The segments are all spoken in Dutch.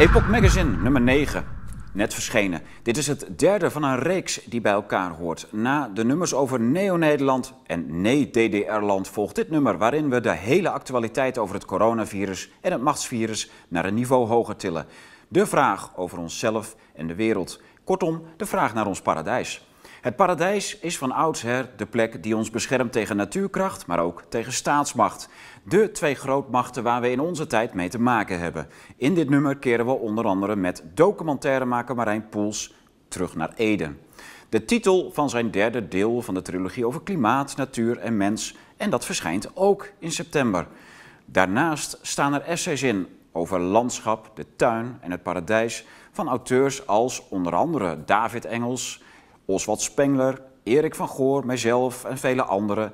Epoch Magazine nummer 9. Net verschenen. Dit is het derde van een reeks die bij elkaar hoort. Na de nummers over Neo-Nederland en Nee-DDR-land volgt dit nummer waarin we de hele actualiteit over het coronavirus en het machtsvirus naar een niveau hoger tillen. De vraag over onszelf en de wereld. Kortom, de vraag naar ons paradijs. Het paradijs is van oudsher de plek die ons beschermt tegen natuurkracht, maar ook tegen staatsmacht. De twee grootmachten waar we in onze tijd mee te maken hebben. In dit nummer keren we onder andere met documentairemaker Marijn Poels terug naar Eden. De titel van zijn derde deel van de trilogie over klimaat, natuur en mens. En dat verschijnt ook in september. Daarnaast staan er essays in over landschap, de tuin en het paradijs van auteurs als onder andere David Engels, Oswald Spengler, Erik van Goor, mijzelf en vele anderen.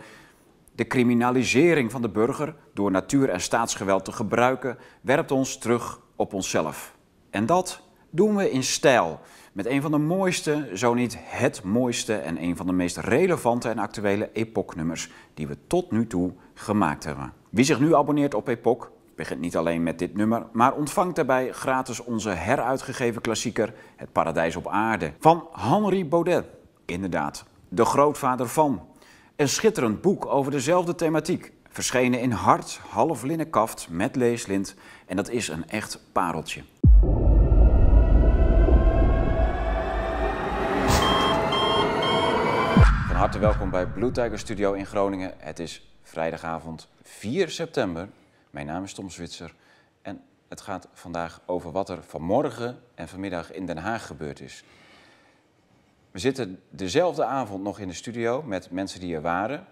De criminalisering van de burger door natuur- en staatsgeweld te gebruiken werpt ons terug op onszelf. En dat doen we in stijl. Met een van de mooiste, zo niet het mooiste en een van de meest relevante en actuele epoknummers die we tot nu toe gemaakt hebben. Wie zich nu abonneert op Epoch begint niet alleen met dit nummer, maar ontvangt daarbij gratis onze heruitgegeven klassieker Het Paradijs op Aarde van Henri Baudet. Inderdaad, de grootvader van. Een schitterend boek over dezelfde thematiek, verschenen in hard, half linnen kaft met leeslint en dat is een echt pareltje. Van harte welkom bij Blue Tiger Studio in Groningen. Het is vrijdagavond 4 september mijn naam is Tom Zwitser en het gaat vandaag over wat er vanmorgen en vanmiddag in Den Haag gebeurd is. We zitten dezelfde avond nog in de studio met mensen die er waren.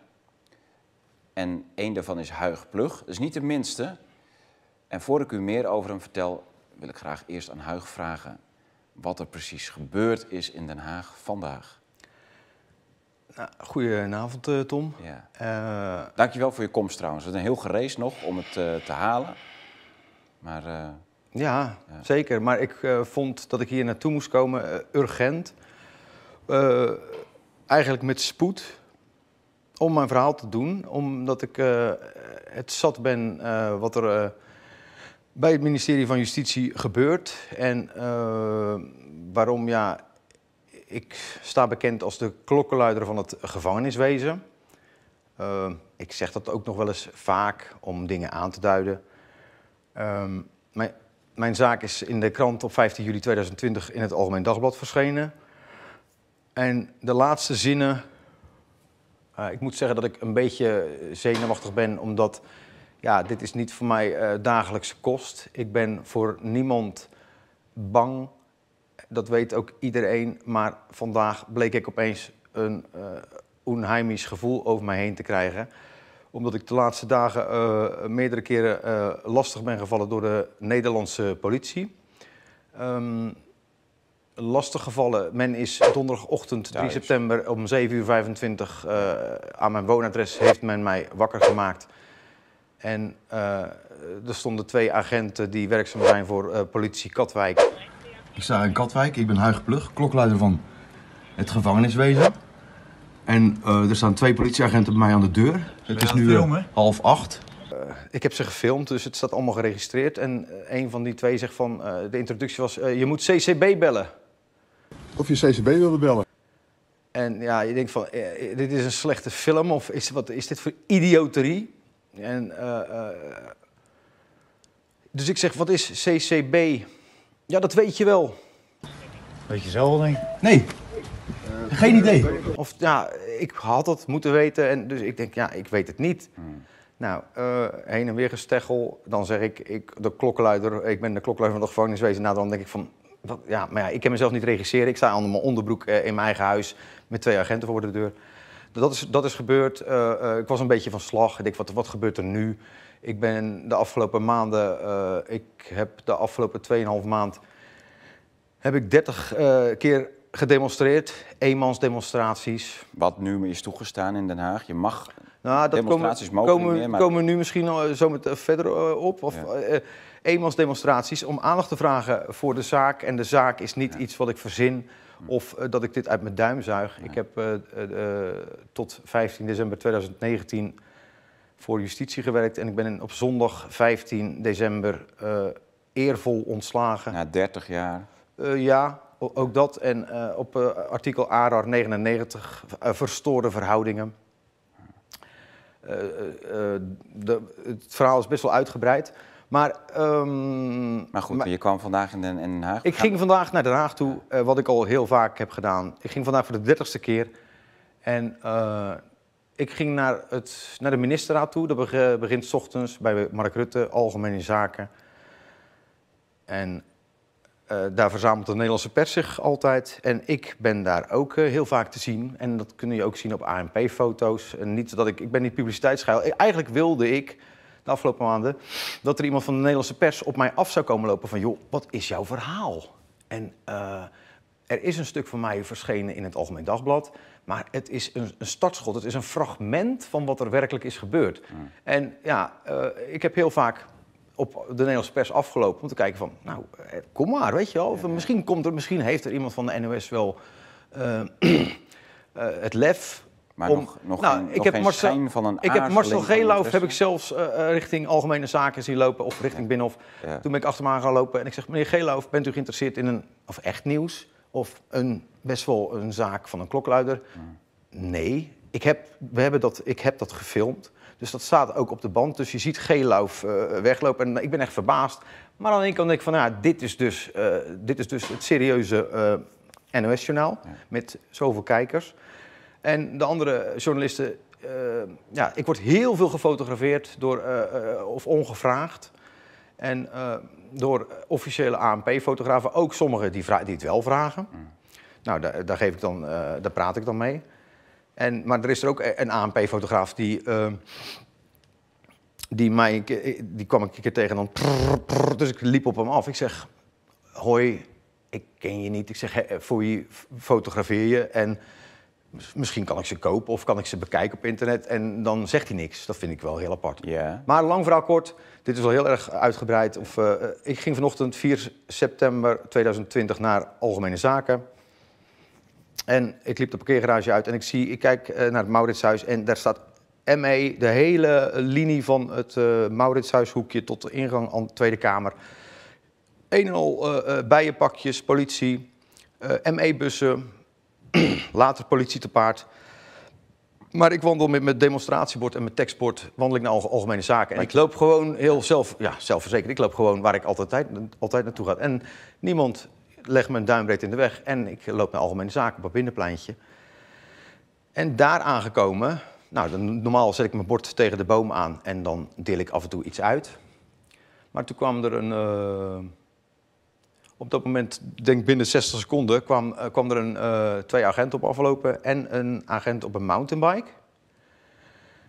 En één daarvan is Huig Plug, dat is niet de minste. En voor ik u meer over hem vertel, wil ik graag eerst aan Huig vragen wat er precies gebeurd is in Den Haag vandaag. Nou, goedenavond, eh, Tom. Ja. Uh, Dankjewel voor je komst trouwens. Het is een heel gerace nog om het eh, te halen. Maar, ja, ja, zeker. Maar ik vond dat ik hier naartoe moest komen urgent. eigenlijk met spoed. Om mijn verhaal te doen. Omdat ik het zat ben wat er bij het ministerie van Justitie gebeurt. En waarom ja, ik sta bekend als de klokkenluider van het gevangeniswezen. Eh, ik zeg dat ook nog wel eens vaak om dingen aan te duiden. Ehm, mijn, mijn, zaak is in de krant op 15 juli 2020 in het Algemeen Dagblad verschenen. En de laatste zinnen. Eh, ik moet zeggen dat ik een beetje zenuwachtig ben, omdat ja, dit is niet voor mij eh, dagelijkse kost. Ik ben voor niemand bang dat weet ook iedereen. Maar vandaag bleek ik opeens een uh, onheimisch gevoel over mij heen te krijgen. Omdat ik de laatste dagen eh, meerdere keren eh, lastig ben gevallen door de Nederlandse politie. Ehm, lastig gevallen. Men is donderdagochtend 3 september om 7.25 uur 25 aan mijn woonadres heeft men mij wakker gemaakt. En er stonden twee agenten die werkzaam zijn voor politie Katwijk. Ik sta in Katwijk, ik ben Huig Plug, klokluider van het gevangeniswezen. En eh, er staan twee politieagenten bij mij aan de deur. Het is nu eh, half acht. Eh, ik heb ze gefilmd, dus het staat allemaal geregistreerd. En een van die twee zegt van, de introductie was, je moet CCB bellen. Of je CCB wilde bellen. En ja, je denkt van, dit is een slechte film of is, wat is dit voor idioterie? En, dus ik zeg, wat is CCB? Ja, dat weet je wel. Weet je zelf denk ik? Nee. Geen idee. Of ja, ik had het moeten weten en dus ik denk, ja, ik weet het niet. Nou, eh, heen en weer gesteggel. Dan zeg ik, ik, de klokkenluider, ik ben de klokkenluider van de gevangeniswezen. Nou, dan denk ik van, wat, ja, maar ja, ik heb mezelf niet regisseren. Ik sta onder mijn onderbroek eh, in mijn eigen huis met twee agenten voor de deur. Dat is, dat is gebeurd. Eh, ik was een beetje van slag. Ik denk, wat, wat gebeurt er nu? Ik ben de afgelopen maanden, ik heb de afgelopen 2,5 maand heb ik 30 eh, keer gedemonstreerd. Eenmansdemonstraties. Wat nu is toegestaan in Den Haag. Je mag nou, dat demonstraties komen, mogen komen, meer, komen we nu misschien eh, zo met, eh, verder op. Of, eenmansdemonstraties om aandacht te vragen voor de zaak. En de zaak is niet iets wat ik verzin hm. of dat ik dit uit mijn duim zuig. Ik heb tot 15 december 2019 voor justitie gewerkt en ik ben op zondag 15 december eervol ontslagen. Na 30 jaar. Eh, ja, ook dat. En eh, op eh, artikel ARAR 99, verstoorde verhoudingen. De, het verhaal is best wel uitgebreid. Maar, ehm, maar goed, je kwam vandaag in Den, in Haag? Ik ging vandaag naar Den Haag toe, wat ik al heel vaak heb gedaan. Ik ging vandaag voor de dertigste keer. En ik ging naar, het, naar de ministerraad toe. Dat begint s ochtends bij Mark Rutte, Algemene Zaken. En eh, daar verzamelt de Nederlandse pers zich altijd. En ik ben daar ook eh, heel vaak te zien. En dat kun je ook zien op ANP-foto's. niet dat ik, ik ben niet publiciteitsgeil. Eigenlijk wilde ik de afgelopen maanden dat er iemand van de Nederlandse pers op mij af zou komen lopen van joh, wat is jouw verhaal? En eh, er is een stuk van mij verschenen in het Algemeen Dagblad. Maar het is een, een startschot. Het is een fragment van wat er werkelijk is gebeurd. Mm. En ja, ik heb heel vaak op de Nederlandse pers afgelopen om te kijken van, nou, eh, kom maar, weet je wel. Of, misschien, komt er, misschien heeft er iemand van de NOS wel eh, eh, het lef maar om, nog, nog nou, geen, ik heb Marcel, van een Ik heb Marcel Geelauf heb ik zelfs richting Algemene Zaken zien lopen, of richting ja. Binnenhof. Toen ben ik achter me aan gaan lopen en ik zeg, meneer Geloof, bent u geïnteresseerd in een, of echt nieuws? Of een, best wel een zaak van een klokluider? Nee, ik heb, we hebben dat, ik heb dat gefilmd. Dus dat staat ook op de band. Dus je ziet Geelauf eh, weglopen. En ik ben echt verbaasd. Maar aan de ene kant denk ik van, ja, dit is dus, eh, dit is dus het serieuze eh, NOS-journaal. Met zoveel kijkers. En de andere journalisten ja, ik word heel veel gefotografeerd door, of ongevraagd. En door officiële ANP-fotografen, ook sommigen die, die, het wel vragen. Mm. Nou, daar, daar, geef ik dan, daar praat ik dan mee. En, maar er is er ook e- een ANP-fotograaf die. Ehm, die, mij, eh, die kwam ik een keer tegen dan. dus ik liep op hem af. Ik zeg: Hoi, ik ken je niet. Ik zeg: Voor je fotografeer je. En misschien kan ik ze kopen of kan ik ze bekijken op internet. En dan zegt hij niks. Dat vind ik wel heel apart. Maar lang verhaal kort, dit is wel heel erg uitgebreid. Of, eh, eh, ik ging vanochtend 4 september 2020 naar Algemene Zaken. En ik liep de parkeergarage uit en ik, zie, ik kijk eh, naar het Mauritshuis en daar staat ME, de hele linie van het uh, Mauritshuishoekje tot de ingang aan de Tweede Kamer. Een en al bijenpakjes, politie, eh, ME-bussen, later politie te paard. Maar ik wandel met mijn demonstratiebord en mijn tekstbord wandel ik naar algemene zaken. En ik loop gewoon heel zelf, ja, zelfverzekerd. Ik loop gewoon waar ik altijd, altijd naartoe ga. En niemand leg mijn duimbreed in de weg en ik loop naar Algemene Zaken op een binnenpleintje. En daar aangekomen, nou, dan, normaal zet ik mijn bord tegen de boom aan en dan deel ik af en toe iets uit. Maar toen kwam er een, eh, op dat moment, denk binnen 60 seconden, kwam, eh, kwam er een, eh, twee agenten op aflopen en een agent op een mountainbike.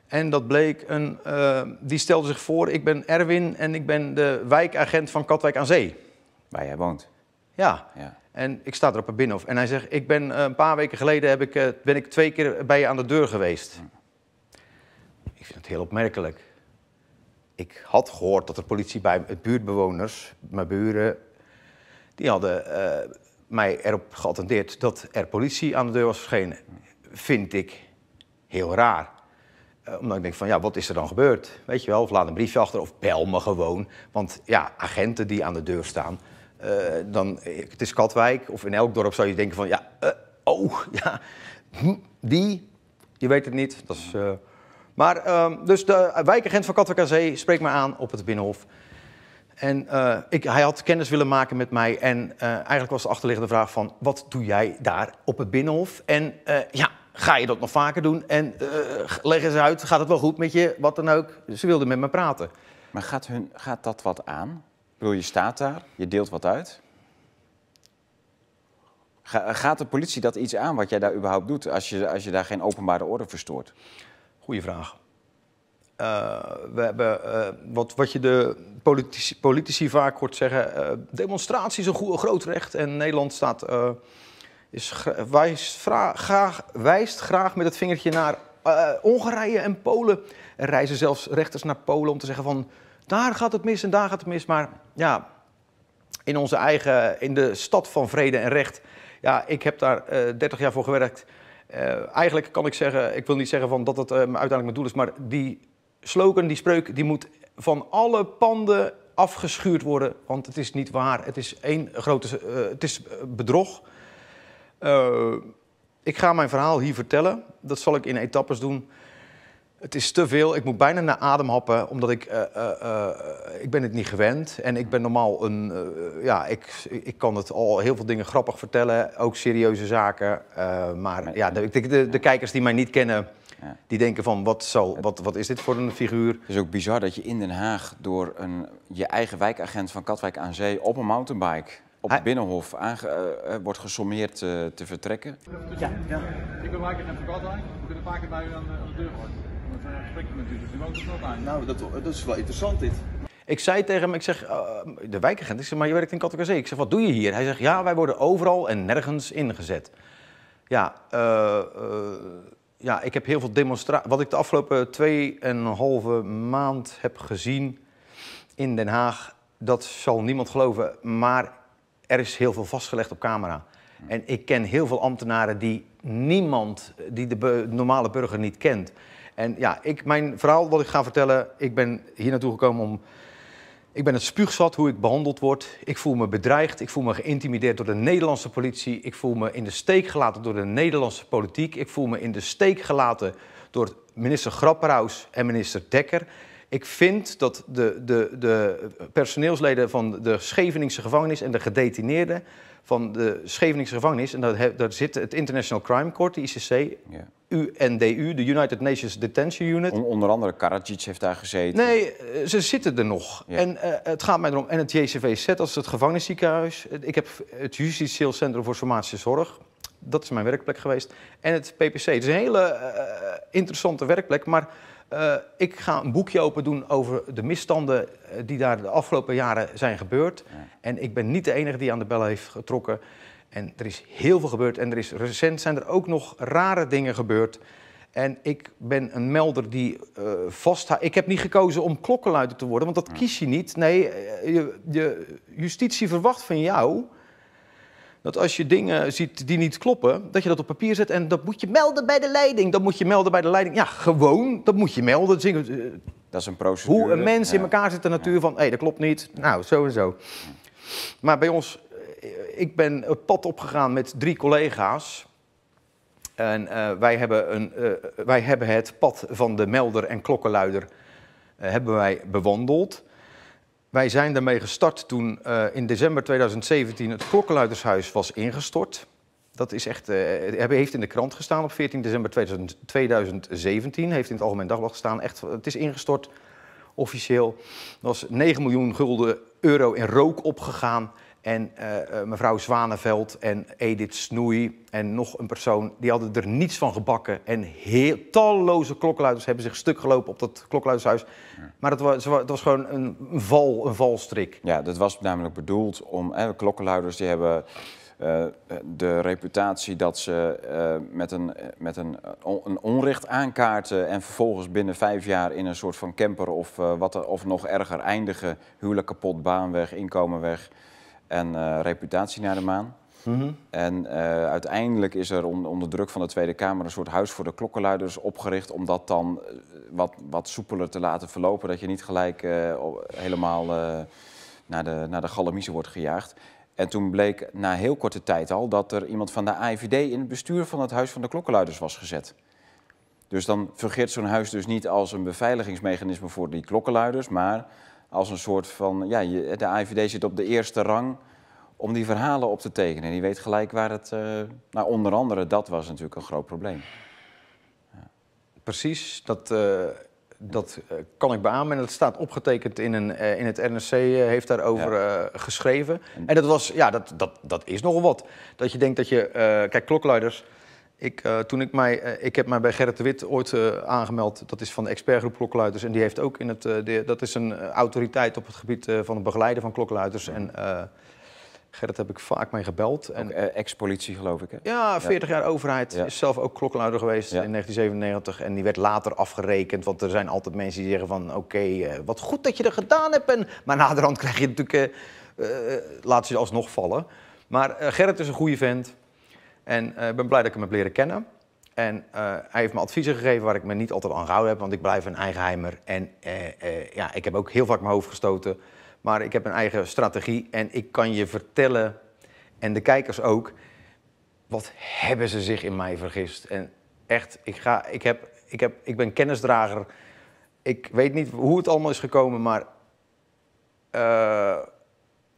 En dat bleek een, die stelde zich voor, ik ben Erwin en ik ben de wijkagent van Katwijk aan Zee. Waar jij woont? Ja. En ik sta er op een binnenhof. En hij zegt, ik ben, eh, een paar weken geleden heb ik, eh, ben ik twee keer bij je aan de deur geweest. Ik vind het heel opmerkelijk. Ik had gehoord dat de politie bij buurtbewoners, mijn buren, die hadden eh, mij erop geattendeerd dat er politie aan de deur was verschenen. Vind ik heel raar. omdat ik denk van, ja, wat is er dan gebeurd? Weet je wel, of laat een briefje achter of bel me gewoon. Want ja, agenten die aan de deur staan, eh, dan, eh, het is Katwijk of in elk dorp zou je denken van ja, eh, oh ja, hm, die, je weet het niet. Dat is, maar ehm, dus de wijkagent van Katwijk aan Zee spreekt me aan op het Binnenhof. En ik, hij had kennis willen maken met mij. En eigenlijk was de achterliggende vraag van... wat doe jij daar op het Binnenhof? En ja, ga je dat nog vaker doen? En leg eens uit, gaat het wel goed met je? Wat dan ook. Ze wilden met me praten. Maar gaat, hun, gaat dat wat aan? bedoel, je staat daar, je deelt wat uit. Ga, gaat de politie dat iets aan wat jij daar überhaupt doet als je, als je daar geen openbare orde verstoort? Goeie vraag. Eh, we hebben, eh, wat, wat je de politici, vaak hoort zeggen, eh, demonstratie is een, goed, groot recht en Nederland staat, is, wijst, graag, wijst graag met het vingertje naar Hongarije en Polen. Er reizen zelfs rechters naar Polen om te zeggen van daar gaat het mis en daar gaat het mis. Maar ja, in onze eigen, in de stad van vrede en recht. Ja, ik heb daar 30 eh, jaar voor gewerkt. Eh, eigenlijk kan ik zeggen, ik wil niet zeggen van dat het eh, uiteindelijk mijn doel is, maar die slogan, die spreuk, die moet van alle panden afgeschuurd worden, want het is niet waar. Het is één grote, het is bedrog. ik ga mijn verhaal hier vertellen. Dat zal ik in etappes doen het is te veel. Ik moet bijna naar adem happen, omdat ik, eh, eh, eh, ik ben het niet gewend. En ik ben normaal een, ja, ik, ik kan het al heel veel dingen grappig vertellen, ook serieuze zaken. maar ja, de, de, kijkers die mij niet kennen, die denken van, wat, zal, wat, wat is dit voor een figuur? Het is ook bizar dat je in Den Haag door een, je eigen wijkagent van Katwijk aan Zee op een mountainbike op het Binnenhof wordt gesommeerd te vertrekken. Ja. ja. Ik ben wijkagent van Katwijk. We kunnen vaker bij u aan, de deur worden. Eh, met dus Nou, dat, dat is wel interessant dit. Ik zei tegen hem, ik zeg, eh, de wijkagent, ik zeg, maar je werkt in Kattenkazee. Ik zeg, wat doe je hier? Hij zegt, ja, wij worden overal en nergens ingezet. Ja, eh, ja ik heb heel veel demonstraties. Wat ik de afgelopen halve maand heb gezien in Den Haag, dat zal niemand geloven. Maar er is heel veel vastgelegd op camera. En ik ken heel veel ambtenaren die niemand, die de normale burger niet kent. En ja, ik, mijn verhaal wat ik ga vertellen, ik ben hier naartoe gekomen om... Ik ben het spuugzat hoe ik behandeld word. Ik voel me bedreigd. Ik voel me geïntimideerd door de Nederlandse politie. Ik voel me in de steek gelaten door de Nederlandse politiek. Ik voel me in de steek gelaten door minister Grapperhaus en minister Dekker. Ik vind dat de, de, de personeelsleden van de Scheveningse gevangenis en de gedetineerden van de Scheveningse gevangenis. En daar, daar zit het International Crime Court, de ICC, ja. UNDU, de United Nations Detention Unit. onder andere Karadzic heeft daar gezeten. Nee, eh, ze zitten er nog. En eh, het gaat mij erom. En het JCVZ, dat is het gevangenisziekenhuis. Ik heb het Justitieel Centrum voor Somatische Zorg. Dat is mijn werkplek geweest. En het PPC. Het is een hele eh, interessante werkplek, maar eh, ik ga een boekje open doen over de misstanden eh, die daar de afgelopen jaren zijn gebeurd. En ik ben niet de enige die aan de bel heeft getrokken. En er is heel veel gebeurd. En er is recent zijn er ook nog rare dingen gebeurd. En ik ben een melder die uh, eh, vasthoudt. Ik heb niet gekozen om klokkenluider te worden, want dat kies je niet. Nee, je, justitie verwacht van jou dat als je dingen ziet die niet kloppen, dat je dat op papier zet en dat moet je melden bij de leiding. Dat moet je melden bij de leiding. Ja, gewoon, dat moet je melden. Eh, dat is een procedure. Hoe een mens in elkaar zit, de natuur van, hé, dat klopt niet. Nou, zo en zo. Maar bij ons, eh, ik ben het pad opgegaan met drie collega's. En eh, wij, hebben een, wij hebben het pad van de melder en klokkenluider hebben wij bewandeld. Wij zijn daarmee gestart toen eh, in december 2017 het klokkenluidershuis was ingestort. Dat is echt, uh, heeft in de krant gestaan op 14 december 2000, 2017. Heeft in het Algemeen Dagblad gestaan. Echt, het is ingestort officieel. Er was 9 miljoen gulden euro in rook opgegaan. En eh, eh, mevrouw Zwaneveld en Edith Snoei en nog een persoon, die hadden er niets van gebakken. En heel, talloze klokkenluiders hebben zich stuk gelopen op dat klokkenluidershuis. Maar dat was, was gewoon een, val, een valstrik. Ja, dat was namelijk bedoeld om... Hè, klokkenluiders die hebben eh, de reputatie dat ze met, een, met een, een onrecht aankaarten... en vervolgens binnen vijf jaar in een soort van camper of, wat, of nog erger eindigen. Huwelijk kapot, baan weg, inkomen weg en eh, reputatie naar de maan. Mhm. En eh, uiteindelijk is er onder druk van de Tweede Kamer een soort huis voor de klokkenluiders opgericht om dat dan eh, wat, wat soepeler te laten verlopen. Dat je niet gelijk helemaal naar, de, naar de galamiezen wordt gejaagd. En toen bleek na heel korte tijd al dat er iemand van de AIVD in het bestuur van het Huis van de Klokkenluiders was gezet. Dus dan vergeert zo'n huis dus niet als een beveiligingsmechanisme voor die klokkenluiders, maar als een soort van, ja, de AIVD zit op de eerste rang om die verhalen op te tekenen. En die weet gelijk waar het, uh, nou onder andere dat was natuurlijk een groot probleem. Ja. Precies, dat, eh, dat eh, kan ik beamen. En dat staat opgetekend in, een, in het NRC, heeft daarover geschreven. En dat was, ja, dat, dat, dat is nogal wat. Dat je denkt dat je, kijk, klokluiders ik, eh, toen ik, mij, eh, ik heb mij bij Gerrit de Wit ooit eh, aangemeld. Dat is van de expertgroep klokkenluiders. En die heeft ook in het. dat is een autoriteit op het gebied van het begeleiden van klokkenluiders. En Gerrit heb ik vaak mee gebeld. en, ex-politie, geloof ik. Hè? Ja, 40 jaar overheid. Is zelf ook klokkenluider geweest in 1997. En die werd later afgerekend. Want er zijn altijd mensen die zeggen: van... Oké, wat goed dat je er gedaan hebt. En, maar naderhand krijg je natuurlijk. laat ze alsnog vallen. Maar Gerrit is een goede vent. En eh, ik ben blij dat ik hem heb leren kennen. En eh, hij heeft me adviezen gegeven waar ik me niet altijd aan gehouden heb, want ik blijf een eigenheimer. En eh, ja, ik heb ook heel vaak mijn hoofd gestoten. Maar ik heb een eigen strategie en ik kan je vertellen, en de kijkers ook, wat hebben ze zich in mij vergist. En echt, ik, ga, ik, heb, ik, heb, ik ben kennisdrager. Ik weet niet hoe het allemaal is gekomen, maar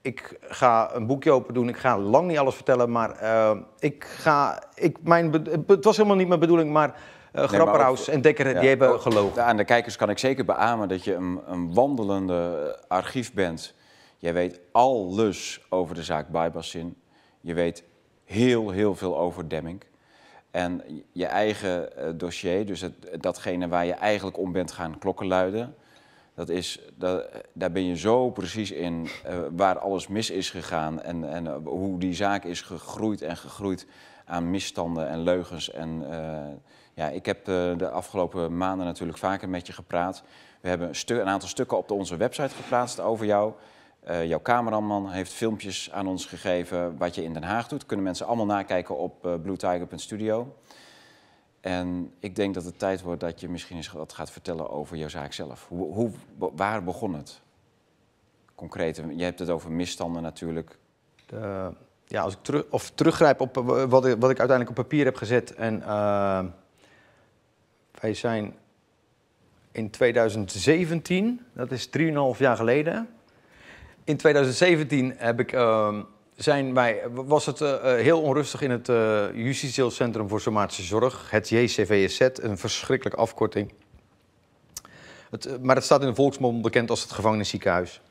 ik ga een boekje open doen. Ik ga lang niet alles vertellen, maar eh, ik ga. Ik, mijn, het was helemaal niet mijn bedoeling, maar. Uh, Grapperhaus en Dekker, die hebben ook, gelogen. Aan de kijkers kan ik zeker beamen dat je een, een wandelende eh, archief bent. Jij weet alles over de zaak Bijbassin. Je weet heel, heel veel over Demming. En je eigen dossier, dus datgene waar je eigenlijk om bent gaan klokkenluiden dat is, dat, daar ben je zo precies in eh, waar alles mis is gegaan en, en eh, hoe die zaak is gegroeid en gegroeid aan misstanden en leugens. En eh, ja, ik heb de afgelopen maanden natuurlijk vaker met je gepraat. We hebben een, een aantal stukken op de, onze website geplaatst over jou. jouw cameraman heeft filmpjes aan ons gegeven wat je in Den Haag doet. Kunnen mensen allemaal nakijken op bluetiger.studio. En ik denk dat het tijd wordt dat je misschien eens wat gaat vertellen over jouw zaak zelf. Hoe, waar begon het? Concreet, je hebt het over misstanden natuurlijk. De, ja, als ik of teruggrijp op eh, wat, wat ik uiteindelijk op papier heb gezet. En eh, wij zijn in 2017, dat is 3,5 jaar geleden. In 2017 heb ik ehm, zijn wij, was het eh, eh, heel onrustig in het uh, eh, Justitieel Centrum voor Somatische Zorg, het JCVSZ, een verschrikkelijke afkorting. Het, maar het staat in de volksmond bekend als het gevangenisziekenhuis.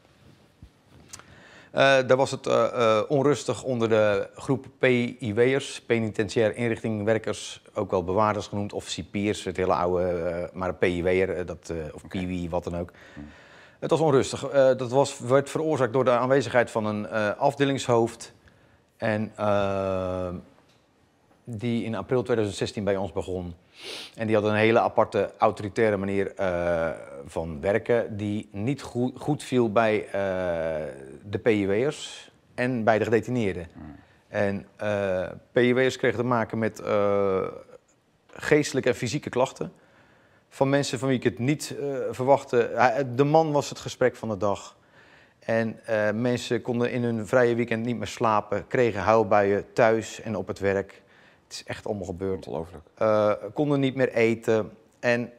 daar was het onrustig onder de groep PIW'ers, penitentiair inrichtingwerkers, ook wel bewaarders genoemd, of cipiers, het hele oude, maar PIW'er, dat of okay. wat dan ook. Hmm. Het was onrustig. Eh, dat was, werd veroorzaakt door de aanwezigheid van een eh, afdelingshoofd. En eh, die in april 2016 bij ons begon. En die had een hele aparte autoritaire manier van werken, die niet goed, viel bij de PIW'ers en bij de gedetineerden. Hmm. En uh, kregen te maken met geestelijke en fysieke klachten van mensen van wie ik het niet uh, verwachtte. De man was het gesprek van de dag. En eh, mensen konden in hun vrije weekend niet meer slapen, kregen huilbuien thuis en op het werk. Het is echt allemaal Ongelooflijk. Eh, konden niet meer eten. En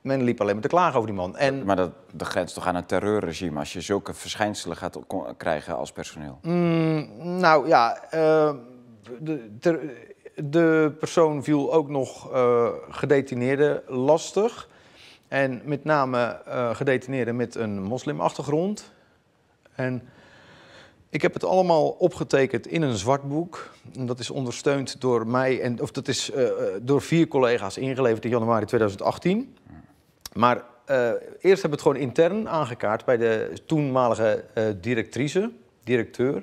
men liep alleen maar te klagen over die man. En... Maar dat, de grens toch aan een terreurregime als je zulke verschijnselen gaat krijgen als personeel? Mm, nou ja, de, de persoon viel ook nog eh, gedetineerden lastig. En met name eh, gedetineerden met een moslimachtergrond. En ik heb het allemaal opgetekend in een zwart boek. dat is ondersteund door mij, en, of dat is eh, door vier collega's ingeleverd in januari 2018. Maar eerst heb ik het gewoon intern aangekaart bij de toenmalige directrice, directeur.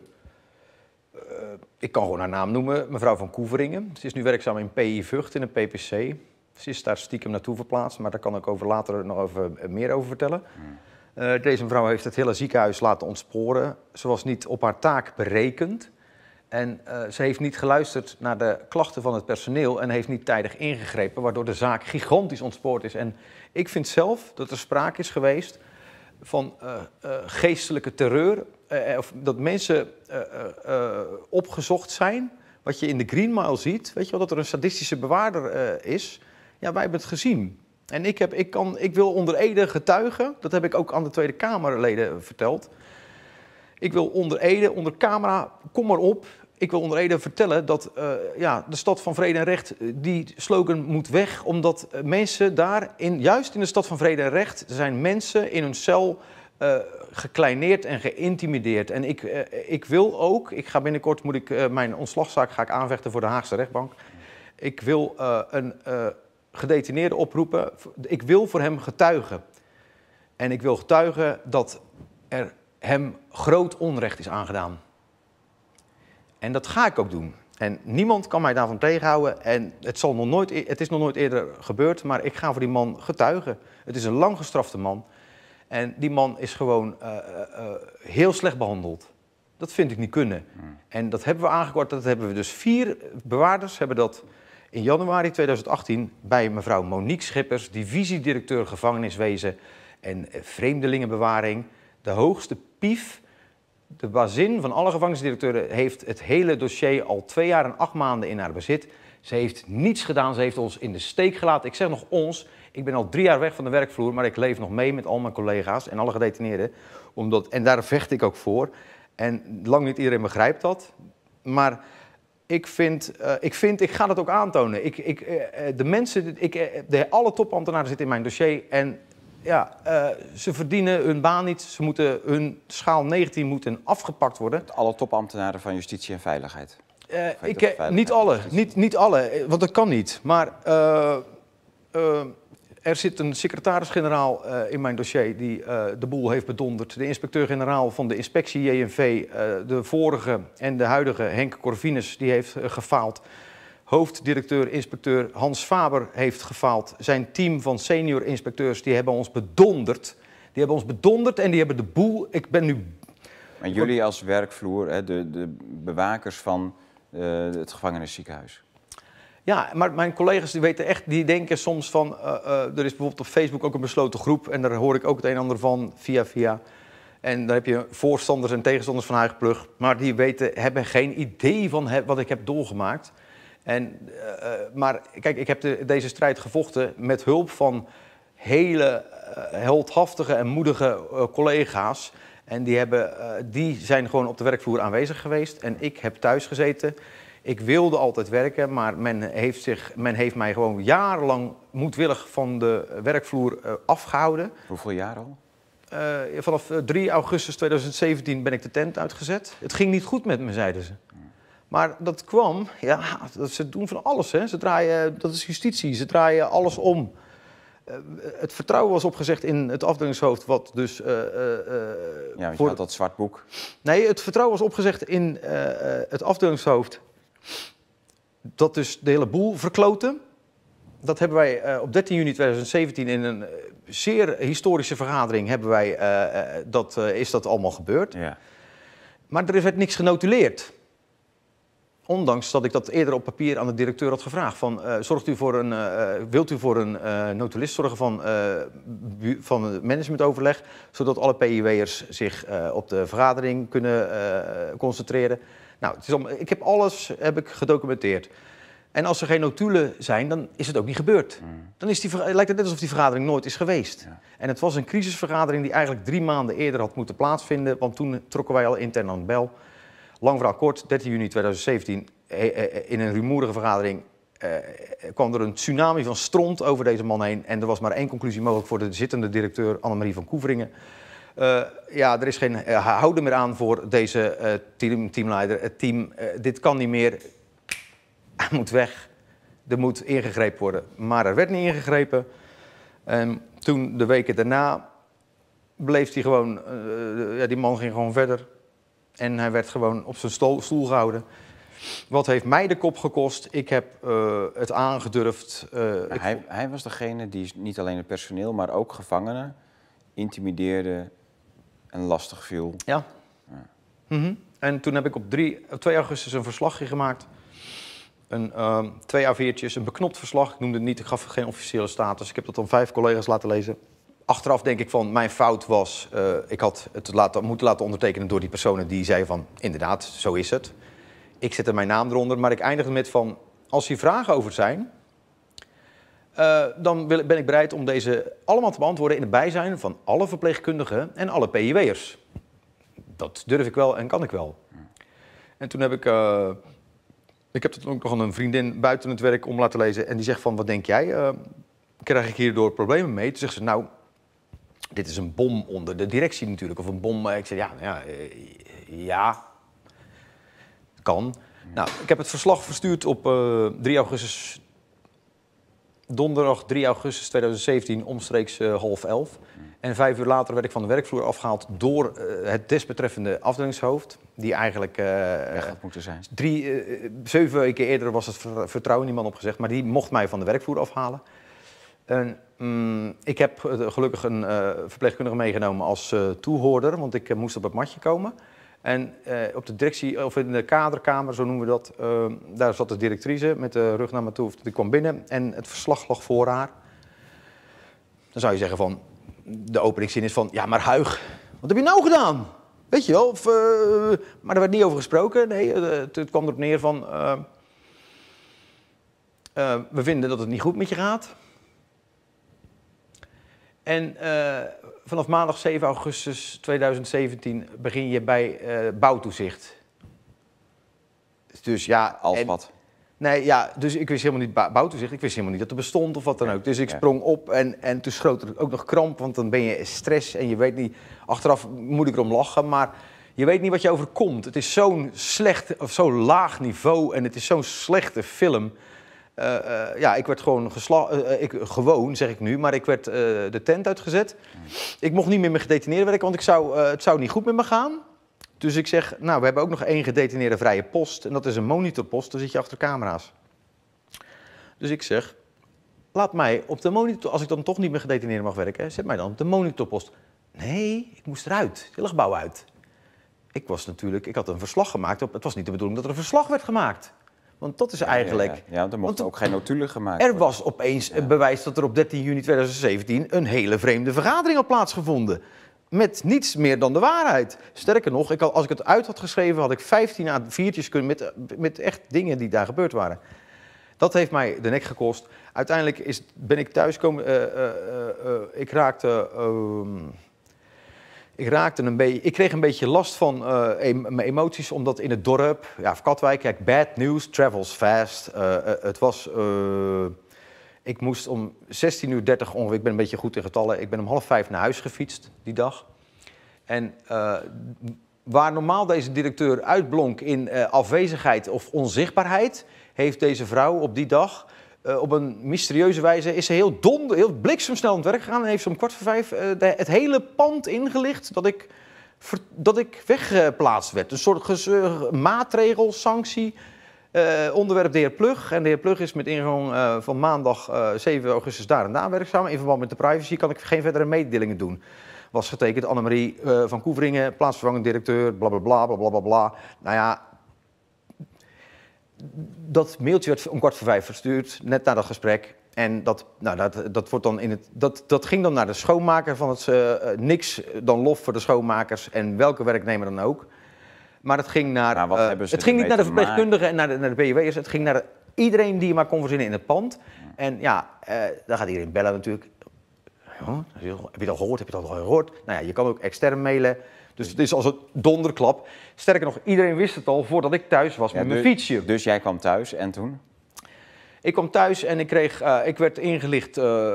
Eh, ik kan gewoon haar naam noemen, mevrouw van Koeveringen. Ze is nu werkzaam in PI Vught in een PPC. Ze is daar stiekem naartoe verplaatst, maar daar kan ik over later nog over eh, meer over vertellen. Hmm. Eh, deze mevrouw heeft het hele ziekenhuis laten ontsporen. Ze was niet op haar taak berekend. En ze heeft niet geluisterd naar de klachten van het personeel en heeft niet tijdig ingegrepen, waardoor de zaak gigantisch ontspoord is. En ik vind zelf dat er sprake is geweest van eh, eh, geestelijke terreur. Eh, of dat mensen opgezocht zijn. Wat je in de Green Mile ziet. Weet je wel, dat er een sadistische bewaarder is. Ja, wij hebben het gezien. En ik, heb, ik, kan, ik wil onder Ede getuigen. Dat heb ik ook aan de Tweede Kamerleden verteld. Ik wil onder Ede, onder camera, kom maar op ik wil onder Ede vertellen dat eh, ja, de stad van vrede en recht, eh, die slogan moet weg. Omdat eh, mensen daar, in, juist in de stad van vrede en recht, zijn mensen in hun cel gekleineerd en geïntimideerd. En ik, ik wil ook, ik ga binnenkort, moet ik, mijn ontslagzaak ga ik aanvechten voor de Haagse rechtbank. Ik wil een gedetineerde oproepen, ik wil voor hem getuigen. En ik wil getuigen dat er hem groot onrecht is aangedaan. En dat ga ik ook doen. En niemand kan mij daarvan tegenhouden. En het, zal nog nooit, e-, het is nog nooit eerder gebeurd, maar ik ga voor die man getuigen. Het is een lang gestrafte man. En die man is gewoon eh, eh, eh, heel slecht behandeld. Dat vind ik niet kunnen. Hmm. En dat hebben we aangekort. Dat hebben we dus vier bewaarders hebben dat in januari 2018 bij mevrouw Monique Schippers, divisiedirecteur gevangeniswezen en vreemdelingenbewaring, de hoogste pief de bazin van alle gevangenisdirecteuren heeft het hele dossier al twee jaar en acht maanden in haar bezit. Ze heeft niets gedaan, ze heeft ons in de steek gelaten. Ik zeg nog ons, ik ben al drie jaar weg van de werkvloer, maar ik leef nog mee met al mijn collega's en alle gedetineerden. Omdat, en daar vecht ik ook voor. En lang niet iedereen begrijpt dat. Maar ik vind, eh, ik, vind ik ga dat ook aantonen. Ik, ik, eh, eh, de mensen, ik, de, alle topambtenaren zitten in mijn dossier en ja, eh, ze verdienen hun baan niet. Ze moeten hun schaal 19 moeten afgepakt worden. alle topambtenaren van justitie en veiligheid. Eh, ik, niet alle, niet, niet alle, eh, want dat kan niet. Maar er zit een secretaris-generaal in mijn dossier die de boel heeft bedonderd. De inspecteur-generaal van de inspectie JNV, de vorige en de huidige Henk Corvinus, die heeft gefaald hoofddirecteur, inspecteur Hans Faber heeft gefaald. Zijn team van senior inspecteurs die hebben ons bedonderd. Die hebben ons bedonderd en die hebben de boel. Ik ben nu. Maar jullie als werkvloer, hè, de, de bewakers van eh, het gevangenisziekenhuis. Ja, maar mijn collega's die weten echt, die denken soms van. Eh, eh, er is bijvoorbeeld op Facebook ook een besloten groep. En daar hoor ik ook het een en ander van via via. En daar heb je voorstanders en tegenstanders van Plug, Maar die weten, hebben geen idee van wat ik heb doorgemaakt. En, eh, eh, maar kijk, ik heb deze strijd gevochten met hulp van hele eh, heldhaftige en moedige collega's. En die, hebben, die zijn gewoon op de werkvloer aanwezig geweest. En ik heb thuis gezeten. Ik wilde altijd werken, maar men heeft, zich, men heeft mij gewoon jarenlang moedwillig van de werkvloer afgehouden. Hoeveel jaar al? vanaf 3 augustus 2017 ben ik de tent uitgezet. Het ging niet goed met me, zeiden ze. Hmm. Maar dat kwam, ja, ze doen van alles. Hè. Ze draaien, dat is justitie, ze draaien alles om. Eh, het vertrouwen was opgezegd in het afdelingshoofd, wat dus... Eh, eh, ja, je voor... dat zwart boek. Nee, het vertrouwen was opgezegd in het afdelingshoofd. Dat dus de hele boel verkloten. Dat hebben wij op 13 juni 2017 in een zeer historische vergadering... Hebben wij, dat, is dat allemaal gebeurd. Ja. Maar er werd niks genotuleerd. Ondanks dat ik dat eerder op papier aan de directeur had gevraagd. Van, eh, zorgt u voor een, eh, eh, wilt u voor een notulist zorgen van, van een managementoverleg... zodat alle PIW'ers zich op de vergadering kunnen concentreren? Nou, het is om, ik heb alles heb ik gedocumenteerd. En als er geen notulen zijn, dan is het ook niet gebeurd. Hmm. Dan is die, lijkt het net alsof die vergadering nooit is geweest. En het was een crisisvergadering die eigenlijk drie maanden eerder had moeten plaatsvinden... want toen trokken wij al intern aan de bel... Lang verhaal kort, 13 juni 2017, eh, eh, eh, in een rumoerige vergadering kwam er een tsunami van stront over deze man heen. En er was maar één conclusie mogelijk voor de zittende directeur Annemarie van Koeveringen. ja, er is geen uh, houden meer aan voor deze teamleider. Het team, dit kan niet meer. Hij moet weg. Er moet ingegrepen worden. Maar er werd niet ingegrepen. En toen, de weken daarna, bleef hij gewoon... ja, die man ging gewoon verder. En hij werd gewoon op zijn stoel, gehouden. Wat heeft mij de kop gekost? Ik heb eh, het aangedurfd. Eh, nou, hij, was degene die niet alleen het personeel, maar ook gevangenen intimideerde en lastig viel. Ja. ja. Mhm. En toen heb ik op, 3, 2 augustus een verslagje gemaakt. Een, ehm, twee A4'tjes, een beknopt verslag. Ik noemde het niet, ik gaf geen officiële status. Ik heb dat aan vijf collega's laten lezen achteraf denk ik van mijn fout was, eh, ik had het laten, moeten laten ondertekenen door die personen die zeiden van inderdaad, zo is het. Ik zet er mijn naam eronder, maar ik eindigde met van als hier vragen over zijn, eh, dan wil, ben ik bereid om deze allemaal te beantwoorden in het bijzijn van alle verpleegkundigen en alle PIW'ers. Dat durf ik wel en kan ik wel. En toen heb ik, eh, ik heb dat ook nog aan een vriendin buiten het werk om laten lezen en die zegt van wat denk jij? krijg ik hierdoor problemen mee? Toen zegt ze, nou, dit is een bom onder de directie natuurlijk. Of een bom. Eh, ik zei, ja, nou ja, eh, ja, kan. Nou, ik heb het verslag verstuurd op 3 eh, augustus, donderdag 3 augustus 2017, omstreeks half elf. En vijf uur later werd ik van de werkvloer afgehaald door het desbetreffende afdelingshoofd. Die eigenlijk. dat had moeten zijn. Drie, zeven weken eerder was het vertrouwen in die man opgezegd, maar die mocht mij van de werkvloer afhalen. En, mm, ik heb eh, gelukkig een eh, verpleegkundige meegenomen als eh, toehoorder, want ik moest op het matje komen. En op de directie, of in de kaderkamer, zo noemen we dat, daar zat de directrice met de rug naar me toe. Die kwam binnen en het verslag lag voor haar. Dan zou je zeggen van, de openingszin is van, ja maar Huig, wat heb je nou gedaan? Weet je wel, of, maar er werd niet over gesproken. Nee, het, het kwam erop neer van, we vinden dat het niet goed met je gaat. En eh, vanaf maandag 7 augustus 2017 begin je bij eh, bouwtoezicht. Dus ja, als wat? Nee, ja, dus ik wist helemaal niet bouwtoezicht. Ik wist helemaal niet dat er bestond of wat dan ook. Dus ik sprong op en, en toen schoot er ook nog kramp. Want dan ben je stress en je weet niet... Achteraf moet ik erom lachen, maar je weet niet wat je overkomt. Het is zo'n slecht of zo'n laag niveau en het is zo'n slechte film... Eh, eh, ja, ik werd gewoon geslagen. Eh, ik, gewoon, zeg ik nu, maar ik werd de tent uitgezet. Ik mocht niet meer met gedetineerden werken, want ik zou, het zou niet goed met me gaan. Dus ik zeg, nou, we hebben ook nog één gedetineerde vrije post. En dat is een monitorpost, daar zit je achter camera's. Dus ik zeg, laat mij op de monitor... Als ik dan toch niet meer gedetineerd mag werken, zet mij dan op de monitorpost. Nee, ik moest eruit, het uit. Ik was natuurlijk, ik had een verslag gemaakt. Het was niet de bedoeling dat er een verslag werd gemaakt. Want dat is eigenlijk. Ja, ja, ja. er ook geen notulen gemaakt Er was opeens bewijs dat er op 13 juni 2017 een hele vreemde vergadering had plaatsgevonden. Met niets meer dan de waarheid. Sterker nog, ik als ik het uit had geschreven, had ik 15 à viertjes kunnen met, met echt dingen die daar gebeurd waren. Dat heeft mij de nek gekost. Uiteindelijk is, ben ik thuis komen. Eh, eh, eh, ik raakte. Ehm, ik, raakte een beetje, ik kreeg een beetje last van eh, mijn emoties, omdat in het dorp, ja, Katwijk, kijk, bad news travels fast. Eh, eh, het was, ik moest om 16.30 uur ongeveer, ik ben een beetje goed in getallen, ik ben om half vijf naar huis gefietst die dag. En waar normaal deze directeur uitblonk in afwezigheid of onzichtbaarheid, heeft deze vrouw op die dag eh, op een mysterieuze wijze is ze heel donder, heel bliksemsnel aan het werk gegaan. En heeft ze om kwart voor vijf eh, het hele pand ingelicht dat ik, dat ik weggeplaatst werd. Een soort eh, maatregel, sanctie. onderwerp de heer Plug. En de heer Plug is met ingang van maandag 7 augustus daar en daar werkzaam. In verband met de privacy kan ik geen verdere mededelingen doen. Was getekend Annemarie van Koeveringen, plaatsvervangend directeur, bla bla bla bla bla bla. Nou ja, dat mailtje werd om kwart voor vijf verstuurd, net na dat gesprek. En dat, nou, dat, dat, wordt dan in het, dat, dat ging dan naar de schoonmaker van het... Eh, eh, niks dan lof voor de schoonmakers en welke werknemer dan ook. Maar het ging naar... Nou, eh, het ging niet naar de verpleegkundigen en naar de, naar de BUW'ers. Het ging naar iedereen die je maar kon verzinnen in het pand. En ja, uh, daar gaat iedereen bellen natuurlijk. heb je dat al gehoord? Heb je dat al gehoord? Nou ja, je kan ook extern mailen. Dus het is als een donderklap. Sterker nog, iedereen wist het al voordat ik thuis was met mijn dus- fietsje. Dus jij kwam thuis en toen? Ik kwam thuis en ik, kreeg, eh, ik werd ingelicht eh,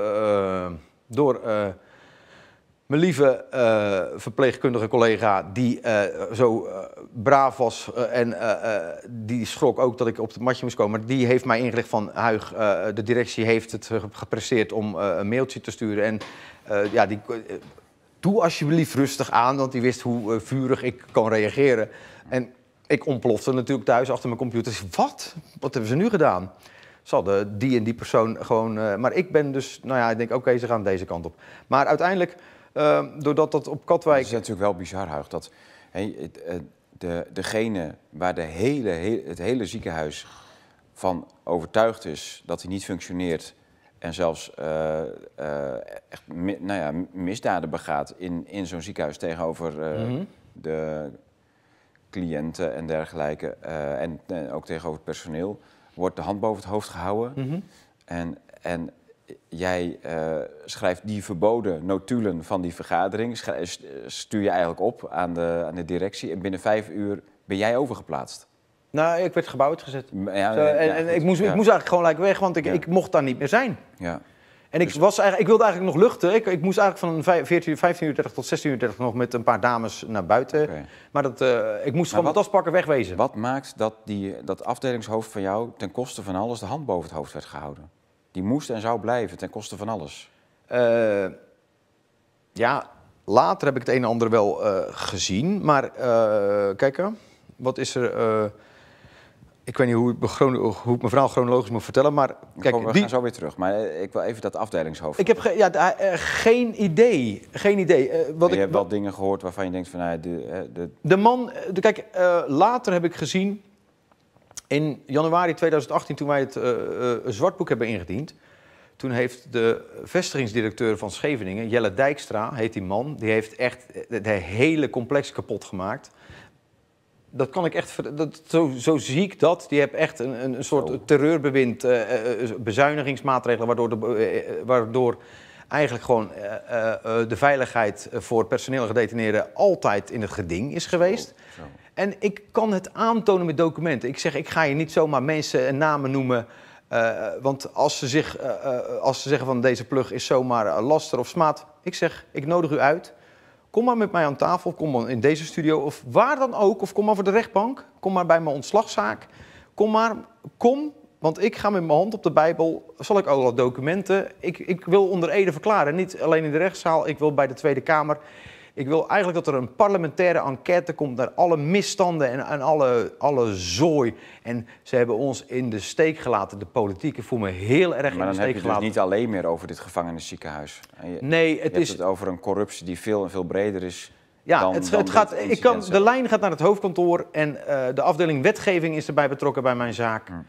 eh, door mijn lieve verpleegkundige collega, die zo braaf was en die schrok ook dat ik op het matje moest komen. Maar die heeft mij ingelicht van Huig, de directie heeft het gepresteerd om een mailtje te sturen. En ja, die doe alsjeblieft rustig aan, want die wist hoe eh, vurig ik kan reageren. En ik ontplofte natuurlijk thuis achter mijn computer. Wat? Wat hebben ze nu gedaan? Ze hadden die en die persoon gewoon... Eh, maar ik ben dus, nou ja, ik denk, oké, ze gaan deze kant op. Maar uiteindelijk, ehm, doordat dat op Katwijk... Het is natuurlijk wel bizar, Huig, dat eh, de, degene waar de hele, het hele ziekenhuis van overtuigd is... dat hij niet functioneert en zelfs eh, eh, echt, nou ja, misdaden begaat in, in zo'n ziekenhuis tegenover eh, mhm. de cliënten en dergelijke. En, en, ook tegenover het personeel. Wordt de hand boven het hoofd gehouden. Mhm. En, en jij schrijft die verboden notulen van die vergadering. stuur je eigenlijk op aan de, aan de directie. En binnen vijf uur ben jij overgeplaatst. Nou, ik werd gebouwd gezet. Ja, en, en ik, moest, ik moest eigenlijk gewoon gelijk weg, want ik, ik mocht daar niet meer zijn. Ja. En ik, dus- was eigenlijk, ik wilde eigenlijk nog luchten. Ik, ik moest eigenlijk van 14 15 uur tot 16 uur nog met een paar dames naar buiten. Maar dat, eh, ik moest gewoon mijn tas pakken wegwezen. Wat maakt dat die, dat afdelingshoofd van jou ten koste van alles de hand boven het hoofd werd gehouden? Die moest en zou blijven ten koste van alles. Eh, ja, later heb ik het een en ander wel eh, gezien. Maar kijk, wat is er ik weet niet hoe, hoe ik mijn verhaal chronologisch moet vertellen, maar kijk, we gaan zo weer terug. Maar eh, ik wil even dat afdelingshoofd. Ik heb ja, eh, geen idee, geen idee. Eh, wat je ik, hebt wel dingen gehoord waarvan je denkt van, nou de, de... man, kijk, later heb ik gezien in januari 2018 toen wij het zwartboek hebben ingediend. Toen heeft de vestigingsdirecteur van Scheveningen, Jelle Dijkstra, heet die man, die heeft echt het hele complex kapot gemaakt dat kan ik echt. Dat, zo, zo zie ik dat. Die hebben echt een, een soort oh. terreurbewind, eh, eh, eh, bezuinigingsmaatregelen, waardoor, de, waardoor eigenlijk gewoon de veiligheid voor personeel gedetineerden altijd in het geding is geweest. En ik kan het aantonen met documenten. Ik zeg, ik ga je niet zomaar mensen en namen noemen. want als ze, zich, als ze zeggen van deze plug is zomaar laster of smaad. Ik zeg, ik nodig u uit. Kom maar met mij aan tafel, kom maar in deze studio of waar dan ook. Of kom maar voor de rechtbank, kom maar bij mijn ontslagzaak. Kom maar, kom, want ik ga met mijn hand op de Bijbel, zal ik ook wat documenten. Ik, ik wil onder Ede verklaren, niet alleen in de rechtszaal, ik wil bij de Tweede Kamer. Ik wil eigenlijk dat er een parlementaire enquête komt naar alle misstanden en, en alle, alle zooi. En ze hebben ons in de steek gelaten, de politiek. voelen me heel erg in de steek gelaten. Maar dan heb je het dus niet alleen meer over dit gevangenisziekenhuis. nee, het je is... hebt het over een corruptie die veel en veel breder is... Ja, dan, het, het gaat, ik kan, de lijn gaat naar het hoofdkantoor en eh, de afdeling wetgeving is erbij betrokken bij mijn zaak. Mm.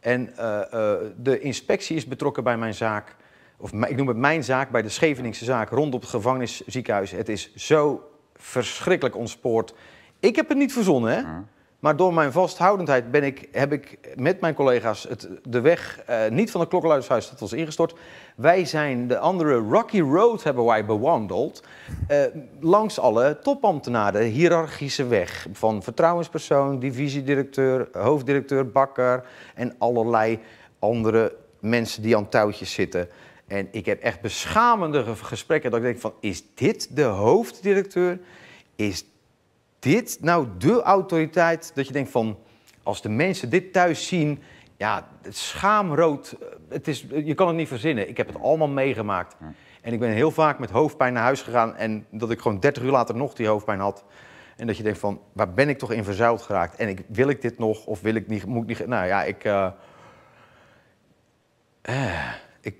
En eh, eh, de inspectie is betrokken bij mijn zaak of ik noem het mijn zaak, bij de Scheveningse zaak rondom het gevangenisziekenhuis. Het is zo verschrikkelijk ontspoord. Ik heb het niet verzonnen, hè? Mhm. Maar door mijn vasthoudendheid ben ik, heb ik met mijn collega's het, de weg eh, niet van het klokkenluidershuis dat was ingestort. Wij zijn de andere Rocky Road hebben wij bewandeld. Eh, langs alle topambtenaren, hiërarchische weg. Van vertrouwenspersoon, divisiedirecteur, hoofddirecteur, bakker en allerlei andere mensen die aan touwtjes zitten. En ik heb echt beschamende gesprekken dat ik denk van, is dit de hoofddirecteur? Is dit nou de autoriteit? Dat je denkt van, als de mensen dit thuis zien, ja, het schaamrood, eh, het is, eh, je kan het niet verzinnen. Ik heb het allemaal meegemaakt. En ik ben heel vaak met hoofdpijn naar huis gegaan en dat ik gewoon 30 uur later nog die hoofdpijn had. En dat je denkt van, waar ben ik toch in verzuild geraakt? En ik, wil ik dit nog of wil ik niet, moet ik niet... Nou ja, ik... Eh, ik,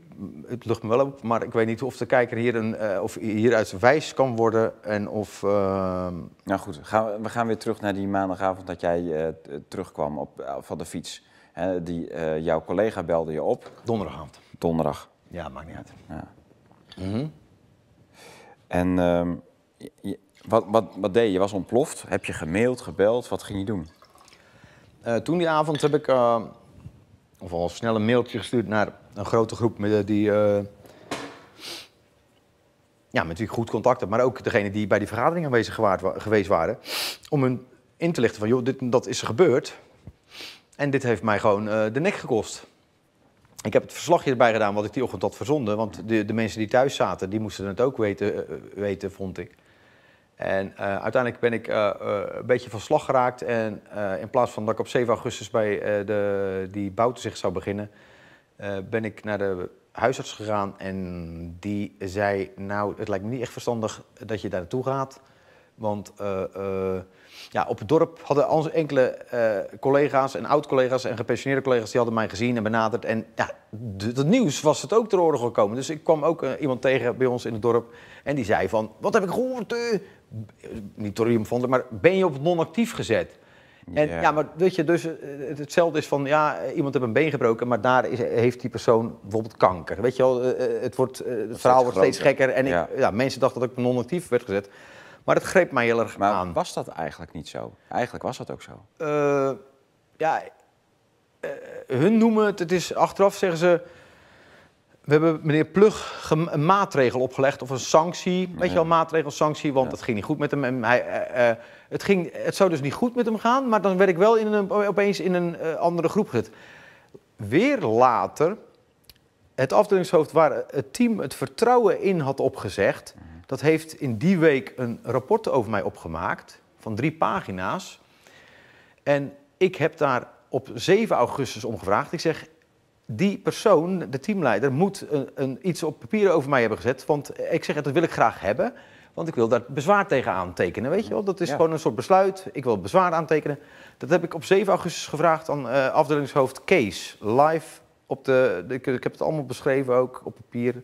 het lucht me wel op, maar ik weet niet of de kijker hier een, uh, of hieruit wijs kan worden en of... Uh... Nou goed, gaan we, we, gaan weer terug naar die maandagavond dat jij eh, eh, terugkwam op, van de fiets. die, jouw collega belde je op. Donderdagavond. Donderdag. Ja, maakt niet uit. Ja. Mhm. En ehm, wat, wat, wat deed je? Je was ontploft? Heb je gemaild, gebeld? Wat ging je doen? toen die avond heb ik of al snel een mailtje gestuurd naar een grote groep eh, die, eh, ja, met wie ik goed contact heb, maar ook degene die bij die vergadering aanwezig geweest waren, om hun in te lichten van, joh, dit, dat is er gebeurd. En dit heeft mij gewoon eh, de nek gekost. Ik heb het verslagje erbij gedaan wat ik die ochtend had verzonden. Want de, de mensen die thuis zaten, die moesten het ook weten, weten vond ik. En uiteindelijk ben ik een beetje van slag geraakt. En in plaats van dat ik op 7 augustus bij de, die bouwtezicht zou beginnen, eh, ben ik naar de huisarts gegaan en die zei, nou, het lijkt me niet echt verstandig dat je daar naartoe gaat. Want eh, eh, ja, op het dorp hadden enkele collega's en oud-collega's en gepensioneerde collega's... die hadden mij gezien en benaderd. En ja, dat nieuws was het ook ter orde gekomen. Dus ik kwam ook iemand tegen bij ons in het dorp en die zei van... wat heb ik gehoord? niet vonden, maar ben je op non-actief gezet? En, ja. ja. maar weet je, dus eh, hetzelfde is van, ja, iemand heeft een been gebroken, maar daar is, heeft die persoon bijvoorbeeld kanker. Weet je wel, eh, eh, het, wordt, verhaal wordt steeds gekker. En Ik, ja, mensen dachten dat ik non-actief werd gezet. Maar dat greep mij heel erg maar aan. was dat eigenlijk niet zo? Eigenlijk was dat ook zo. ja, hun noemen het, het is achteraf zeggen ze... We hebben meneer Plug een maatregel opgelegd of een sanctie. Weet je wel, maatregel, sanctie, want het ging niet goed met hem. En hij, het, ging, het zou dus niet goed met hem gaan, maar dan werd ik wel in een, opeens in een eh, andere groep gezet. Weer later, het afdelingshoofd waar het team het vertrouwen in had opgezegd, mhm. dat heeft in die week een rapport over mij opgemaakt van drie pagina's. En ik heb daar op 7 augustus om gevraagd. Ik zeg, die persoon, de teamleider, moet een, iets op papier over mij hebben gezet. Want ik zeg, dat wil ik graag hebben. Want ik wil daar bezwaar tegen aantekenen, weet je wel. Dat is gewoon een soort besluit. Ik wil bezwaar aantekenen. Dat heb ik op 7 augustus gevraagd aan eh, afdelingshoofd Kees. Live op de, Ik heb het allemaal beschreven ook op papier.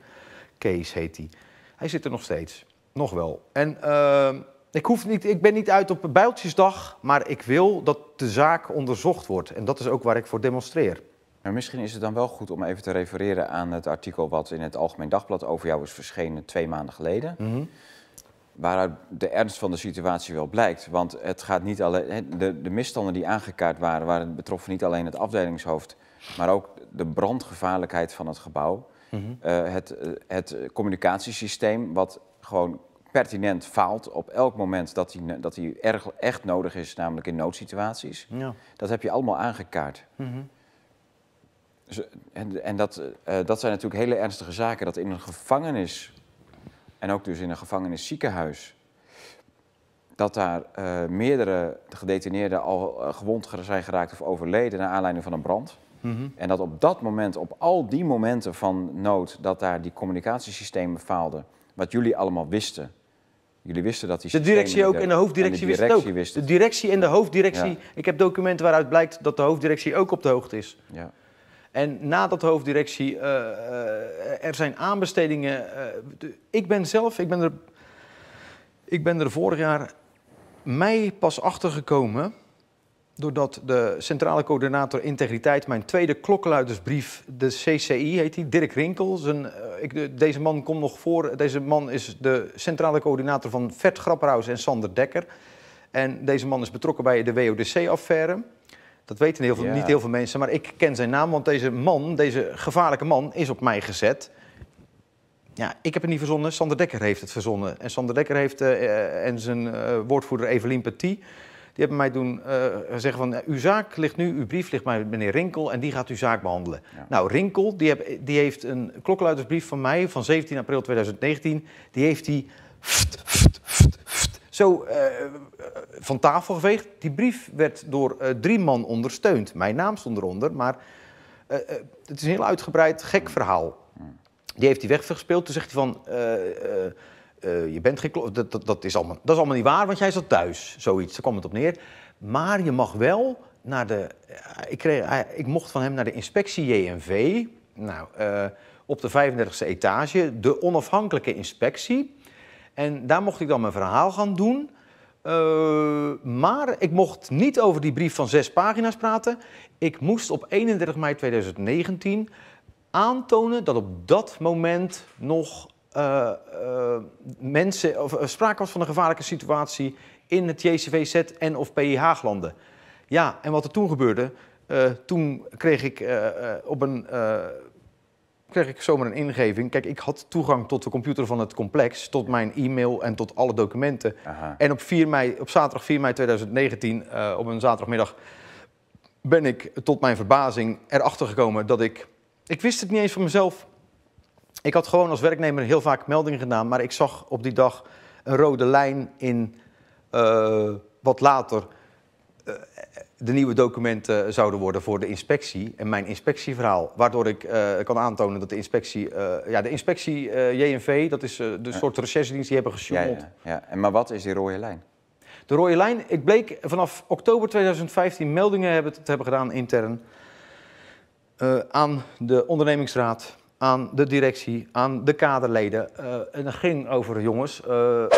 Kees heet hij. Hij zit er nog steeds. Nog wel. En ehm, ik, hoef niet, ik ben niet uit op Bijltjesdag, maar ik wil dat de zaak onderzocht wordt. En dat is ook waar ik voor demonstreer. Maar misschien is het dan wel goed om even te refereren aan het artikel wat in het Algemeen Dagblad over jou is verschenen twee maanden geleden. Mm waaruit de ernst van de situatie wel blijkt. Want het gaat niet alleen, de, de misstanden die aangekaart waren, waren betroffen niet alleen het afdelingshoofd, maar ook de brandgevaarlijkheid van het gebouw. Mhm. Eh, het, eh, het communicatiesysteem, wat gewoon pertinent faalt op elk moment dat hij, dat hij erg, echt nodig is, namelijk in noodsituaties. Ja. Dat heb je allemaal aangekaart. Mm -hmm. En, en dat, eh, dat zijn natuurlijk hele ernstige zaken. Dat in een gevangenis en ook dus in een gevangenisziekenhuis, dat daar eh, meerdere gedetineerden al eh, gewond zijn geraakt of overleden naar aanleiding van een brand. Mhm. En dat op dat moment, op al die momenten van nood, dat daar die communicatiesystemen faalden, wat jullie allemaal wisten. Jullie wisten dat die De directie ook en de hoofddirectie, wisten. wist ook. De directie en de hoofddirectie. Ik heb documenten waaruit blijkt dat de hoofddirectie ook op de hoogte is. Ja. En na dat hoofddirectie, uh, er zijn aanbestedingen. Eh, ik ben zelf, ik ben, er, ik ben er vorig jaar mei pas achter gekomen. Doordat de centrale coördinator integriteit mijn tweede klokkenluidersbrief, de CCI heet hij, Dirk Rinkel. Zijn, ik, deze man komt nog voor. Deze man is de centrale coördinator van Vet Grapperhaus en Sander Dekker. En deze man is betrokken bij de WODC-affaire. Dat weten heel veel, niet heel veel mensen, maar ik ken zijn naam, want deze man, deze gevaarlijke man, is op mij gezet. Ja, ik heb het niet verzonnen, Sander Dekker heeft het verzonnen. En Sander Dekker heeft, eh, eh, en zijn eh, woordvoerder Evelien Petit, die hebben mij doen zeggen van, uw zaak ligt nu, uw brief ligt bij meneer Rinkel en die gaat uw zaak behandelen. Nou, Rinkel, die, heb, die, heeft een klokkenluidersbrief van mij van 17 april 2019, die heeft hij zo eh, van tafel geveegd. Die brief werd door eh, drie man ondersteund. Mijn naam stond eronder, maar eh, het is een heel uitgebreid gek verhaal. Die heeft hij weggespeeld. Toen zegt hij van, je bent geklopt. Dat, dat, is allemaal, dat is allemaal niet waar, want jij zat thuis. Zoiets, daar kwam het op neer. Maar je mag wel naar de... ik, kreeg, ik mocht van hem naar de inspectie JNV. Nou, op de 35e etage. De onafhankelijke inspectie. En daar mocht ik dan mijn verhaal gaan doen. Eh, maar ik mocht niet over die brief van zes pagina's praten. Ik moest op 31 mei 2019 aantonen dat op dat moment nog eh, eh, mensen, of, sprake was van een gevaarlijke situatie in het JCVZ en of PI Haaglanden. Ja, en wat er toen gebeurde, toen kreeg ik op een kreeg ik zomaar een ingeving. Kijk, ik had toegang tot de computer van het complex, tot mijn e-mail en tot alle documenten. En op, 4 mei, op zaterdag 4 mei 2019, eh, op een zaterdagmiddag, ben ik tot mijn verbazing erachter gekomen dat ik... Ik wist het niet eens van mezelf. Ik had gewoon als werknemer heel vaak meldingen gedaan, maar ik zag op die dag een rode lijn in eh, wat later... Eh, de nieuwe documenten zouden worden voor de inspectie en mijn inspectieverhaal. Waardoor ik eh, kan aantonen dat de inspectie, eh, ja, de inspectie uh, eh, JNV, dat is de soort recherchedienst die hebben gesjoemeld. Ja, ja, maar wat is die rode lijn? De rode lijn, ik bleek vanaf oktober 2015 meldingen hebben, te hebben gedaan intern aan de ondernemingsraad aan de directie, aan de kaderleden. en dat ging over, jongens,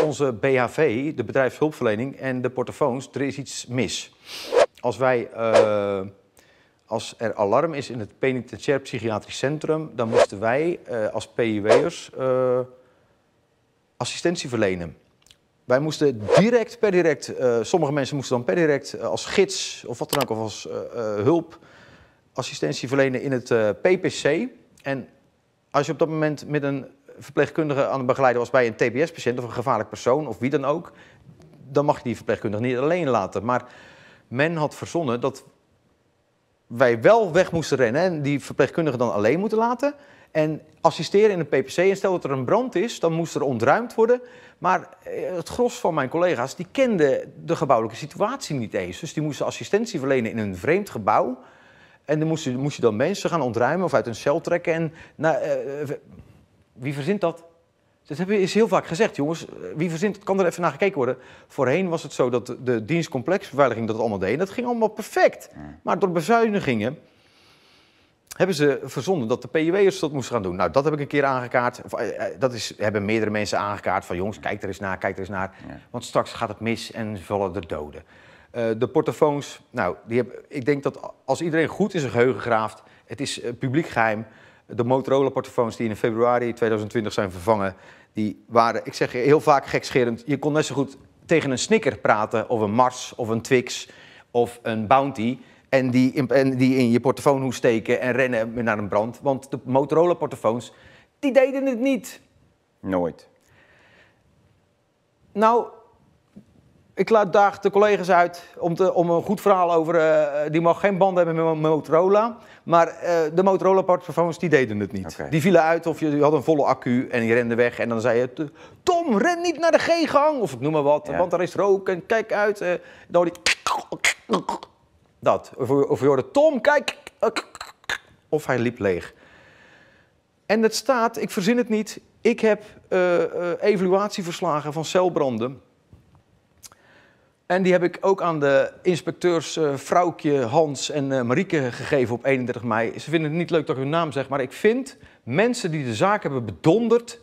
onze BHV, de bedrijfshulpverlening en de portofoons, er is iets mis als, wij, eh, als er alarm is in het penitentiair psychiatrisch centrum, dan moesten wij eh, als PIW'ers uh, eh, assistentie verlenen. Wij moesten direct per direct, sommige mensen moesten dan per direct als gids of wat dan ook, of als hulp assistentie verlenen in het PPC. En als je op dat moment met een verpleegkundige aan het begeleiden was bij een TBS-patiënt of een gevaarlijk persoon of wie dan ook, dan mag je die verpleegkundige niet alleen laten. Maar men had verzonnen dat wij wel weg moesten rennen en die verpleegkundigen dan alleen moeten laten. En assisteren in een PPC. En stel dat er een brand is, dan moest er ontruimd worden. Maar eh, het gros van mijn collega's die kenden de gebouwelijke situatie niet eens. Dus die moesten assistentie verlenen in een vreemd gebouw. En dan moest je, dan mensen gaan ontruimen of uit een cel trekken. En nou, eh, eh, wie verzint dat? Dat is heel vaak gezegd, jongens. Eh, wie verzint het, kan er even naar gekeken worden. Voorheen was het zo dat de dienst beveiliging dat allemaal deed. En dat ging allemaal perfect. Maar door bezuinigingen hebben ze verzonden dat de PUW'ers dat moesten gaan doen. Nou, dat heb ik een keer aangekaart. Eh, eh, dat is, hebben meerdere mensen aangekaart van jongens, kijk er eens naar, kijk er eens naar. Want straks gaat het mis en vallen er doden. de portofoons, nou, die heb ik denk dat als iedereen goed in zijn geheugen graaft... het is publiek geheim, de Motorola-portofoons die in februari 2020 zijn vervangen, die waren, ik zeg heel vaak gekscherend, je kon net zo goed tegen een Snicker praten of een Mars of een Twix of een Bounty. En die, in, en die in je steken en rennen naar een brand. Want de Motorola-portofoons, die deden het niet. Nooit. Nou, ik laat daag de collega's uit om, te, om een goed verhaal over. Eh, eh, die mag geen band hebben met Motorola. Maar eh, de Motorola-portefeuilles die deden het niet. Die vielen uit of je, had een volle accu en die rende weg. En dan zei je: Tom, ren niet naar de G-gang. Of ik noem maar wat, want daar is rook en kijk uit. Uh, dan Dat. Of, of je hoorde: Tom, kijk. Of hij liep leeg. En het staat, ik verzin het niet. Ik heb evaluatieverslagen van celbranden en die heb ik ook aan de inspecteurs uh, Hans en uh, Marieke gegeven op 31 mei. Ze vinden het niet leuk dat ik hun naam zeg, maar ik vind mensen die de zaak hebben bedonderd,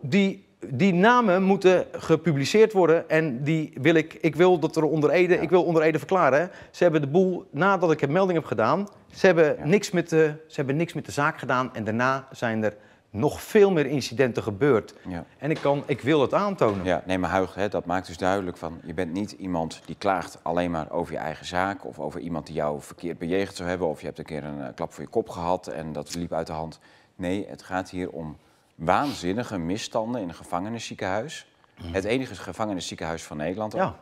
die, die namen moeten gepubliceerd worden. En die wil ik, ik wil dat er onder Ede, ik wil onder Ede verklaren. Ze hebben de boel, nadat ik een melding heb gedaan, ze hebben, niks, met ze hebben niks met de zaak gedaan en daarna zijn er nog veel meer incidenten gebeurt. Ja. En ik, kan, ik wil het aantonen. Ja, nee, maar Huig, hè, dat maakt dus duidelijk van... je bent niet iemand die klaagt alleen maar over je eigen zaak... of over iemand die jou verkeerd bejegend zou hebben... of je hebt een keer een eh, klap voor je kop gehad en dat liep uit de hand. Nee, het gaat hier om waanzinnige misstanden in een gevangenisziekenhuis. Mhm. Het enige gevangenisziekenhuis van Nederland. Ja.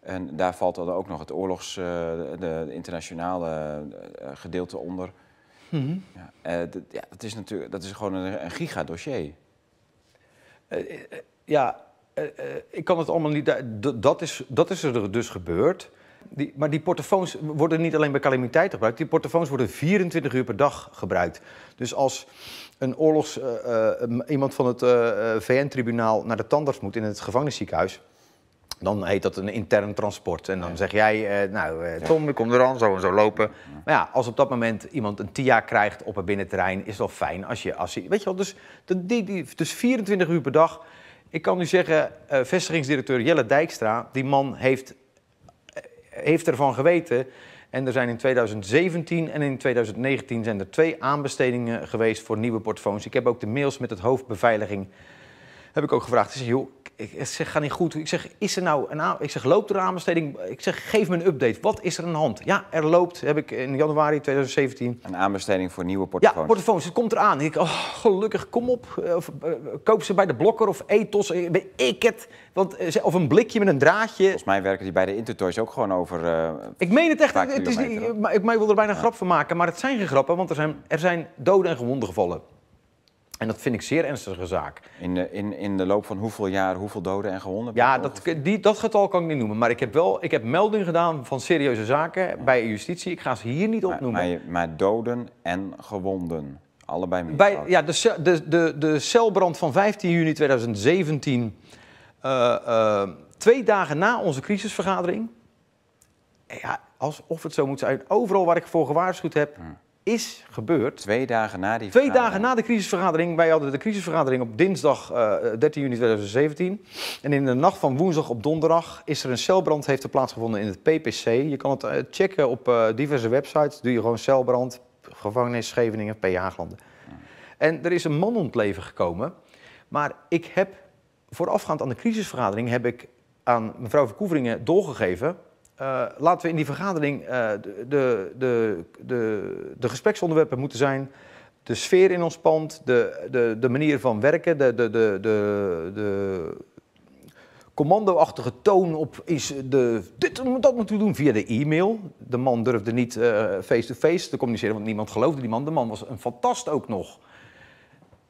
En daar valt dan ook nog het oorlogs... Uh, de, internationale eh, gedeelte onder ja, eh, ja, dat, is natuurlijk, dat is gewoon een, een gigadossier. Eh, eh, ja, ik kan het allemaal niet. Dat is, dat is er dus gebeurd. Die, maar die portofoons worden niet alleen bij calamiteiten gebruikt. Die portofoons worden 24 uur per dag gebruikt. Dus als een oorlogs, iemand van het uh, VN-tribunaal naar de tandarts moet in het gevangenisziekenhuis... Dan heet dat een intern transport. En dan zeg jij, eh, nou eh, Tom, ik kom er aan, zo en zo lopen. Maar ja, als op dat moment iemand een TIA krijgt op het binnenterrein, is dat fijn. Als je, als je, weet je wel, dus, de, dus 24 uur per dag. Ik kan nu zeggen, eh, vestigingsdirecteur Jelle Dijkstra, die man heeft, heeft ervan geweten. En er zijn in 2017 en in 2019 zijn er twee aanbestedingen geweest voor nieuwe portfoons. Ik heb ook de mails met het hoofdbeveiliging heb ik ook gevraagd. Ik zeg, joh, ik, zeg, ga niet goed. Ik zeg, is er nou een ik zeg, loopt er aanbesteding? Ik zeg, geef me een update. Wat is er aan de hand? Ja, er loopt, heb ik in januari 2017. Een aanbesteding voor nieuwe portefeuilles. Ja, portefeuilles. Het komt eraan. Ik, oh, gelukkig, kom op. Eh, of, eh, koop ze bij de blokker of ethos. Eh, ik het. Want, of een blikje met een draadje. Volgens mij werken die bij de Intertoys ook gewoon over... ik meen het echt. Het is, ik, wil er bijna grap van maken. Maar het zijn geen grappen, want er zijn, er zijn doden en gewonden gevallen. En dat vind ik zeer ernstige zaak. In de, in, in de loop van hoeveel jaar, hoeveel doden en gewonden? Ja, dat, die, dat getal kan ik niet noemen. Maar ik heb wel ik heb melding gedaan van serieuze zaken bij justitie. Ik ga ze hier niet opnoemen. Maar, doden en gewonden, allebei minuten. Bij, ja, de, de, de, de celbrand van 15 juni 2017, eh, eh, twee dagen na onze crisisvergadering. Ja, alsof het zo moet zijn. Overal waar ik voor gewaarschuwd heb, hmm is gebeurd. Twee dagen na die Twee dagen na de crisisvergadering. Wij hadden de crisisvergadering op dinsdag 13 eh, juni 2017. En in de nacht van woensdag op donderdag is er een celbrand heeft plaatsgevonden in het PPC. Je kan het eh, checken op eh, diverse websites. Doe je gewoon celbrand, gevangenis Scheveningen, P. Haaglanden. En er is een man om het leven gekomen. Maar ik heb voorafgaand aan de crisisvergadering heb ik aan mevrouw Verkoeveringen doorgegeven uh, laten we in die vergadering eh, de, de, de, de, de gespreksonderwerpen moeten zijn. De sfeer in ons pand, de, de, de manier van werken, de, de, de, de, de commando-achtige toon op is de, dit, dat moeten we doen via de e-mail. De man durfde niet eh, face-to-face te communiceren, want niemand geloofde die man. De man was een fantast ook nog.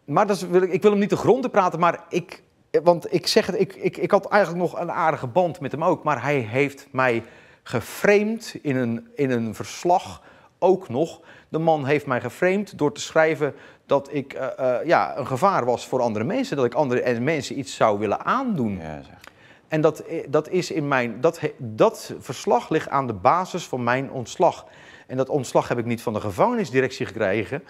Maar dat is, wil ik, ik wil hem niet de grond te praten, maar ik want ik zeg het, ik, ik, ik had eigenlijk nog een aardige band met hem ook, maar hij heeft mij geframed in een, in een verslag ook nog. De man heeft mij geframed door te schrijven dat ik eh, eh, ja, een gevaar was voor andere mensen, dat ik andere mensen iets zou willen aandoen. Ja, en dat, eh, dat, is in mijn, dat, dat verslag ligt aan de basis van mijn ontslag. En dat ontslag heb ik niet van de gevangenisdirectie gekregen.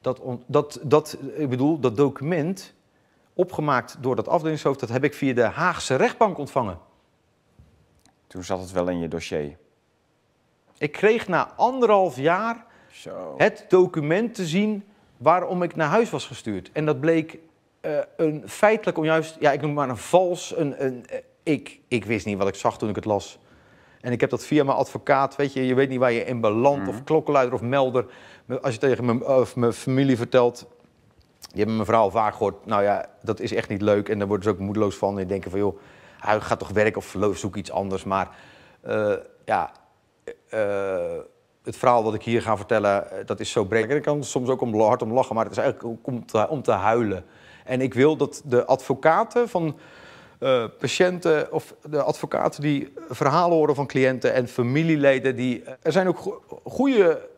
Dat, dat, dat, ik bedoel, dat document opgemaakt door dat afdelingshoofd, dat heb ik via de Haagse rechtbank ontvangen. Toen zat het wel in je dossier. Ik kreeg na anderhalf jaar Zo. het document te zien waarom ik naar huis was gestuurd. En dat bleek eh, een feitelijk onjuist, ja, ik noem maar een vals. Een, een, eh, ik, ik wist niet wat ik zag toen ik het las. En ik heb dat via mijn advocaat, weet je, je weet niet waar je in belandt, mhm. of klokkenluider of melder. Als je tegen mijn, of mijn familie vertelt, je hebt mijn verhaal vaak gehoord. Nou ja, dat is echt niet leuk. En daar worden ze ook moedeloos van. En die denken van, joh, hij gaat toch werken of zoek iets anders. Maar eh, ja, eh, het verhaal wat ik hier ga vertellen, eh, dat is zo en Ik kan soms ook om, hard om lachen, maar het is eigenlijk om te, om te huilen. En ik wil dat de advocaten van patiënten of de advocaten die verhalen horen van cliënten en familieleden, die, er zijn ook goede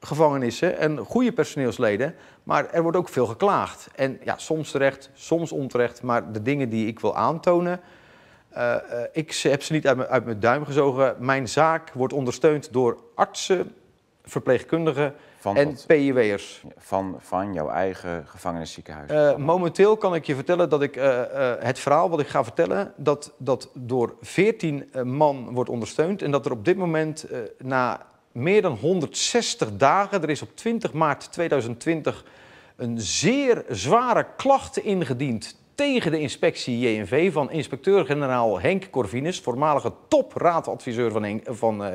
gevangenissen en goede personeelsleden. Maar er wordt ook veel geklaagd. En ja, soms terecht, soms onterecht. Maar de dingen die ik wil aantonen, eh, eh, ik heb ze niet uit, uit mijn duim gezogen. Mijn zaak wordt ondersteund door artsen, verpleegkundigen en PIW'ers. Van, van jouw eigen gevangenisziekenhuis? Eh, momenteel kan ik je vertellen dat ik het verhaal wat ik ga vertellen, dat dat door 14 man wordt ondersteund. En dat er op dit moment na meer dan 160 dagen. Er is op 20 maart 2020 een zeer zware klacht ingediend tegen de inspectie JNV van inspecteur-generaal Henk Corvinus, voormalige topraadadviseur van, van uh,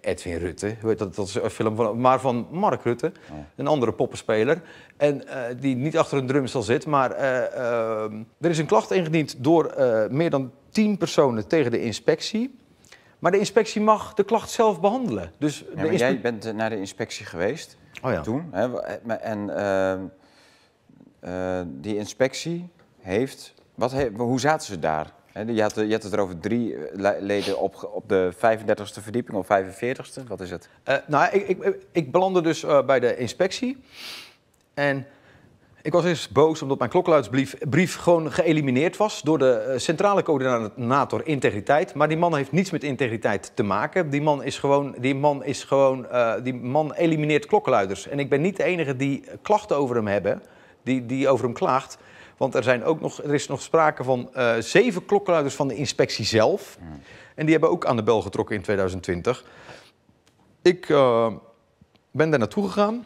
Edwin Rutte, dat, dat film van, maar van Mark Rutte, oh. een andere poppenspeler. En eh, die niet achter een drumstel zit, maar ehm, er is een klacht ingediend door meer dan 10 personen tegen de inspectie. Maar de inspectie mag de klacht zelf behandelen. Dus maar jij bent eh, naar de inspectie geweest oh ja. toen. Hè? Eh, en ehm, eh, die inspectie heeft... Wat hoe zaten ze daar? Je had, je had, het erover drie leden op, op de 35e verdieping of 45e. Wat is het? nou, ik, ik, ik belandde dus bij de inspectie. En ik was eerst boos omdat mijn klokkenluidsbrief gewoon geëlimineerd was door de eh, centrale coördinator integriteit. Maar die man heeft niets met integriteit te maken. Die man is gewoon, die man is gewoon, eh, die man elimineert klokkenluiders. En ik ben niet de enige die klachten over hem hebben, die, die over hem klaagt. Want er, zijn ook nog, er is nog sprake van eh, zeven klokkenluiders van de inspectie zelf. En die hebben ook aan de bel getrokken in 2020. Ik ben daar naartoe gegaan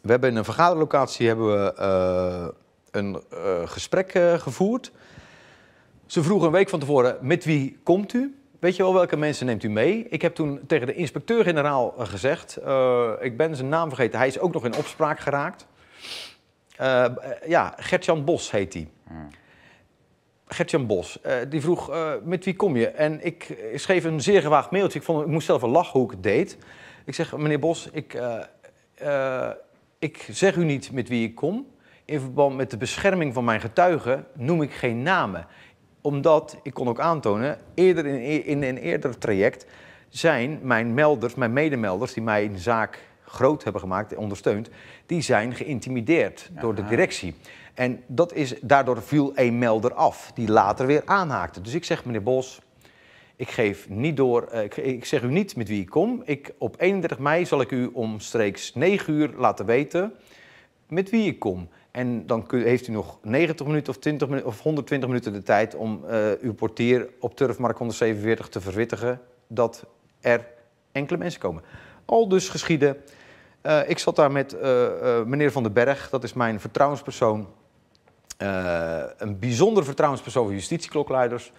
we hebben in een vergaderlocatie hebben we, eh, een eh, gesprek eh, gevoerd. Ze vroegen een week van tevoren, met wie komt u? Weet je wel, welke mensen neemt u mee? Ik heb toen tegen de inspecteur-generaal gezegd, ik ben zijn naam vergeten, hij is ook nog in opspraak geraakt. ja, Gertjan Bos heet hij. Hmm. Gertjan Bos, die vroeg met wie kom je? En ik, schreef een zeer gewaagd mailtje. Ik, vond, ik moest zelf een lachen hoe ik het deed. Ik zeg, meneer Bos, ik, ik zeg u niet met wie ik kom. In verband met de bescherming van mijn getuigen noem ik geen namen. Omdat, ik kon ook aantonen, eerder in, in een eerder traject zijn mijn melders, mijn medemelders die mij in zaak groot hebben gemaakt en ondersteund, die zijn geïntimideerd door de directie. En dat is, daardoor viel een melder af, die later weer aanhaakte. Dus ik zeg, meneer Bos, ik geef niet door, eh, ik, zeg u niet met wie ik kom. Ik, op 31 mei zal ik u omstreeks 9 uur laten weten met wie ik kom. En dan heeft u nog 90 minuten of, 20 minuten of 120 minuten de tijd om eh, uw portier op Turfmarkt 147 te verwittigen dat er enkele mensen komen. Al dus geschieden. Eh, ik zat daar met meneer Van den Berg, dat is mijn vertrouwenspersoon. een bijzonder vertrouwenspersoon van justitieklokluiders.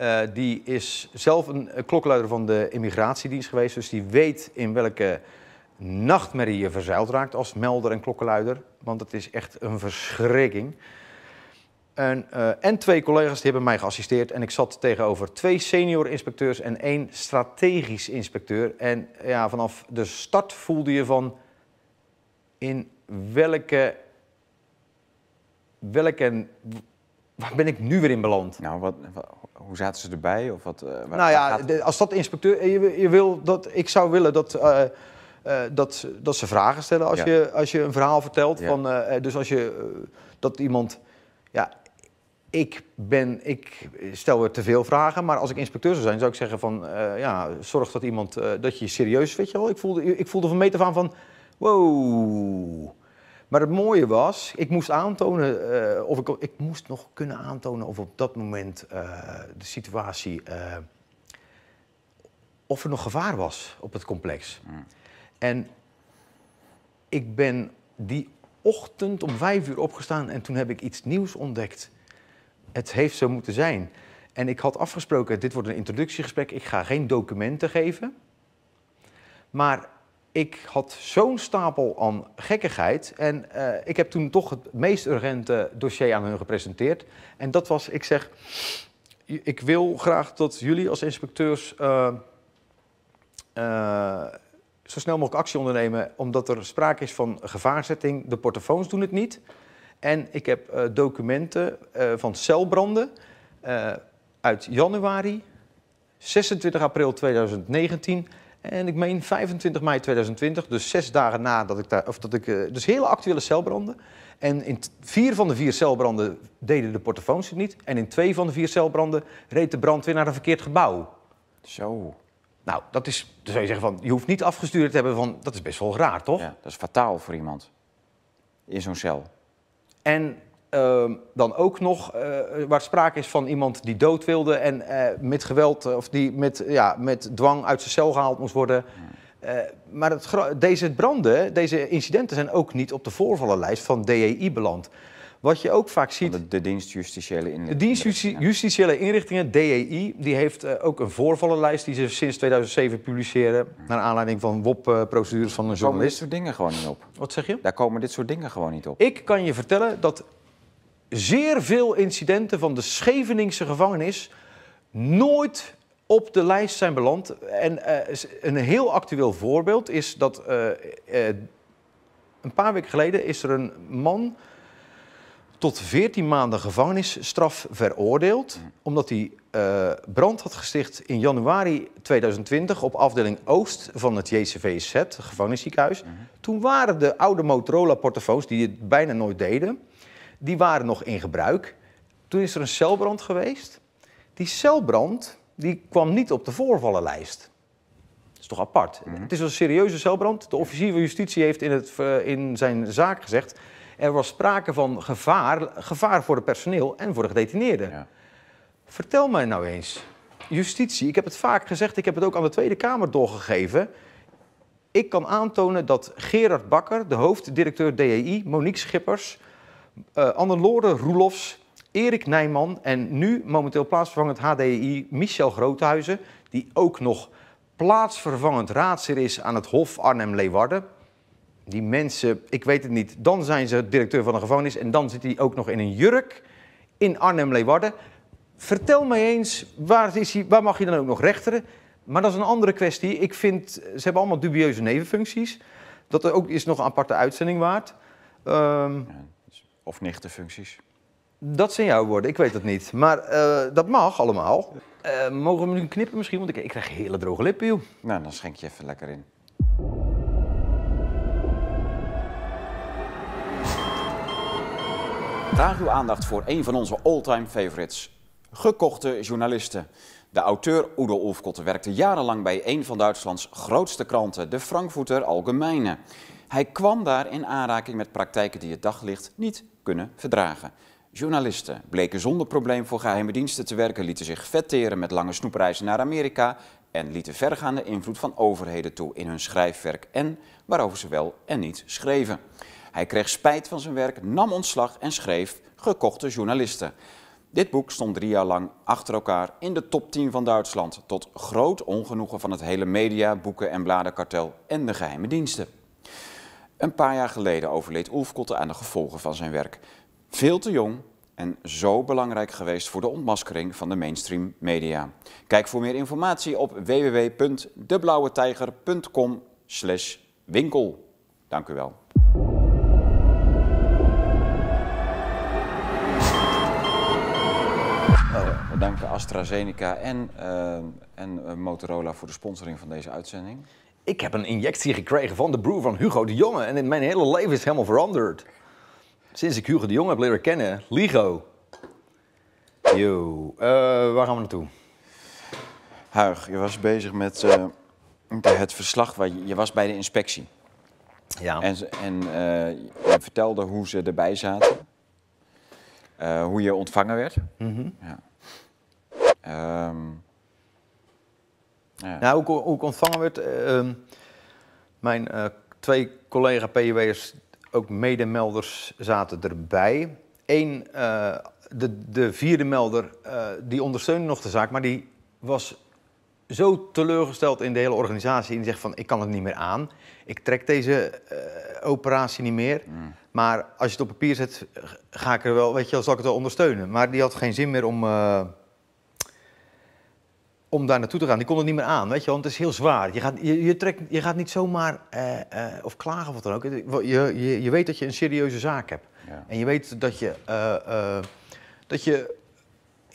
Eh, die is zelf een eh, klokluider van de immigratiedienst geweest. Dus die weet in welke nachtmerrie je verzeild raakt als melder en klokkenluider. Want het is echt een verschrikking. En, eh, en, twee collega's die hebben mij geassisteerd. En ik zat tegenover twee senior inspecteurs en één strategisch inspecteur. En ja, vanaf de start voelde je van in welke, welke waar ben ik nu weer in beland? Nou, wat, hoe zaten ze erbij? Of wat, uh, waar, nou ja, als dat inspecteur. Je, wil dat, ik zou willen dat. Uh, uh, dat, dat ze vragen stellen als, je, als je een verhaal vertelt. Ja. Van, dus als je dat iemand. Ja, ik, ben, ik stel weer te veel vragen, maar als ik inspecteur zou zijn, zou ik zeggen van ja, zorg dat iemand dat je serieus, weet je wel. Ik voelde, ik voelde van meet van wow maar het mooie was, ik moest aantonen, uh, of ik, ik moest nog kunnen aantonen of op dat moment eh, de situatie, eh, of er nog gevaar was op het complex. Mm. En ik ben die ochtend om vijf uur opgestaan en toen heb ik iets nieuws ontdekt. Het heeft zo moeten zijn. En ik had afgesproken, dit wordt een introductiegesprek, ik ga geen documenten geven. Maar ik had zo'n stapel aan gekkigheid. En eh, ik heb toen toch het meest urgente dossier aan hun gepresenteerd. En dat was, ik zeg, ik wil graag dat jullie als inspecteurs eh, eh, zo snel mogelijk actie ondernemen, omdat er sprake is van gevaarzetting. De portofoons doen het niet. En ik heb documenten van celbranden uit januari, 26 april 2019 en ik meen 25 mei 2020, dus zes dagen nadat ik daar, of dat ik, eh, dus hele actuele celbranden. En in vier van de vier celbranden deden de portefeuilles het niet. En in twee van de vier celbranden reed de brand weer naar een verkeerd gebouw. Zo. Nou, dat is, dan zou je zeggen van, je hoeft niet afgestuurd te hebben van, dat is best wel raar, toch? Ja, dat is fataal voor iemand in zo'n cel. En Ehm, dan ook nog eh, waar sprake is van iemand die dood wilde en eh, met geweld eh, of die met, ja, met dwang uit zijn cel gehaald moest worden. maar deze branden, deze incidenten zijn ook niet op de voorvallenlijst van DEI beland. Wat je ook vaak ziet. De, de justitiële inrichtingen. De justitiële inrichtingen, DEI, die heeft ook een voorvallenlijst die ze sinds 2007 publiceren. Naar aanleiding van WOP-procedures van een journalist. Daar komen dit soort dingen gewoon niet op. Wat zeg je? Daar komen dit soort dingen gewoon niet op. Ik kan je vertellen dat zeer veel incidenten van de Scheveningse gevangenis nooit op de lijst zijn beland. En eh, een heel actueel voorbeeld is dat eh, eh, een paar weken geleden is er een man tot 14 maanden gevangenisstraf veroordeeld. Mm. Omdat hij brand had gesticht in januari 2020 op afdeling Oost van het JCVZ, het gevangenisziekenhuis. Mm-hmm. Toen waren de oude Motorola-portofoons, die het bijna nooit deden, die waren nog in gebruik. Toen is er een celbrand geweest. Die celbrand die kwam niet op de voorvallenlijst. Dat is toch apart? Mhm. Het is een serieuze celbrand. De officier van justitie heeft in, het, eh, in zijn zaak gezegd... er was sprake van gevaar, gevaar voor het personeel en voor de gedetineerden. Ja. Vertel mij nou eens, justitie, ik heb het vaak gezegd... ik heb het ook aan de Tweede Kamer doorgegeven... Ik kan aantonen dat Gerard Bakker, de hoofddirecteur DEI, Monique Schippers, uh, eh, Lore Roelofs, Erik Nijman en nu momenteel plaatsvervangend HDI Michel Groothuizen, die ook nog plaatsvervangend raadser is aan het Hof Arnhem-Leeuwarden. Die mensen, ik weet het niet, dan zijn ze directeur van de gevangenis en dan zit hij ook nog in een jurk in Arnhem-Leeuwarden. Vertel mij eens, waar, is hij, waar mag je dan ook nog rechteren? Maar dat is een andere kwestie. Ik vind, ze hebben allemaal dubieuze nevenfuncties. Dat er ook is nog een aparte uitzending waard. Um, of nichtenfuncties? Dat zijn jouw woorden, ik weet het niet. Maar eh, dat mag allemaal. Eh, mogen we nu knippen misschien? Want ik, ik krijg hele droge lippen, Nou, dan schenk je even lekker in. Vraag uw aandacht voor een van onze all-time favorites. Gekochte journalisten. De auteur Udo Ulfkotte werkte jarenlang bij een van Duitslands grootste kranten, de Frankfurter Allgemeine. Hij kwam daar in aanraking met praktijken die het daglicht niet kunnen verdragen. Journalisten bleken zonder probleem voor geheime diensten te werken, lieten zich vetteren met lange snoepreizen naar Amerika en lieten vergaande invloed van overheden toe in hun schrijfwerk en waarover ze wel en niet schreven. Hij kreeg spijt van zijn werk, nam ontslag en schreef Gekochte journalisten. Dit boek stond drie jaar lang achter elkaar in de top 10 van Duitsland, tot groot ongenoegen van het hele media, boeken en bladenkartel en de geheime diensten. Een paar jaar geleden overleed Oefkotte aan de gevolgen van zijn werk. Veel te jong en zo belangrijk geweest voor de ontmaskering van de mainstream media. Kijk voor meer informatie op www.deblauwetijger.com winkel. Dank u wel. Oh, we danken AstraZeneca en, eh, en eh, Motorola voor de sponsoring van deze uitzending ik heb een injectie gekregen van de broer van Hugo de Jonge. En mijn hele leven is helemaal veranderd. Sinds ik Hugo de Jonge heb leren kennen. Ligo. Yo, eh, waar gaan we naartoe? Huig, je was bezig met eh, het verslag, waar je, was bij de inspectie. Ja. En, en eh, je vertelde hoe ze erbij zaten. hoe je ontvangen werd. Mhm. ja. Ehm, nou, hoe, ik ontvangen werd, eh, ehm, mijn eh, twee collega puwers ook medemelders, zaten erbij. Eén, eh, de, de, vierde melder, die ondersteunde nog de zaak, maar die was zo teleurgesteld in de hele organisatie. En die zegt van, ik kan het niet meer aan. Ik trek deze operatie niet meer. Mm. Maar als je het op papier zet, ga ik er wel, weet je, zal ik het wel ondersteunen. Maar die had geen zin meer om om daar naartoe te gaan. Die kon het niet meer aan, weet je want het is heel zwaar. Je gaat, je, je trekt, je gaat niet zomaar, eh, eh, of klagen of wat dan ook. Je, je, je weet dat je een serieuze zaak hebt. En je weet dat je, eh, dat je,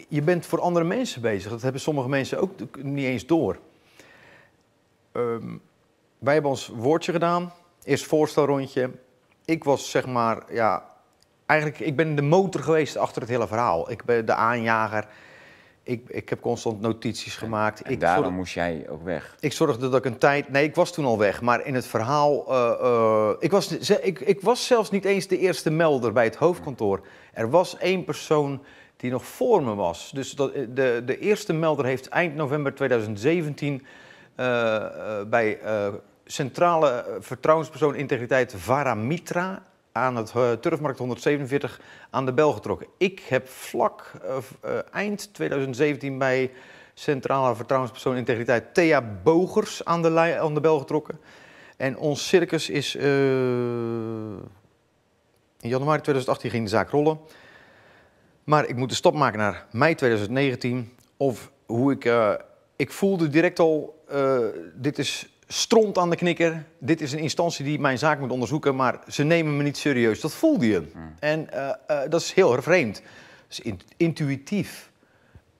je bent voor andere mensen bezig. Dat hebben sommige mensen ook niet eens door. Ehm, wij hebben ons woordje gedaan, eerst voorstelrondje. Ik was zeg maar, ja, eigenlijk, ik ben de motor geweest achter het hele verhaal. Ik ben de aanjager. Ik, ik heb constant notities gemaakt. En, ik daarom moest jij ook weg? Ik zorgde dat ik een tijd... Nee, ik was toen al weg. Maar in het verhaal... Eh, eh, ik, was, ik, ik was zelfs niet eens de eerste melder bij het hoofdkantoor. Er was één persoon die nog voor me was. Dus dat, eh, de, de eerste melder heeft eind november 2017... bij centrale vertrouwenspersoon integriteit Vara Mitra aan het eh, Turfmarkt 147 aan de bel getrokken. Ik heb vlak eh, eh, eind 2017 bij Centrale Vertrouwenspersoon Integriteit Thea Bogers aan de, aan de bel getrokken. En ons circus is... in januari 2018 ging de zaak rollen. Maar ik moet de stap maken naar mei 2019. Of hoe ik... ik voelde direct al, dit is stront aan de knikker. Dit is een instantie die mijn zaak moet onderzoeken, maar ze nemen me niet serieus. Dat voelde je. Hmm. En eh, eh, dat is heel erg vreemd. Dat is intuïtief.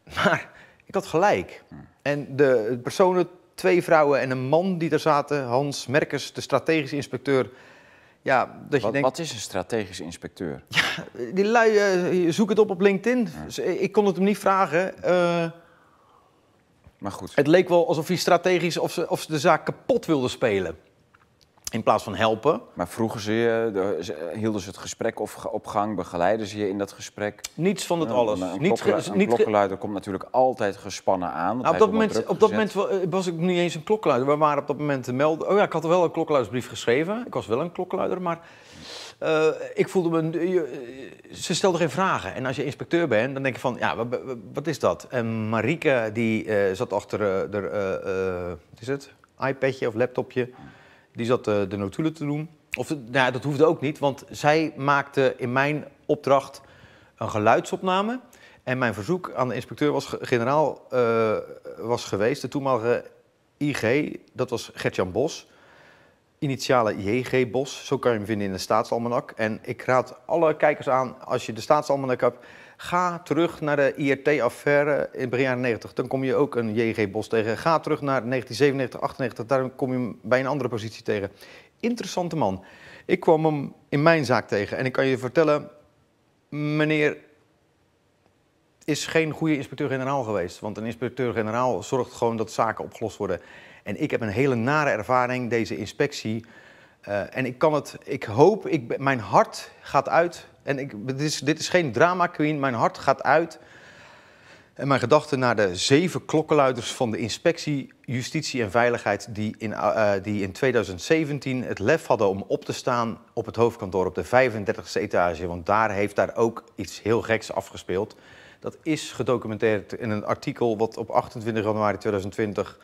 Maar ik had gelijk. Hmm. En de personen, twee vrouwen en een man die er zaten, Hans Merkers, de strategisch inspecteur. Ja, dat wat, je denkt, wat is een strategisch inspecteur? Ja, die lui, uh, eh, zoek het op op LinkedIn. Ik kon het hem niet vragen. Maar goed. Het leek wel alsof hij strategisch of ze, of ze de zaak kapot wilde spelen. In plaats van helpen. Maar vroegen ze je, eh, hielden ze het gesprek of op gang, begeleiden ze je in dat gesprek? Niets van dat alles. Een, een, klokkenluider komt natuurlijk altijd gespannen aan. Nou, op, dat moment, op dat moment was ik niet eens een klokkenluider. We waren op dat moment te melden. Oh ja, ik had wel een klokkenluidersbrief geschreven. Ik was wel een klokkenluider, maar eh, ik voelde me... Eh, eh, ze stelde geen vragen. En als je inspecteur bent, dan denk je van, ja, wat, is dat? En Marike, die zat achter de, wat is het? iPadje of laptopje. Die zat de notulen te doen. Of, nou, ja, dat hoefde ook niet, want zij maakte in mijn opdracht een geluidsopname. En mijn verzoek aan de inspecteur was, generaal was geweest, de toenmalige IG, dat was Gertjan Bos. Initiale JG Bos. Zo kan je hem vinden in de Staatsalmanak. En ik raad alle kijkers aan, als je de Staatsalmanak hebt, ga terug naar de IRT-affaire in begin jaren 90. Dan kom je ook een JG Bos tegen. Ga terug naar 1997, 98. Daar kom je hem bij een andere positie tegen. Interessante man. Ik kwam hem in mijn zaak tegen. En ik kan je vertellen, meneer is geen goede inspecteur-generaal geweest. Want een inspecteur-generaal zorgt gewoon dat zaken opgelost worden. En ik heb een hele nare ervaring, deze inspectie. Eh, en ik kan het, ik hoop, ik, mijn hart gaat uit. En ik, dit, is, dit is geen drama queen, mijn hart gaat uit. En mijn gedachten naar de zeven klokkenluiders van de inspectie Justitie en Veiligheid. Die in, eh, die in 2017 het lef hadden om op te staan op het hoofdkantoor op de 35e etage. Want daar heeft daar ook iets heel geks afgespeeld. Dat is gedocumenteerd in een artikel wat op 28 januari 2020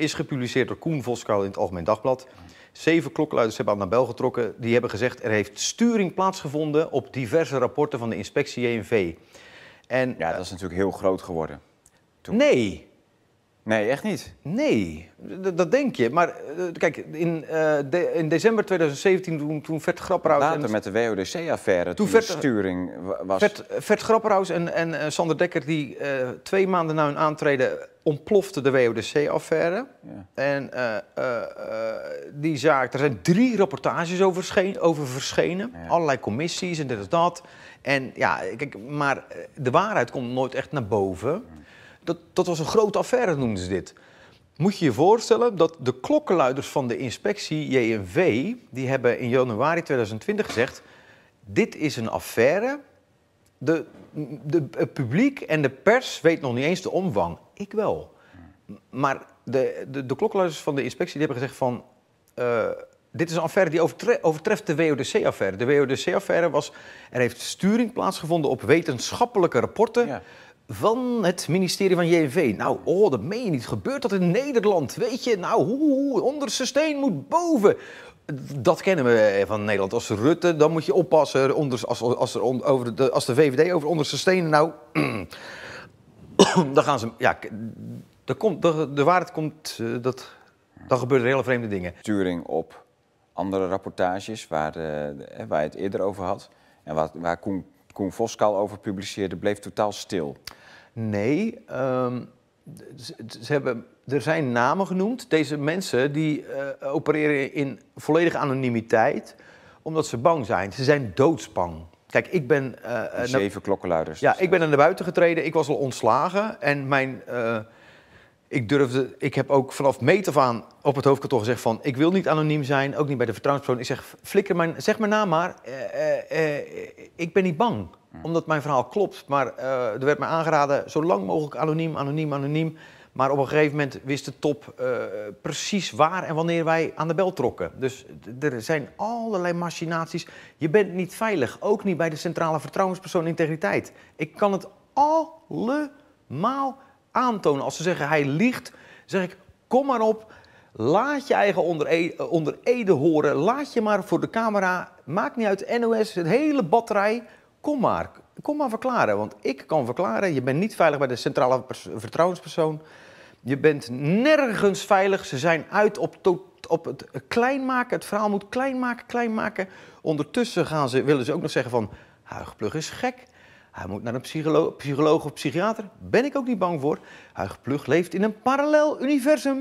is gepubliceerd door Koen Voskou in het Algemeen Dagblad. Zeven klokluiders hebben aan de bel getrokken. Die hebben gezegd er heeft sturing plaatsgevonden op diverse rapporten van de inspectie JNV. En, ja, dat is natuurlijk heel groot geworden. Toen. Nee, Nee, echt niet. Nee, dat denk je. Maar eh, kijk, in, eh, in december 2017 toen, toen Vert Grapperhaus... Later en... met de WODC-affaire, toen, versturing was... Vert, Vert Grapperhaus en, en uh, Sander Dekker, die twee maanden na hun aantreden... ontplofte de WODC-affaire. Ja. En die zaak, er zijn drie rapportages over, over verschenen. Allerlei commissies en dit en dat. En ja, kijk, maar de waarheid komt nooit echt naar boven... Dat, dat was een grote affaire, noemden ze dit. Moet je je voorstellen dat de klokkenluiders van de inspectie JNV... die hebben in januari 2020 gezegd... dit is een affaire. De, de, het publiek en de pers weet nog niet eens de omvang. Ik wel. Maar de, de, de klokkenluiders van de inspectie die hebben gezegd van... Eh, dit is een affaire die overtreft de WODC-affaire. De WODC-affaire was... er heeft sturing plaatsgevonden op wetenschappelijke rapporten... Ja van het ministerie van JNV. Nou, oh, dat meen je niet. Gebeurt dat in Nederland? Weet je, nou, hoe, onderste steen moet boven. Dat kennen we eh, van Nederland. Als Rutte, dan moet je oppassen. Onders, als, als, er over de, als de VVD over onderste steen. nou... dan gaan ze... Ja, de, komt, de, waarheid komt... Eh, dat, dan gebeuren er hele vreemde dingen. Sturing op andere rapportages waar, uh, waar je het eerder over had. En wat waar Koen Koen Voskaal over publiceerde, bleef totaal stil. Nee, ehm, ze, hebben, er zijn namen genoemd. Deze mensen die eh, opereren in volledige anonimiteit, omdat ze bang zijn. Ze zijn doodsbang. Kijk, ik ben... Eh, eh, zeven klokkenluiders. Ja, dus ik ben naar buiten getreden. Ik was al ontslagen. En mijn ik durfde, ik heb ook vanaf meet af aan op het hoofdkantoor gezegd van... ik wil niet anoniem zijn, ook niet bij de vertrouwenspersoon. Ik zeg, flikker mijn, zeg mijn naam maar, eh, eh, eh, ik ben niet bang. Hmm. Omdat mijn verhaal klopt, maar er werd mij aangeraden... zo lang mogelijk anoniem, anoniem, anoniem. Maar op een gegeven moment wist de top precies waar en wanneer wij aan de bel trokken. Dus er zijn allerlei machinaties. Je bent niet veilig, ook niet bij de centrale vertrouwenspersoon integriteit. Ik kan het allemaal aantonen. Als ze zeggen hij liegt, zeg ik kom maar op. Laat je eigen onder, e- eh, onder ede horen. Laat je maar voor de camera. Maakt niet uit, NOS, het hele batterij. Kom maar, kom maar verklaren. Want ik kan verklaren, je bent niet veilig bij de centrale vertrouwenspersoon. Je bent nergens veilig. Ze zijn uit op, op het klein maken. Het verhaal moet klein maken, klein maken. Ondertussen gaan ze, willen ze ook nog zeggen van... Huigplug is gek. Hij moet naar een psycholoog of psychiater. Ben ik ook niet bang voor. Huig Plug leeft in een parallel universum.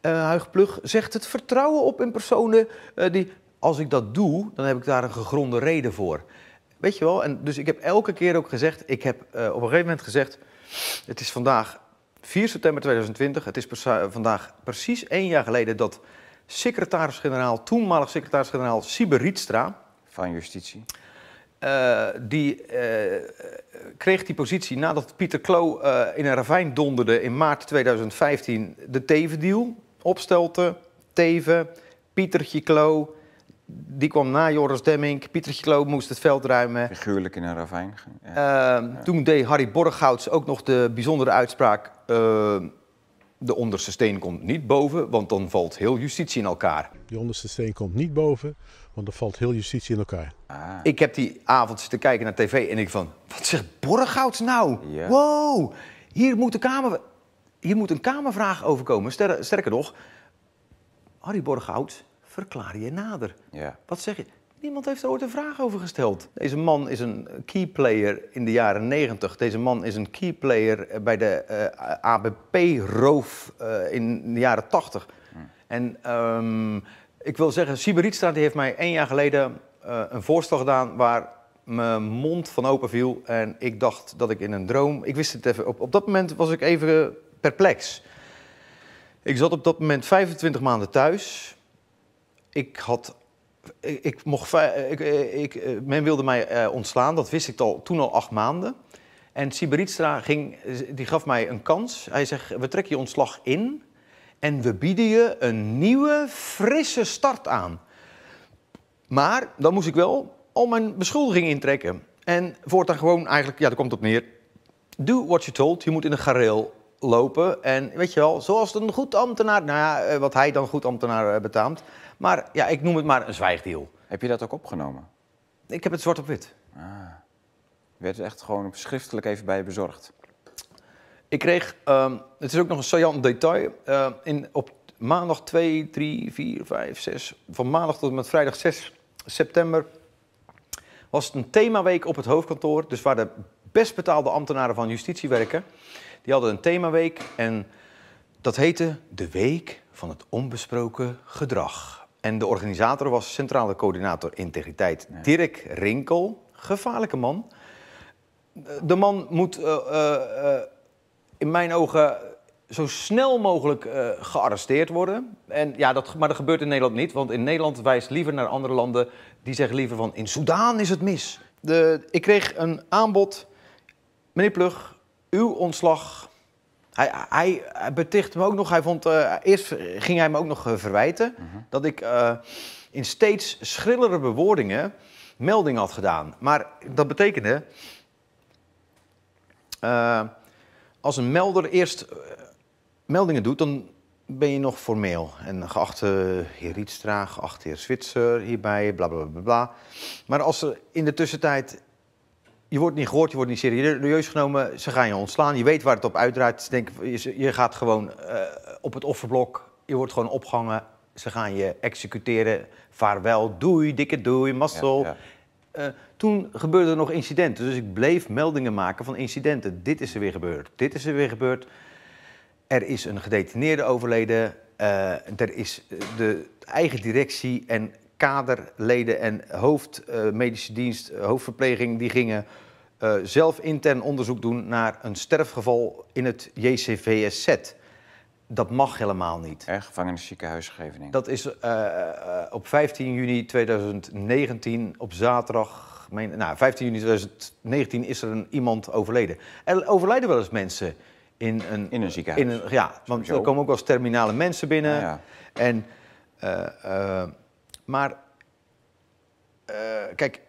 Uh, eh, Huig Plug zegt het vertrouwen op in personen eh, die... Als ik dat doe, dan heb ik daar een gegronde reden voor. Weet je wel? En dus ik heb elke keer ook gezegd... Ik heb eh, op een gegeven moment gezegd... Het is vandaag 4 september 2020. Het is vandaag precies één jaar geleden dat secretaris-generaal... toenmalig secretaris-generaal Sieber Rietstra... Van Justitie eh, die eh, kreeg die positie nadat Pieter Klo eh, in een ravijn donderde in maart 2015 de teven Opstelte, Teven, Pietertje Klo. Die kwam na Joris Demming. Pietertje Klo moest het veld ruimen. Figuurlijk in een ravijn. Ehm, toen deed Harry Borghouts ook nog de bijzondere uitspraak... de onderste steen komt niet boven, want dan valt heel justitie in elkaar. De onderste steen komt niet boven, want dan valt heel justitie in elkaar. Ah. Ik heb die avond zitten kijken naar tv en ik van... Wat zegt Borghouts nou? Wow, hier moet, de kamer, hier moet een Kamervraag overkomen. Ster, sterker nog, Harry Borghouts verklaar je nader. Wat zeg je? Niemand heeft er ooit een vraag over gesteld. Deze man is een key player in de jaren 90. Deze man is een key player eh, bij de eh, ABP-roof eh, in de jaren 80. Hm. En ehm, ik wil zeggen, die heeft mij één jaar geleden eh, een voorstel gedaan waar mijn mond van open viel. En ik dacht dat ik in een droom. Ik wist het even. Op, op dat moment was ik even perplex. Ik zat op dat moment 25 maanden thuis. Ik had. Ik, mocht, ik, ik, eh, men wilde mij eh, ontslaan, dat wist ik al, toen al acht maanden. En Siberitstra ging, die gaf mij een kans. Hij zegt: We trekken je ontslag in en we bieden je een nieuwe, frisse start aan. Maar dan moest ik wel al mijn beschuldiging intrekken. En voortaan gewoon eigenlijk, ja, dat komt op neer. Do what you told. Je moet in een gareel lopen. En weet je wel, zoals een goed ambtenaar, nou ja, eh, wat hij dan goed ambtenaar eh, betaamt. Maar ja, ik noem het maar een zwijgdeal. Heb je dat ook opgenomen? Ik heb het zwart op wit. Ah. Je het echt gewoon schriftelijk even bij je bezorgd. Ik kreeg, ehm, het is ook nog een saillant detail, eh, in, op maandag 2, 3, 4, 5, 6, van maandag tot en met vrijdag 6 september was het een themaweek op het hoofdkantoor, dus waar de best betaalde ambtenaren van justitie werken. Die hadden een themaweek en dat heette de Week van het Onbesproken Gedrag. En de organisator was Centrale Coördinator Integriteit Dirk Rinkel, gevaarlijke man. De man moet eh, eh, in mijn ogen zo snel mogelijk eh, gearresteerd worden. En ja, dat, maar dat gebeurt in Nederland niet, want in Nederland wijst liever naar andere landen die zeggen liever van in Soedan is het mis. De, ik kreeg een aanbod, meneer Plug, uw ontslag. Hij, hij, beticht me ook nog, hij vond, eh, eerst ging hij me ook nog eh, verwijten mhm. dat ik in steeds schrillere bewoordingen melding had gedaan. Maar dat betekende als een melder eerst eh, meldingen doet, dan ben je nog formeel. En geachte heer Rietstra, geachte heer Zwitser hierbij, bla bla bla bla. Maar als in de tussentijd. Je wordt niet gehoord, je wordt niet serieus genomen, ze gaan je ontslaan. Je weet waar het op uitdraait. Denk, je gaat gewoon eh, op het offerblok, je wordt gewoon opgehangen. Ze gaan je executeren. Vaarwel, doei, dikke doei, mazzel. Ja, ja. Eh, toen gebeurden er nog incidenten, dus ik bleef meldingen maken van incidenten. Dit is er weer gebeurd, dit is er weer gebeurd. Er is een gedetineerde overleden. Eh, er is eh, de eigen directie en kaderleden en hoofdmedische eh, dienst, hoofdverpleging, die gingen zelf intern onderzoek doen naar een sterfgeval in het JCVSZ. Dat mag helemaal niet. Er gevangenisziekenhuis Dat is op 15 juni 2019 op zaterdag meen, nou, 15 juni 2019 is er een, iemand overleden. En overlijden wel eens mensen in een, in een ziekenhuis. In ja, want er komen ook wel terminale mensen binnen. Ja, ja. En, eh, eh, maar, eh, kijk,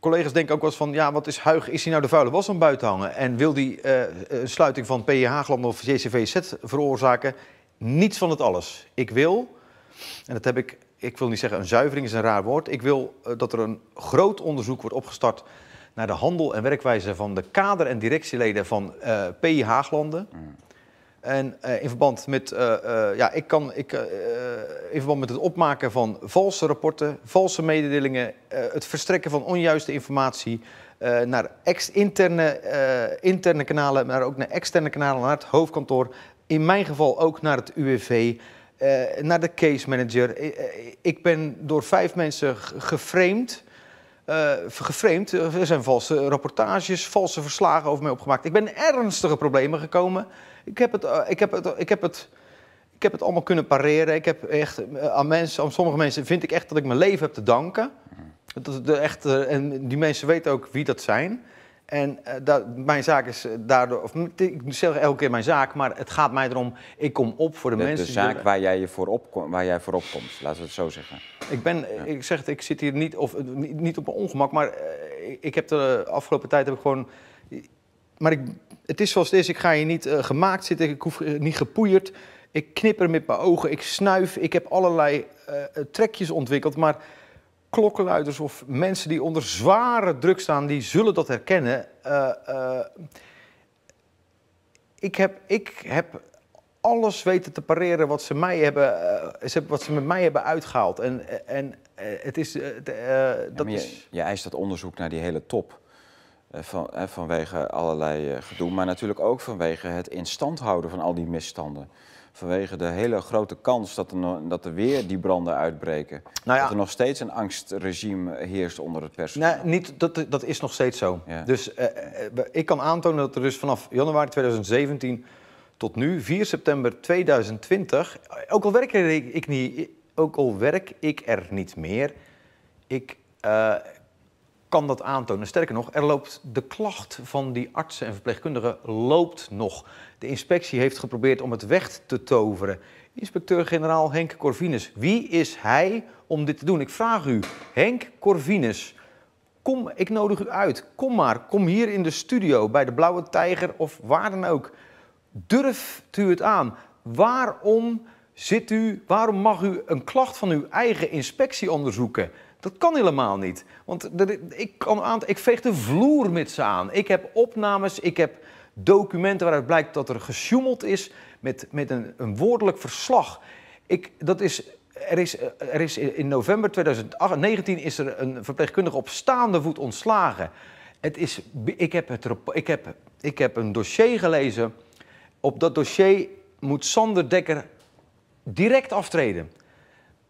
collega's denken ook wel eens van... ja, wat is Huig, is hij nou de vuile was aan buiten hangen? En wil die een sluiting van PH Haagland of JCVZ veroorzaken? Niets van het alles. Ik wil, en dat heb ik ik wil niet zeggen een zuivering is een raar woord. Ik wil eh, dat er een groot onderzoek wordt opgestart naar de handel en werkwijze van de kader- en directieleden van uh, eh, PI Haaglanden. Mm. En eh, in verband met, ja, ik kan, ik, in verband met het opmaken van valse rapporten, valse mededelingen, het verstrekken van onjuiste informatie naar ex interne, interne kanalen, maar ook naar externe kanalen, naar het hoofdkantoor. In mijn geval ook naar het UWV. Eh, naar de case manager. Eh, eh, ik ben door vijf mensen geframed. Uh, geframed. Er zijn valse rapportages, valse verslagen over mij opgemaakt. Ik ben ernstige problemen gekomen. Ik heb het, ik heb het, ik heb het, ik heb het allemaal kunnen pareren. Ik heb echt, aan, mensen, aan sommige mensen vind ik echt dat ik mijn leven heb te danken. Dat, de, echt, en die mensen weten ook wie dat zijn. En eh, dat, mijn zaak is eh, daardoor, of ik zeg elke keer mijn zaak, maar het gaat mij erom, ik kom op voor de, mensen. De zaak waar jij, je voor op, waar jij voor opkomt, laten we het zo zeggen. Ik ben, ik zeg het, ik zit hier niet, of, eh, niet op mijn ongemak, maar ik heb de afgelopen tijd heb ik gewoon... Maar ik, het is zoals het is, ik ga hier niet gemaakt zitten, ik hoef niet gepoeierd. Ik knipper met mijn ogen, ik snuif, ik heb allerlei trekjes ontwikkeld, maar klokkenluiders of mensen die onder zware druk staan, die zullen dat herkennen. Eh, eh, ik, heb, ik heb alles weten te pareren wat ze, mij hebben, eh, wat ze met mij hebben uitgehaald. En, en het is. dat je, is... je eist dat onderzoek naar die hele top. Van, vanwege allerlei gedoe, maar natuurlijk ook vanwege het in stand houden van al die misstanden. Vanwege de hele grote kans dat er, dat er weer die branden uitbreken. Nou ja. Dat er nog steeds een angstregime heerst onder het personeel. Nee, niet, dat, dat is nog steeds zo. Dus eh, eh, ik kan aantonen dat er dus vanaf januari 2017 tot nu, 4 september 2020, eh, ook al werk ik, niet, ook al werk ik er niet meer, ik kan dat aantonen. Sterker nog, er loopt de klacht van die artsen en verpleegkundigen loopt nog. De inspectie heeft geprobeerd om het weg te toveren. Inspecteur-generaal Henk Corvinus, wie is hij om dit te doen? Ik vraag u, Henk Corvinus, kom, ik nodig u uit. Kom maar, kom hier in de studio bij de Blauwe Tijger of waar dan ook. Durft u het aan? Waarom zit u, waarom mag u een klacht van uw eigen inspectie onderzoeken? Dat kan helemaal niet. Want ik, kan ik veeg de vloer met ze aan. Ik heb opnames, ik heb documenten waaruit blijkt dat er gesjoemeld is met, met een, een woordelijk verslag. Ik, dat is, er, is, er is in november 2019 is er een verpleegkundige op staande voet ontslagen. Het is, ik, heb het, ik, heb, ik heb een dossier gelezen. Op dat dossier moet Sander Dekker direct aftreden.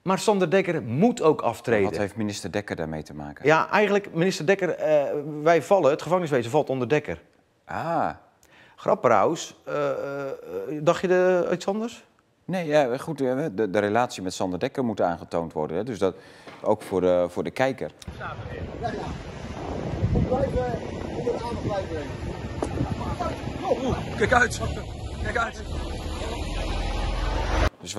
Maar Sander Dekker moet ook aftreden. Wat heeft minister Dekker daarmee te maken? Ja, eigenlijk, minister Dekker, eh, wij vallen, het gevangeniswezen valt onder Dekker. Ah. grappig, trouwens, eh, eh, dacht je de, iets anders? Nee, ja, goed, de, de, relatie met Sander Dekker moet aangetoond worden. Hè? Dus dat ook voor de, voor de kijker. Ja, ja. Blijven, het blijven. Kijk uit, kijk uit. Dus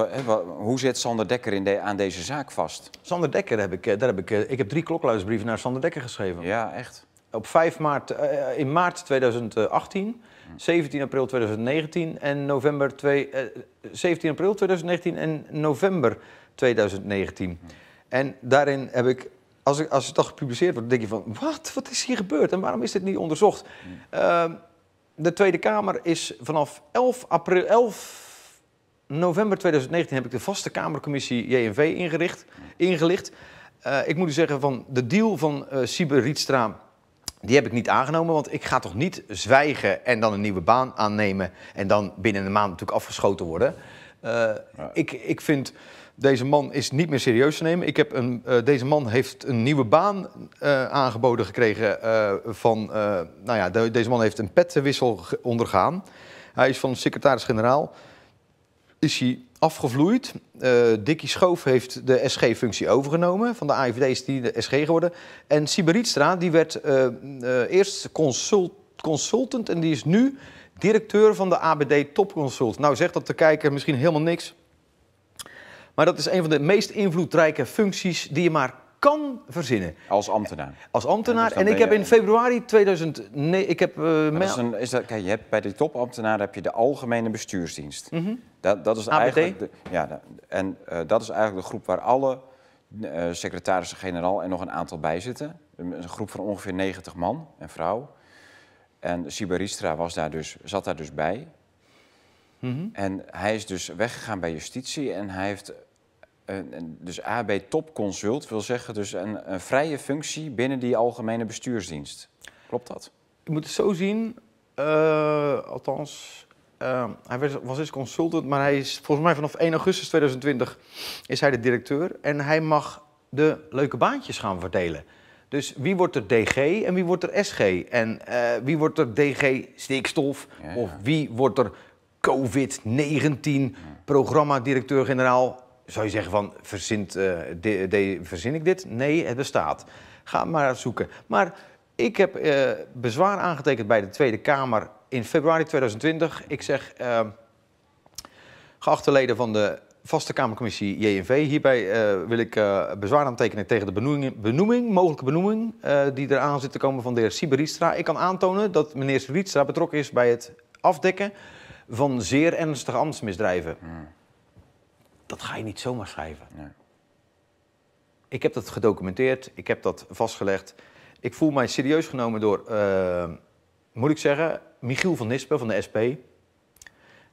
hoe zit Sander Dekker in aan deze zaak vast? Sander Dekker heb ik, daar heb ik, eh, eh, ik heb drie klokluisbrieven naar Sander Dekker geschreven. Ja, echt? Op 5 maart, eh, in maart 2018, 17 april 2019 en november 2, 17 april 2019 en november 2019. En daarin heb ik als, als het toch gepubliceerd wordt, denk je van... wat? Wat is hier gebeurd en waarom is dit niet onderzocht? Mm. de Tweede Kamer is vanaf 11 april... 11 november 2019 heb ik de vaste Kamercommissie JNV ingericht, ingelicht. Eh, ik moet u zeggen, van de deal van uh, Rietstra, die heb ik niet aangenomen. Want ik ga toch niet zwijgen en dan een nieuwe baan aannemen... en dan binnen een maand natuurlijk afgeschoten worden. Eh, ik, ik vind deze man is niet meer serieus te nemen. Ik heb een, deze man heeft een nieuwe baan aangeboden gekregen van... nou ja, deze man heeft een petwissel ondergaan. Hij is van secretaris-generaal is hij afgevloeid. Uh, Dikkie Schoof heeft de SG-functie overgenomen. Van de AIVD is die de SG geworden. En Siberietstra die werd eh, eh, eerst consultant en die is nu directeur van de ABD Topconsult. Nou zegt dat te kijken misschien helemaal niks. Maar dat is een van de meest invloedrijke functies die je maar kan verzinnen. Als ambtenaar. Als ambtenaar. Dus en ik heb in februari 2009... Ik heb, uh, is, dat, kijk, je hebt, bij de topambtenaar heb je de algemene bestuursdienst. Mm dat, dat is eigenlijk de, ja, en eh, dat is eigenlijk de groep waar alle uh, secretarissen-generaal en nog een aantal bij zitten. Een groep van ongeveer 90 man en vrouw. En Sibaristra was daar dus, zat daar dus bij. Mhm. En hij is dus weggegaan bij justitie en hij heeft een, dus AB topconsult, wil zeggen dus een, een vrije functie binnen die algemene bestuursdienst. Klopt dat? Je moet het zo zien, eh, althans, Ehm, hij was, was eens consultant, maar hij is volgens mij vanaf 1 augustus 2020 is hij de directeur. En hij mag de leuke baantjes gaan verdelen. Dus wie wordt er DG en wie wordt er SG? En eh, wie wordt er DG stikstof? Of wie wordt er COVID-19 programma-directeur-generaal? Zou je zeggen van, verzint, eh, verzin ik dit? Nee, het bestaat. Ga maar zoeken. Maar ik heb eh, bezwaar aangetekend bij de Tweede Kamer in februari 2020. Ik zeg, uh, geachte leden van de vaste Kamercommissie JNV, hierbij eh, wil ik eh, bezwaar aantekenen tegen de benoeming, mogelijke benoeming eh, die eraan zit te komen van de heer Siberistra. Ik kan aantonen dat meneer Siberistra betrokken is bij het afdekken van zeer ernstige ambtsmisdrijven. Hmm. Dat ga je niet zomaar schrijven. Nee. Ik heb dat gedocumenteerd, ik heb dat vastgelegd. Ik voel mij serieus genomen door moet ik zeggen, Michiel van Nispen van de SP.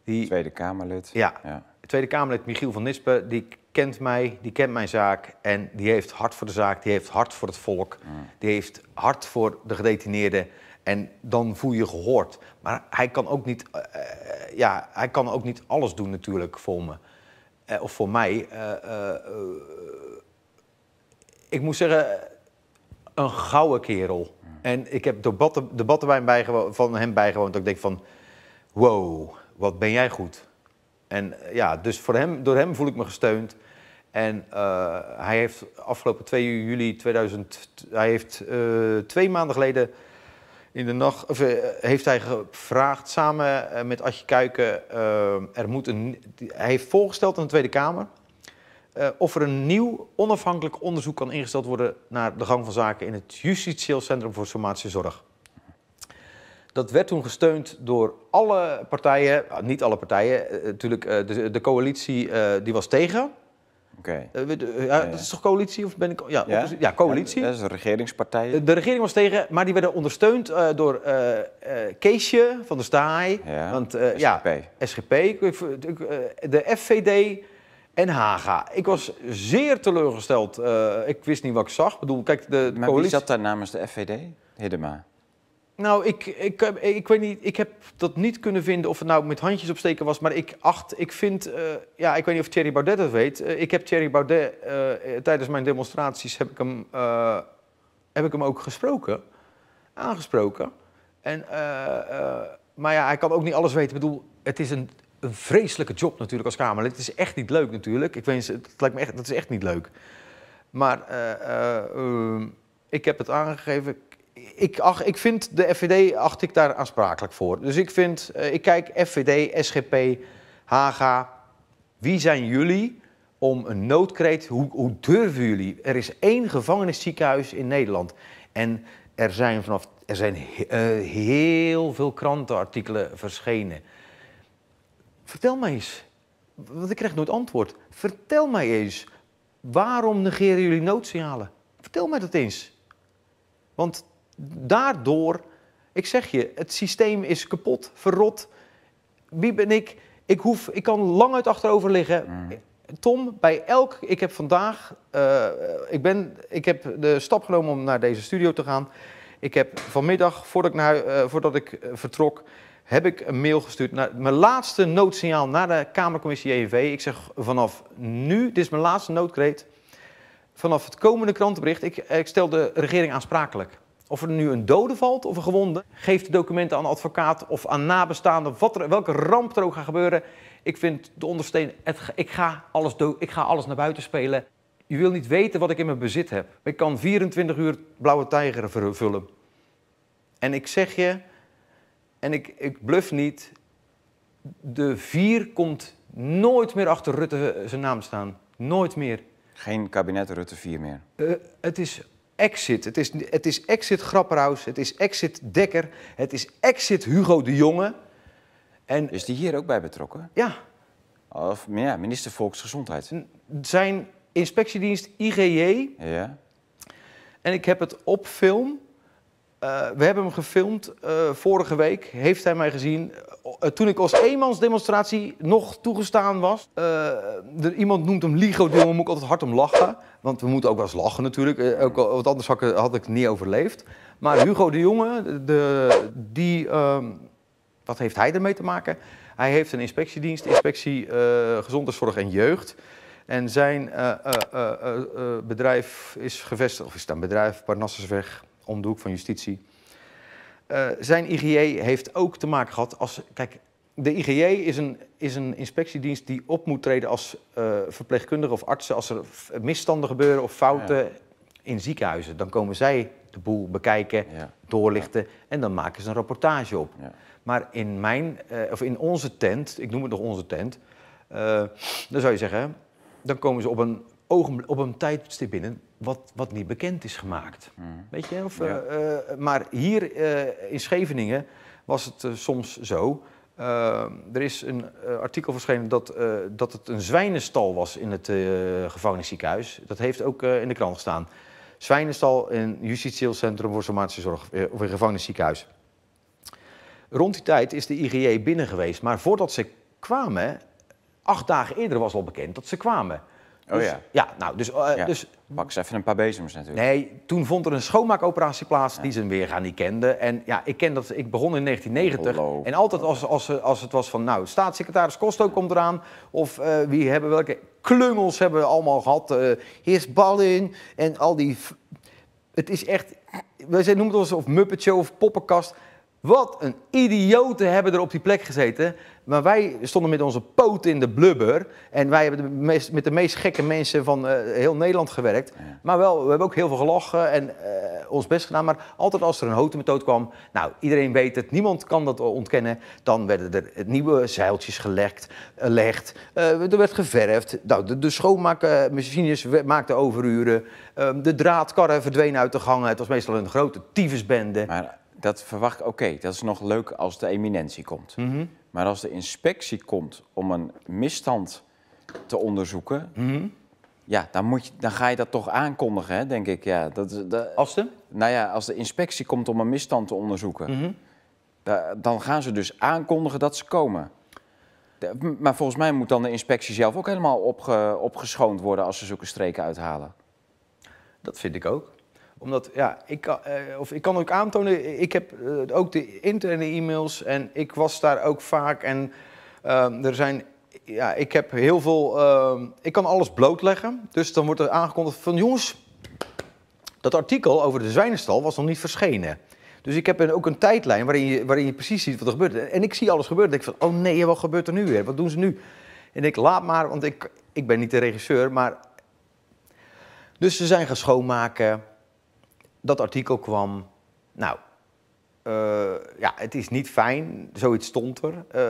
Die, Tweede Kamerlid. Ja, ja. Tweede Kamerlid Michiel van Nispen, die kent mij, die kent mijn zaak. En die heeft hart voor de zaak, die heeft hart voor het volk. Die heeft hart voor de gedetineerden. En dan voel je gehoord. Maar hij kan ook niet, eh, eh, ja, hij kan ook niet alles doen natuurlijk voor me. Eh, of voor mij. ik moet zeggen, een gouden kerel. En ik heb debatten, debatten bij hem bijgewoond, van hem bijgewoond. Dat ik denk van, wow, wat ben jij goed. En eh, ja, dus voor hem, door hem voel ik me gesteund. En eh, hij heeft afgelopen 2 juli 2000, hij heeft eh, twee maanden geleden in de nacht, heeft hij gevraagd samen met Adje Kuiken, er moet een, hij heeft voorgesteld aan de Tweede Kamer eh, of er een nieuw onafhankelijk onderzoek kan ingesteld worden naar de gang van zaken in het Justitieel Centrum voor Somatische Zorg. Dat werd toen gesteund door alle partijen, eh, niet alle partijen, eh, natuurlijk de, de, coalitie die was tegen. Oké. dat is toch coalitie? Of ben ik, ja, ja coalitie. dat is een regeringspartij. De regering was tegen, maar die werden ondersteund door Keesje van der Staai. Want, SGP. Ja, SGP. De FVD, en Haga. Ik was zeer teleurgesteld. Eh, ik wist niet wat ik zag. Ik bedoel, kijk, de, de maar wie zat daar namens de FVD? Hiddema. Nou, ik, ik, eh, ik, weet niet, ik heb dat niet kunnen vinden of het nou met handjes opsteken was. Maar ik acht, ik vind, eh, ja, ik weet niet of Thierry Baudet dat weet. ik heb Thierry Baudet, tijdens mijn demonstraties heb ik hem, heb ik hem ook gesproken. Aangesproken. En, maar ja, hij kan ook niet alles weten. Ik bedoel, het is een een vreselijke job natuurlijk als Kamerlid. Het is echt niet leuk natuurlijk. Ik weet, het lijkt me echt, dat is echt niet leuk. Maar eh, eh, ehm, ik heb het aangegeven. Ik, ach, ik vind de FVD acht ik daar aansprakelijk voor. Dus ik vind, eh, ik kijk FVD, SGP, Haga. Wie zijn jullie om een noodkreet? Hoe, durven jullie? Er is één gevangenisziekenhuis in Nederland. En er zijn vanaf er zijn heel veel krantenartikelen verschenen. Vertel mij eens. Want ik krijg nooit antwoord. Vertel mij eens. Waarom negeren jullie noodsignalen? Vertel mij dat eens. Want daardoor, ik zeg je, het systeem is kapot, verrot. Wie ben ik? Ik, hoef, ik kan lang uit achterover liggen. Mm. Tom, bij elk. Ik heb vandaag. Eh, ik, ben, ik heb de stap genomen om naar deze studio te gaan. Ik heb vanmiddag, voordat ik, naar, eh, voordat ik eh, vertrok, heb ik een mail gestuurd. Naar, mijn laatste noodsignaal naar de Kamercommissie EV. Ik zeg vanaf nu, dit is mijn laatste noodkreet. Vanaf het komende krantenbericht, ik, ik stel de regering aansprakelijk. Of er nu een dode valt of een gewonde, geef de documenten aan advocaat of aan nabestaanden, wat er, welke ramp er ook gaat gebeuren. Ik vind de ondersteuning, ik, ga alles ik ga alles naar buiten spelen. Je wil niet weten wat ik in mijn bezit heb. Ik kan 24 uur blauwe tijgeren vervullen. En ik zeg je, en ik, ik bluf niet, de vier komt nooit meer achter Rutte eh, zijn naam staan. Nooit meer. Geen kabinet Rutte 4 meer. Eh, het is exit. Het is, het is exit Grapperhaus. Het is exit Dekker. Het is exit Hugo de Jonge. En, is die hier ook bij betrokken? Ja. Of ja, minister Volksgezondheid. Zijn inspectiedienst IGJ. Ja. En ik heb het op film. Eh, we hebben hem gefilmd eh, vorige week, heeft hij mij gezien. Eh, toen ik als eenmansdemonstratie nog toegestaan was. Er, iemand noemt hem ligo daar moet ik altijd hard om lachen. Want we moeten ook wel eens lachen natuurlijk, ook, want anders had ik, had niet overleefd. Maar Hugo de Jonge, de, die, ehm, wat heeft hij ermee te maken? Hij heeft een inspectiedienst, inspectie gezondheidszorg en jeugd. En zijn bedrijf is gevestigd, of is het een bedrijf, Parnassusweg om de hoek van justitie. Eh, zijn IGJ e heeft ook te maken gehad als. Kijk, de IGJ e is een, is een inspectiedienst die op moet treden als uh, eh, verpleegkundige of artsen. als er misstanden gebeuren of fouten in ziekenhuizen. Dan komen zij de boel bekijken, doorlichten en dan maken ze een rapportage op. Maar in, mijn, eh, of in onze tent, ik noem het nog onze tent. dan zou je zeggen, dan komen ze op een, op een tijdstip binnen wat, wat niet bekend is gemaakt. Hmm. Weet je? Of, eh, eh, maar hier eh, in Scheveningen was het soms zo. er is een artikel verschenen dat, dat het een zwijnenstal was in het gevangenisziekenhuis. Dat heeft ook in de krant gestaan. Zwijnenstal in Justitieel Centrum voor Somatische Zorg, of in gevangenisziekenhuis. Rond die tijd is de IGJ e binnen geweest. Maar voordat ze kwamen, acht dagen eerder was al bekend dat ze kwamen oh dus ja. Ja, nou, dus, uh, ja. dus... Pak eens even een paar bezems natuurlijk. Nee, toen vond er een schoonmaakoperatie plaats die ze weer gaan niet kende. En ja, ik ken dat, ik begon in 1990. En altijd als, als, als het was van, nou, staatssecretaris Costo komt eraan. Of eh, wie hebben welke klungels hebben we allemaal gehad. Uh, eh, Heers Ballin en al die... Het is echt, we noemen het alsof of: Show of poppenkast. Wat een idioten hebben er op die plek gezeten. Maar wij stonden met onze poot in de blubber. En wij hebben met de meest gekke mensen van eh, heel Nederland gewerkt. Maar wel, we hebben ook heel veel gelachen en eh, ons best gedaan. Maar altijd als er een methode kwam, nou, iedereen weet het, niemand kan dat ontkennen. Dan werden er nieuwe zeiltjes gelegd, eh, er werd geverfd. Nou, de, schoonmaakmachines maakten overuren. Ehm, de draadkarren verdwenen uit de gangen. Het was meestal een grote tyfusbende. Maar dat verwacht ik, oké, dat is nog leuk als de eminentie komt. Mhm. Maar als de inspectie komt om een misstand te onderzoeken, mhm. ja, dan, moet je, dan ga je dat toch aankondigen, hè, denk ik. Ja, dat, dat, als de? Nou ja, als de inspectie komt om een misstand te onderzoeken, mhm. dan gaan ze dus aankondigen dat ze komen. maar volgens mij moet dan de inspectie zelf ook helemaal opgeschoond worden als ze zulke streken uithalen. Dat vind ik ook omdat ja, ik, kan, eh, of ik kan ook aantonen, ik heb eh, ook de interne e-mails en ik was daar ook vaak. En ehm, er zijn, ja, ik heb heel veel, ehm, ik kan alles blootleggen. Dus dan wordt er aangekondigd van jongens, dat artikel over de zwijnenstal was nog niet verschenen. Dus ik heb ook een tijdlijn waarin je, waarin je precies ziet wat er gebeurt. En ik zie alles gebeuren. Ik denk ik van, oh nee, wat gebeurt er nu weer? Wat doen ze nu? En ik laat maar, want ik, ik ben niet de regisseur, maar... Dus ze zijn gaan schoonmaken dat artikel kwam. Nou, eh, ja, het is niet fijn, zoiets stond er. Eh,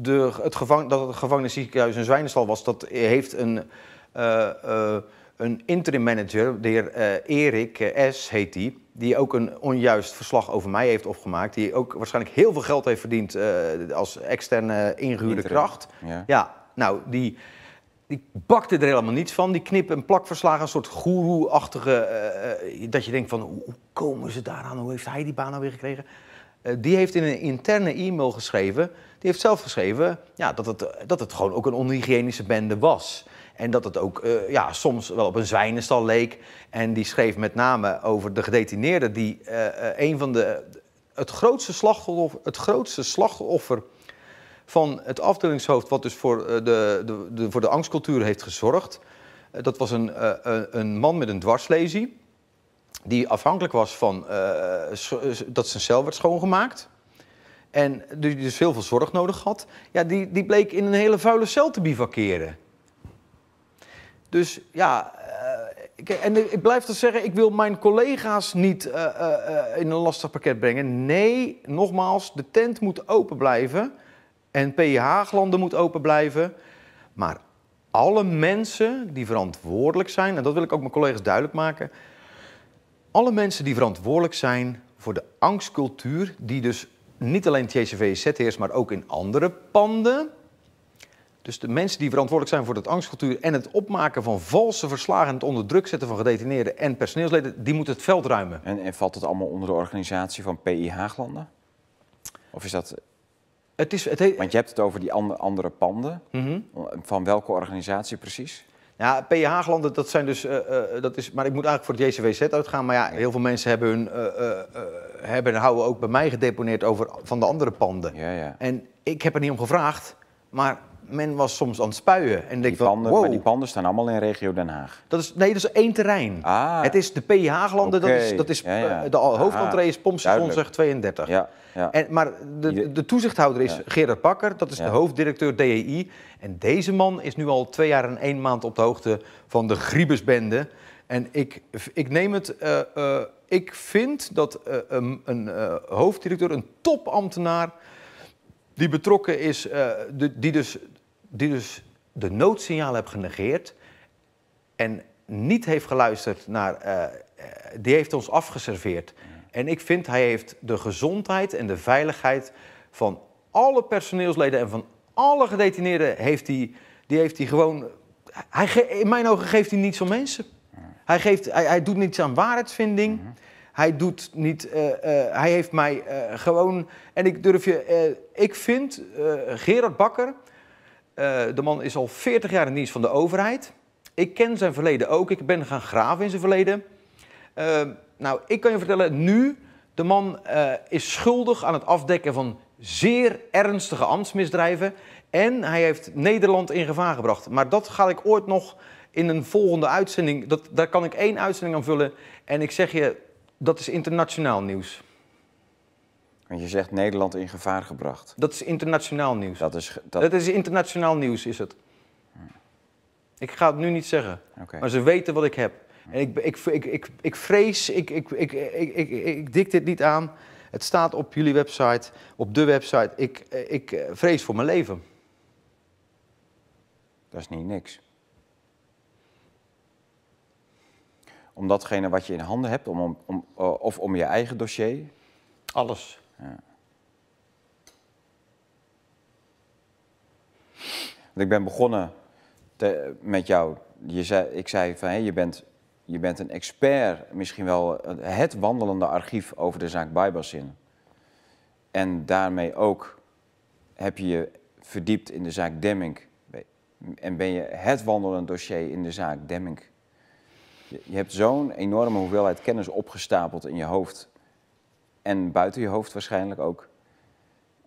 de, het gevang, dat het gevangenisziekenhuis een zwijnenstal was, dat heeft een, eh, een interim manager, de heer Erik S. heet die... die ook een onjuist verslag over mij heeft opgemaakt... die ook waarschijnlijk heel veel geld heeft verdiend als externe ingehuurde kracht. Ja. ja, nou, die die bakte er helemaal niets van. Die knip- en plakverslagen, een soort guru achtige eh, eh, dat je denkt van, hoe komen ze daaraan? Hoe heeft hij die baan nou weer gekregen? Eh, die heeft in een interne e-mail geschreven... Die heeft zelf geschreven ja, dat, het, dat het gewoon ook een onhygiënische bende was. En dat het ook ja, soms wel op een zwijnenstal leek. En die schreef met name over de gedetineerden... die een van de... Het grootste slachtoffer, het grootste slachtoffer van het afdelingshoofd, wat dus voor eh, de, de, de voor de angstcultuur heeft gezorgd. Eh, dat was een, eh, een man met een dwarslesie, die afhankelijk was van dat zijn cel werd schoongemaakt. En die dus heel veel zorg nodig had. Ja, die, die bleek in een hele vuile cel te bivakeren. Dus ja, en ik blijf te zeggen, ik wil mijn collega's niet in een lastig pakket brengen. Nee, nogmaals, de tent moet open blijven en PIH-glanden moet open blijven. Maar alle mensen die verantwoordelijk zijn, en dat wil ik ook mijn collega's duidelijk maken. Alle mensen die verantwoordelijk zijn voor de angstcultuur, die dus niet alleen in het heerst, maar ook in andere panden. Dus de mensen die verantwoordelijk zijn voor dat angstcultuur en het opmaken van valse verslagen en het onder druk zetten van gedetineerden en personeelsleden, die moeten het veld ruimen. En, en valt het allemaal onder de organisatie van PI Haaglanden? Of is dat het is, het Want je hebt het over die andere panden. Mhm. Van welke organisatie precies? Ja, PH Haaglanden, dat zijn dus, eh, eh, dat is, maar ik moet eigenlijk voor het JCWZ uitgaan. Maar ja, heel veel mensen hebben hun, eh, hebben en houden ook bij mij gedeponeerd over van de andere panden. Ja, ja. En ik heb er niet om gevraagd, maar men was soms aan het spuien. En die, panden, maar die panden staan allemaal in regio Den Haag. Dat is, nee, dat is één terrein. Ah, het is de P.H. Haaglanden, okay. dat is, dat is, eh, de ah, hoofdentree is 32. Ja, en, maar de, de toezichthouder is Gerard Bakker, dat is de hoofddirecteur DEI. En deze man is nu al twee jaar en één maand op de hoogte van de griebesbende. En ik, ik neem het... Eh, eh, ik vind dat een, een hoofddirecteur, een topambtenaar die betrokken is, de, die dus die dus de noodsignalen heeft genegeerd en niet heeft geluisterd naar, eh, eh, die heeft ons afgeserveerd. En ik vind hij heeft de gezondheid en de veiligheid van alle personeelsleden en van alle gedetineerden heeft hij, die heeft hij gewoon, hij in mijn ogen geeft hij niets om mensen. Hij, geeft, hij, hij, doet niets aan waarheidsvinding. Hij doet niet. Eh, hij heeft mij gewoon. En ik durf je. ik vind Gerard Bakker eh, de man is al 40 jaar in dienst van de overheid. Ik ken zijn verleden ook. Ik ben gaan graven in zijn verleden. Eh, nou, ik kan je vertellen, nu, de man eh, is schuldig aan het afdekken van zeer ernstige ambtsmisdrijven. En hij heeft Nederland in gevaar gebracht. Maar dat ga ik ooit nog in een volgende uitzending. Dat, daar kan ik één uitzending aan vullen. En ik zeg je, dat is internationaal nieuws. Want je zegt Nederland in gevaar gebracht. Dat is internationaal nieuws. Dat is, dat... dat is internationaal nieuws, is het. Hmm. Ik ga het nu niet zeggen, maar ze weten wat ik heb. Hmm. En ik, ik, ik, ik, ik vrees, ik, ik, ik, ik, ik, ik dik dit niet aan. Het staat op jullie website, op de website. Ik, eh, ik eh, vrees voor mijn leven. Dat is niet niks. Om datgene wat je in handen hebt, om, om, eh, of om je eigen dossier? Alles. Want ik ben begonnen te, met jou. Je zei, ik zei van hé, je, bent, je bent een expert, misschien wel het wandelende archief over de zaak Bijbelzin. En daarmee ook heb je je verdiept in de zaak Demming. En ben je het wandelend dossier in de zaak Demming. je hebt zo'n enorme hoeveelheid kennis opgestapeld in je hoofd en buiten je hoofd waarschijnlijk ook.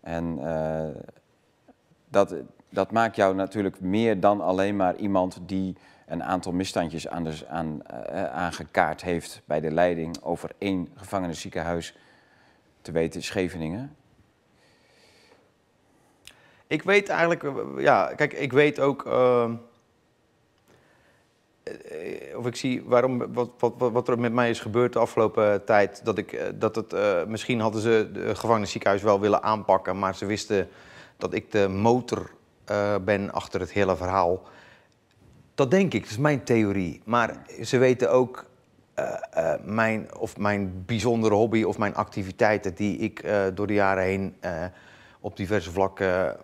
En eh, dat, dat maakt jou natuurlijk meer dan alleen maar iemand die een aantal misstandjes aan de, aan, uh, aangekaart heeft bij de leiding over één gevangenisziekenhuis, te weten Scheveningen. Ik weet eigenlijk, eh, ja, kijk, ik weet ook. Ehm, eh, of ik zie waarom, wat, wat, wat er met mij is gebeurd de afgelopen tijd. Dat ik, eh, dat het, eh, misschien hadden ze het gevangenisziekenhuis wel willen aanpakken, maar ze wisten dat ik de motor ben achter het hele verhaal. Dat denk ik, dat is mijn theorie. Maar ze weten ook mijn, of mijn bijzondere hobby of mijn activiteiten die ik door de jaren heen op diverse vlakken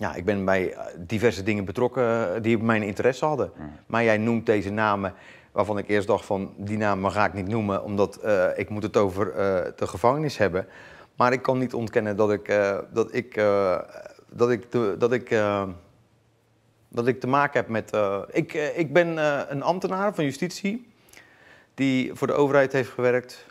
ja, ik ben bij eh, diverse dingen betrokken eh, die mijn interesse hadden. Maar jij noemt deze namen waarvan ik eerst dacht van die namen ga ik niet noemen, omdat eh, ik moet het over de gevangenis hebben. Maar ik kan niet ontkennen dat ik, dat ik, dat ik, dat ik, dat ik te maken heb met. ik, ik ben een ambtenaar van justitie die voor de overheid heeft gewerkt,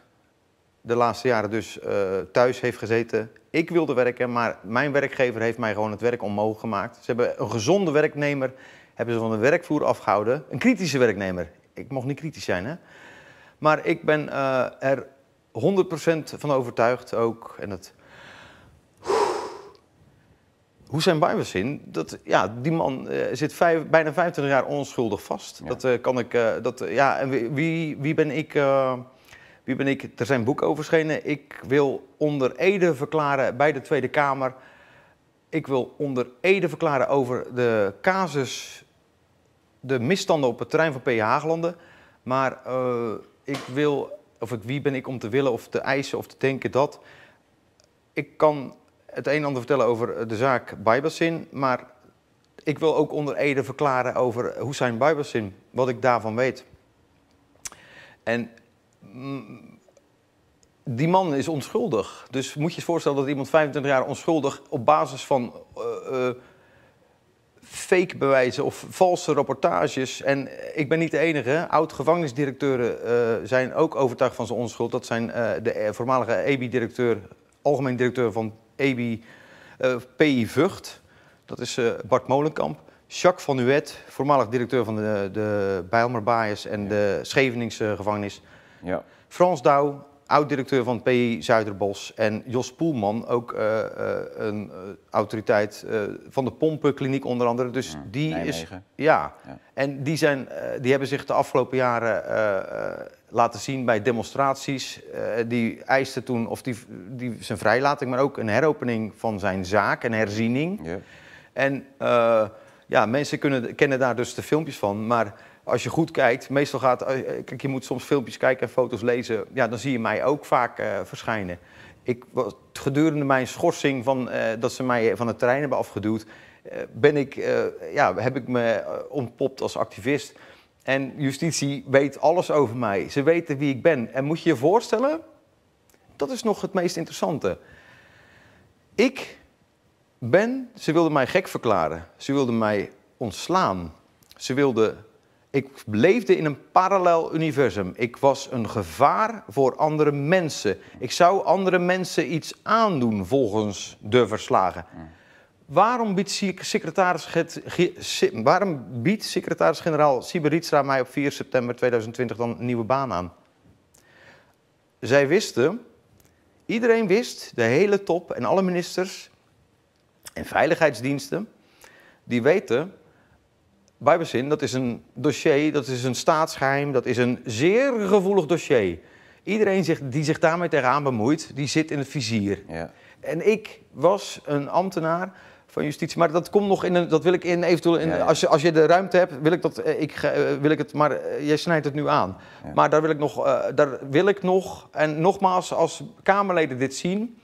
de laatste jaren dus eh, thuis heeft gezeten. Ik wilde werken, maar mijn werkgever heeft mij gewoon het werk onmogelijk gemaakt. Ze hebben een gezonde werknemer hebben ze van de werkvloer afgehouden. Een kritische werknemer. Ik mocht niet kritisch zijn, hè. Maar ik ben eh, er 100% van overtuigd ook. En dat... Hoe zijn wij in? Dat, ja, die man eh, zit bijna 25 jaar onschuldig vast. Dat kan ik... dat, ja, en wie, wie ben ik... Wie ben ik? Er zijn boeken over Ik wil onder Ede verklaren bij de Tweede Kamer. Ik wil onder Ede verklaren over de casus, de misstanden op het terrein van P. Haaglanden. Maar eh, ik wil, of ik, wie ben ik om te willen of te eisen of te denken dat. Ik kan het een en ander vertellen over de zaak Bijbelsin, maar ik wil ook onder Ede verklaren over hoe zijn Bijbelsin, wat ik daarvan weet. En die man is onschuldig. Dus moet je je voorstellen dat iemand 25 jaar onschuldig op basis van eh, eh, fake bewijzen of valse rapportages. En eh, ik ben niet de enige. Oud-gevangenisdirecteuren zijn ook overtuigd van zijn onschuld. Dat zijn de voormalige EBI-directeur, algemeen directeur van EBI, PI Vught. Dat is Bart Molenkamp. Jacques van Huet, voormalig directeur van de, de en de Scheveningse gevangenis. Ja. Frans Douw, oud-directeur van PI Zuiderbos. En Jos Poelman, ook eh, eh, een eh, autoriteit van de Pompenkliniek onder andere. Dus die is. Ja. En die, zijn, die hebben zich de afgelopen jaren laten zien bij demonstraties. die eisten toen of die, die, zijn vrijlating, maar ook een heropening van zijn zaak, een herziening. Ja. En ja, mensen kunnen, kennen daar dus de filmpjes van. Maar als je goed kijkt, meestal gaat, eh, eh, kijk, je moet soms filmpjes kijken en foto's lezen, ja, dan zie je mij ook vaak eh, verschijnen. Ik, was, gedurende mijn schorsing van, dat ze mij van het terrein hebben afgeduwd, ben ik, ja, heb ik me ontpopt als activist. En justitie weet alles over mij. Ze weten wie ik ben. En moet je je voorstellen, dat is nog het meest interessante. Ik ben, ze wilden mij gek verklaren. Ze wilden mij ontslaan. Ze wilden ik leefde in een parallel universum. Ik was een gevaar voor andere mensen. Ik zou andere mensen iets aandoen volgens de verslagen. Waarom biedt secretaris-generaal Siberitsra mij op 4 september 2020 dan een nieuwe baan aan? Zij wisten, iedereen wist, de hele top en alle ministers en veiligheidsdiensten, die weten Bijbelzin, dat is een dossier, dat is een staatsgeheim, dat is een zeer gevoelig dossier. Iedereen zich, die zich daarmee tegenaan bemoeit, die zit in het vizier. Ja. En ik was een ambtenaar van justitie, maar dat komt nog in een, dat wil ik in eventueel, in, Als, je, als je de ruimte hebt, wil ik dat, eh, ik, eh, wil ik het, maar eh, jij snijdt het nu aan. Maar daar wil, ik nog, daar wil ik nog, en nogmaals, als Kamerleden dit zien,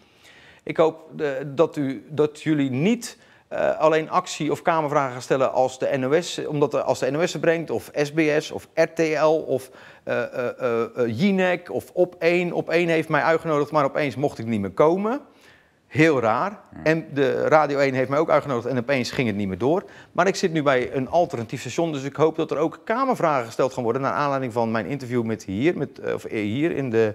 ik hoop dat, u, dat jullie niet eh, alleen actie of Kamervragen gaan stellen als de NOS, omdat als de NOS ze brengt, of SBS, of RTL, of uh, uh, Jinek, of Op1. Op1 heeft mij uitgenodigd, maar opeens mocht ik niet meer komen. Heel raar. En de Radio 1 heeft mij ook uitgenodigd en opeens ging het niet meer door. Maar ik zit nu bij een alternatief station, dus ik hoop dat er ook Kamervragen gesteld gaan worden. Naar aanleiding van mijn interview met hier, met, of hier in de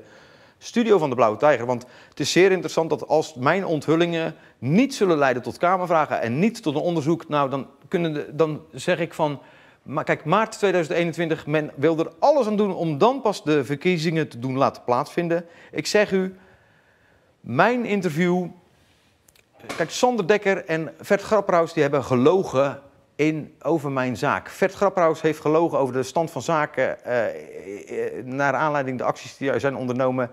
studio van de Blauwe Tijger. Want het is zeer interessant dat als mijn onthullingen niet zullen leiden tot Kamervragen en niet tot een onderzoek, nou dan, kunnen dan zeg ik van. Maar kijk, maart 2021, men wil er alles aan doen om dan pas de verkiezingen te doen laten plaatsvinden. Ik zeg u, mijn interview. Kijk, Sander Dekker en Vert Grapperhaus die hebben gelogen in, over mijn zaak. Vert Grapperhaus heeft gelogen over de stand van zaken eh, eh, naar aanleiding de acties die zijn ondernomen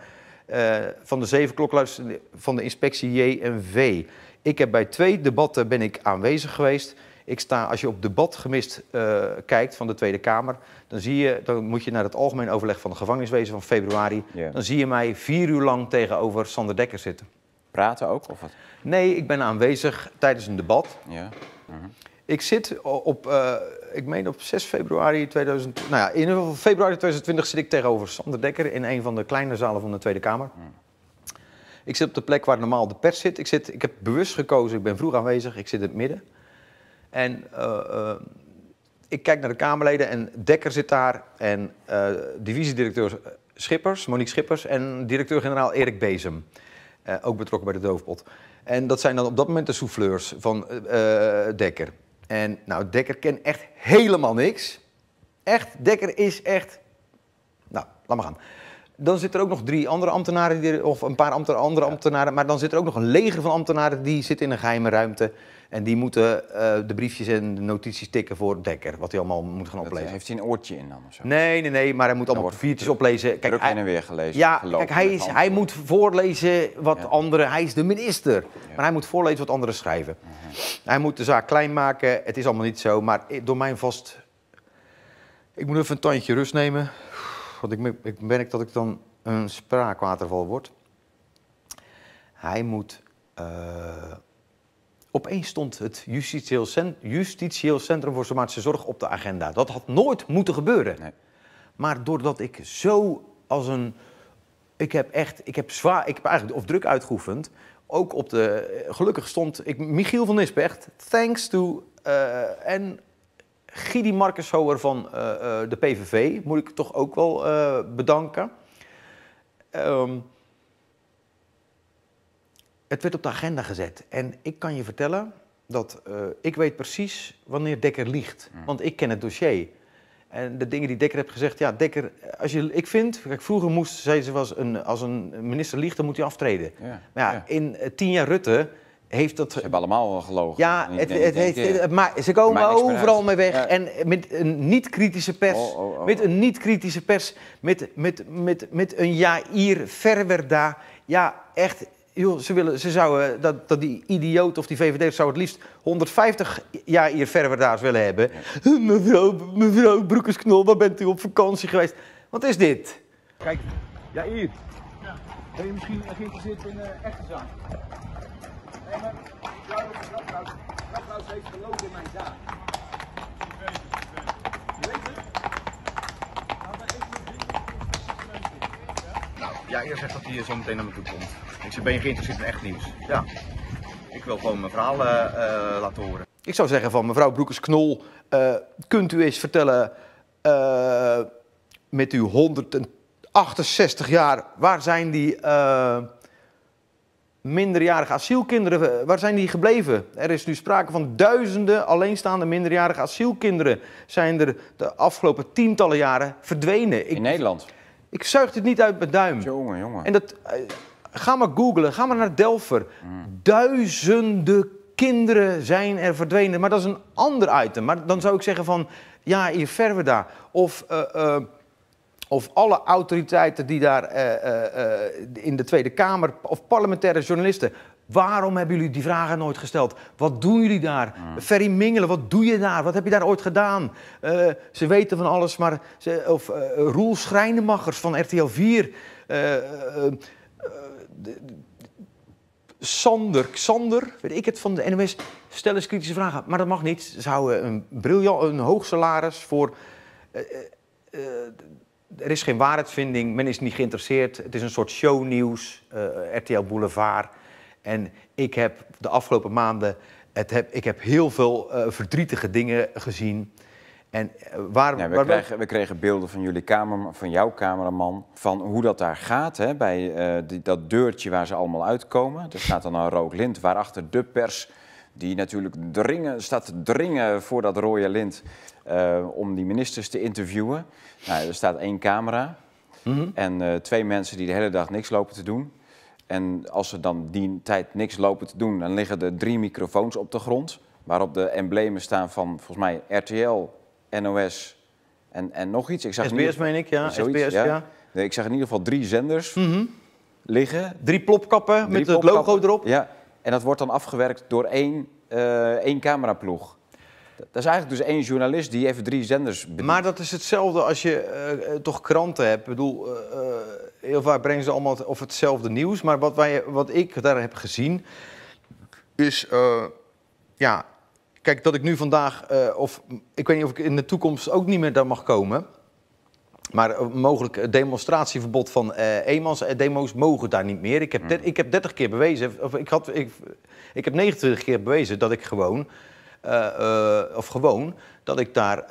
eh, van de zeven klokluiders van de inspectie J en V. Ik heb bij twee debatten ben ik aanwezig geweest. Ik sta, als je op debat gemist eh, kijkt van de Tweede Kamer, dan, zie je, dan moet je naar het algemeen overleg van de gevangeniswezen van februari. Dan zie je mij vier uur lang tegenover Sander Dekker zitten. Praten ook? Of wat? Nee, ik ben aanwezig tijdens een debat. Ja. Mhm. Ik zit op, eh, ik meen op 6 februari 2020. nou ja, in februari 2020 zit ik tegenover Sander Dekker in een van de kleine zalen van de Tweede Kamer. Hmm. Ik zit op de plek waar normaal de pers zit. Ik, zit, ik heb bewust gekozen, ik ben vroeg aanwezig, ik zit in het midden. En eh, eh, ik kijk naar de Kamerleden en Dekker zit daar en divisiedirecteur Schippers, Monique Schippers en directeur-generaal Erik Bezem. ook betrokken bij de doofpot. En dat zijn dan op dat moment de souffleurs van Dekker. En nou, Dekker kent echt helemaal niks. Echt, Dekker is echt... Nou, laat maar gaan. Dan zit er ook nog drie andere ambtenaren, die, of een paar andere ambtenaren, maar dan zit er ook nog een leger van ambtenaren die zitten in een geheime ruimte. En die moeten eh, de briefjes en de notities tikken voor Dekker. Wat hij allemaal moet gaan eh, oplezen. heeft hij een oortje in dan of zo? Nee, nee, nee. Maar hij moet allemaal viertjes oplezen. Kijk, hij, en weer gelezen. Ja, kijk, hij, is, hij moet voorlezen wat anderen... Hij is de minister. Maar hij moet voorlezen wat anderen schrijven. Hij moet de zaak klein maken. Het is allemaal niet zo. Maar door mijn vast... Ik moet even een tandje rust nemen. Want ik, ik merk dat ik dan een spraakwaterval word. Hij moet... Eh, Opeens stond het justitieel, cent justitieel Centrum voor Somatische Zorg op de agenda. Dat had nooit moeten gebeuren. Maar doordat ik zo als een. Ik heb echt. Ik heb zwaar. Ik heb eigenlijk. Of druk uitgeoefend. Ook op de. Gelukkig stond. Ik, Michiel van Nispecht. Thanks to. Uh, en Gidi Markenshoer van eh, eh, de PVV. Moet ik toch ook wel bedanken. Um, het werd op de agenda gezet. En ik kan je vertellen dat eh, ik weet precies wanneer Dekker liegt. Mm. Want ik ken het dossier. En de dingen die Dekker heeft gezegd, ja, Dekker, eh, als je, ik vind, kijk, vroeger moest, zei ze, was een, als een minister liegt, dan moet hij aftreden. Ja, maar ja, in eh, tien jaar Rutte heeft dat... Ze hebben allemaal gelogen. Ja, het, het, het, maar ze komen overal mee weg. En met een niet-kritische pers, oh, oh, oh, met een niet-kritische pers, met, met, met, met een Jair Verwerda. Ja, echt, joh, ze, willen, ze zouden dat, dat die idioot of die VVD zou het liefst 150 jaar hier verwerdaars willen hebben. Mevrouw, mevrouw Broekersknol, waar bent u op vakantie geweest? Wat is dit? Kijk, ja, hier. Ja. Ben je misschien geïnteresseerd in uh, echte zaak? Nee, maar Rauwhuis heeft geloofd in mijn zaak. Nou, ja, eerst zegt dat hij zo meteen naar me toe komt. Ik ben je geïnteresseerd in echt nieuws? Ja. Ik wil gewoon mijn verhaal eh, eh, laten horen. Ik zou zeggen van mevrouw Broekers-Knol, eh, kunt u eens vertellen met uw 168 jaar, waar zijn die minderjarige asielkinderen, waar zijn die gebleven? Er is nu sprake van duizenden alleenstaande minderjarige asielkinderen zijn er de afgelopen tientallen jaren verdwenen. In Nederland? Ik zuig dit niet uit mijn duim. Jongen, jongen. En dat, Ga maar googlen, ga maar naar Delver. Duizenden kinderen zijn er verdwenen. Maar dat is een ander item. Maar dan zou ik zeggen van, ja, in daar. Of, eh, eh, of alle autoriteiten die daar eh, in de Tweede Kamer, of parlementaire journalisten. Waarom hebben jullie die vragen nooit gesteld? Wat doen jullie daar? Ferry Mingelen, wat doe je daar? Wat heb je daar ooit gedaan? ze weten van alles, maar... Ze, of uh, Roel Schrijnemachers van RTL 4 de, Sander, Xander, weet ik het, van de NOS, stel eens kritische vragen. Maar dat mag niet. Ze houden een, briljant, een hoog salaris voor... Eh, eh, eh, er is geen waarheidsvinding, men is niet geïnteresseerd. Het is een soort shownieuws, RTL Boulevard. En ik heb de afgelopen maanden... Het heb, ik heb heel veel verdrietige dingen gezien en eh, waarom. we, kregen, we, kregen, beelden van, jullie kamer, van jouw cameraman van hoe dat daar gaat. Hè, bij eh, dat deurtje waar ze allemaal uitkomen. Er staat dan een rood lint waarachter de pers, die natuurlijk dringen, staat te dringen voor dat rode lint eh, om die ministers te interviewen. Nou, er staat één camera mhm. en twee mensen die de hele dag niks lopen te doen. En als ze dan die tijd niks lopen te doen, dan liggen er drie microfoons op de grond. Waarop de emblemen staan van volgens mij RTL, NOS en, en nog iets. Ik SBS meen ik, ja. SBS, ja. Nee, ik zag in ieder geval drie zenders mhm. liggen. Drie plopkappen met het logo erop. Ja, en dat wordt dan afgewerkt door één, uh, één cameraploeg. Dat is eigenlijk dus één journalist die even drie zenders bedient. Maar dat is hetzelfde als je eh, eh, toch kranten hebt. Ik bedoel, heel vaak brengen ze allemaal of hetzelfde nieuws. Maar wat, wij, wat ik daar heb gezien is... ja, kijk, dat ik nu vandaag, eh, of ik weet niet of ik in de toekomst ook niet meer daar mag komen. Maar eh, mogelijk demonstratieverbod van uh, eh, eenmans-demo's mogen daar niet meer. Ik heb, hmm. ik heb 30 keer bewezen, of ik, had, ik, ik heb 29 keer bewezen dat ik gewoon, of gewoon, dat ik daar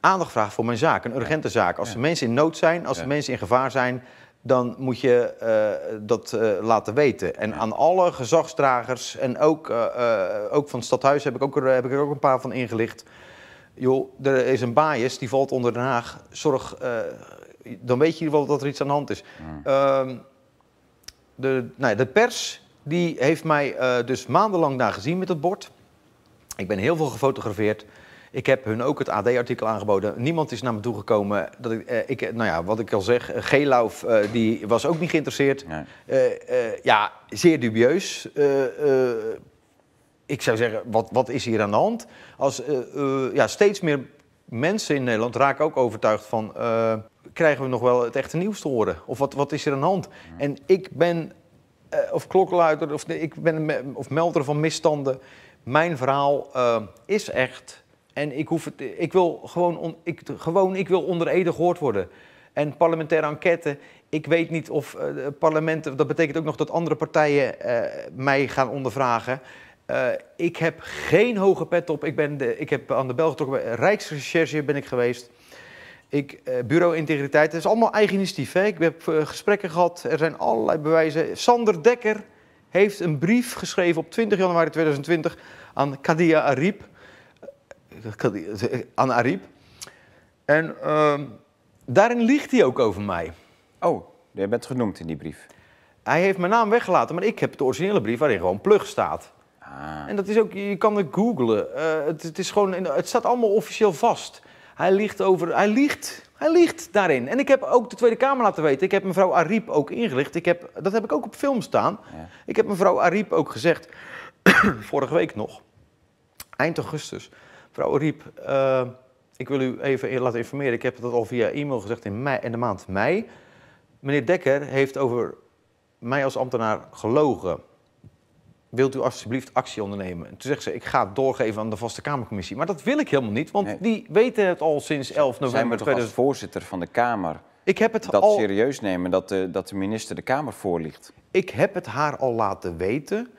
aandacht vraag voor mijn zaak, een urgente zaak. Als de mensen in nood zijn, als er mensen in gevaar zijn, dan moet je eh, dat eh, laten weten. En aan alle gezagsdragers en ook, eh, ook van het stadhuis heb ik, ook, heb ik er ook een paar van ingelicht. Joh, er is een bias, die valt onder Den Haag. Zorg, dan weet je in ieder geval dat er iets aan de hand is. Ehm, de, nou, de pers die heeft mij dus maandenlang daar gezien met het bord. Ik ben heel veel gefotografeerd. Ik heb hun ook het AD-artikel aangeboden. Niemand is naar me toegekomen. Dat ik, eh, ik, eh, nou ja, wat ik al zeg, eh, Gelauf eh, die was ook niet geïnteresseerd. ja, eh, zeer dubieus. ik zou zeggen, wat, wat is hier aan de hand? Als, ja, steeds meer mensen in Nederland raken ook overtuigd van... krijgen we nog wel het echte nieuws te horen? Of wat, wat is er aan de hand? En ik ben of klokkenluider, of, ik ben, of melder van misstanden. Mijn verhaal is echt en ik, hoef het, ik, wil gewoon, ik, gewoon ik wil onder Ede gehoord worden. En parlementaire enquête, ik weet niet of eh, parlementen, dat betekent ook nog dat andere partijen eh, mij gaan ondervragen. Eh, ik heb geen hoge pet op. Ik, ben de, ik heb aan de bel getrokken, Rijksrecherche ben ik geweest. Ik, bureau Integriteit, het is allemaal eigen initiatief. Ik heb gesprekken gehad, er zijn allerlei bewijzen. Sander Dekker heeft een brief geschreven op 20 januari 2020 aan Kadia Ariep. Anne Ariep. En uh, daarin liegt hij ook over mij. Oh, jij bent genoemd in die brief. Hij heeft mijn naam weggelaten, maar ik heb de originele brief waarin gewoon plug staat. Ah. En dat is ook, je kan het googlen. Eh, het, is gewoon, het staat allemaal officieel vast. Hij liegt over, hij liegt, hij liegt daarin. En ik heb ook de Tweede Kamer laten weten. Ik heb mevrouw Ariep ook ingelicht. Ik heb, dat heb ik ook op film staan. Ik heb mevrouw Ariep ook gezegd, vorige week nog, eind augustus Mevrouw Riep, eh, ik wil u even laten informeren. Ik heb dat al via e-mail gezegd in, mei, in de maand mei. Meneer Dekker heeft over mij als ambtenaar gelogen. Wilt u alsjeblieft actie ondernemen? En toen zegt ze, ik ga het doorgeven aan de vaste Kamercommissie. Maar dat wil ik helemaal niet, want die weten het al sinds 11 november. Zijn we toch als voorzitter van de Kamer... Ik heb het dat serieus nemen dat de, dat de minister de Kamer voorliegt. Ik heb het haar al laten weten.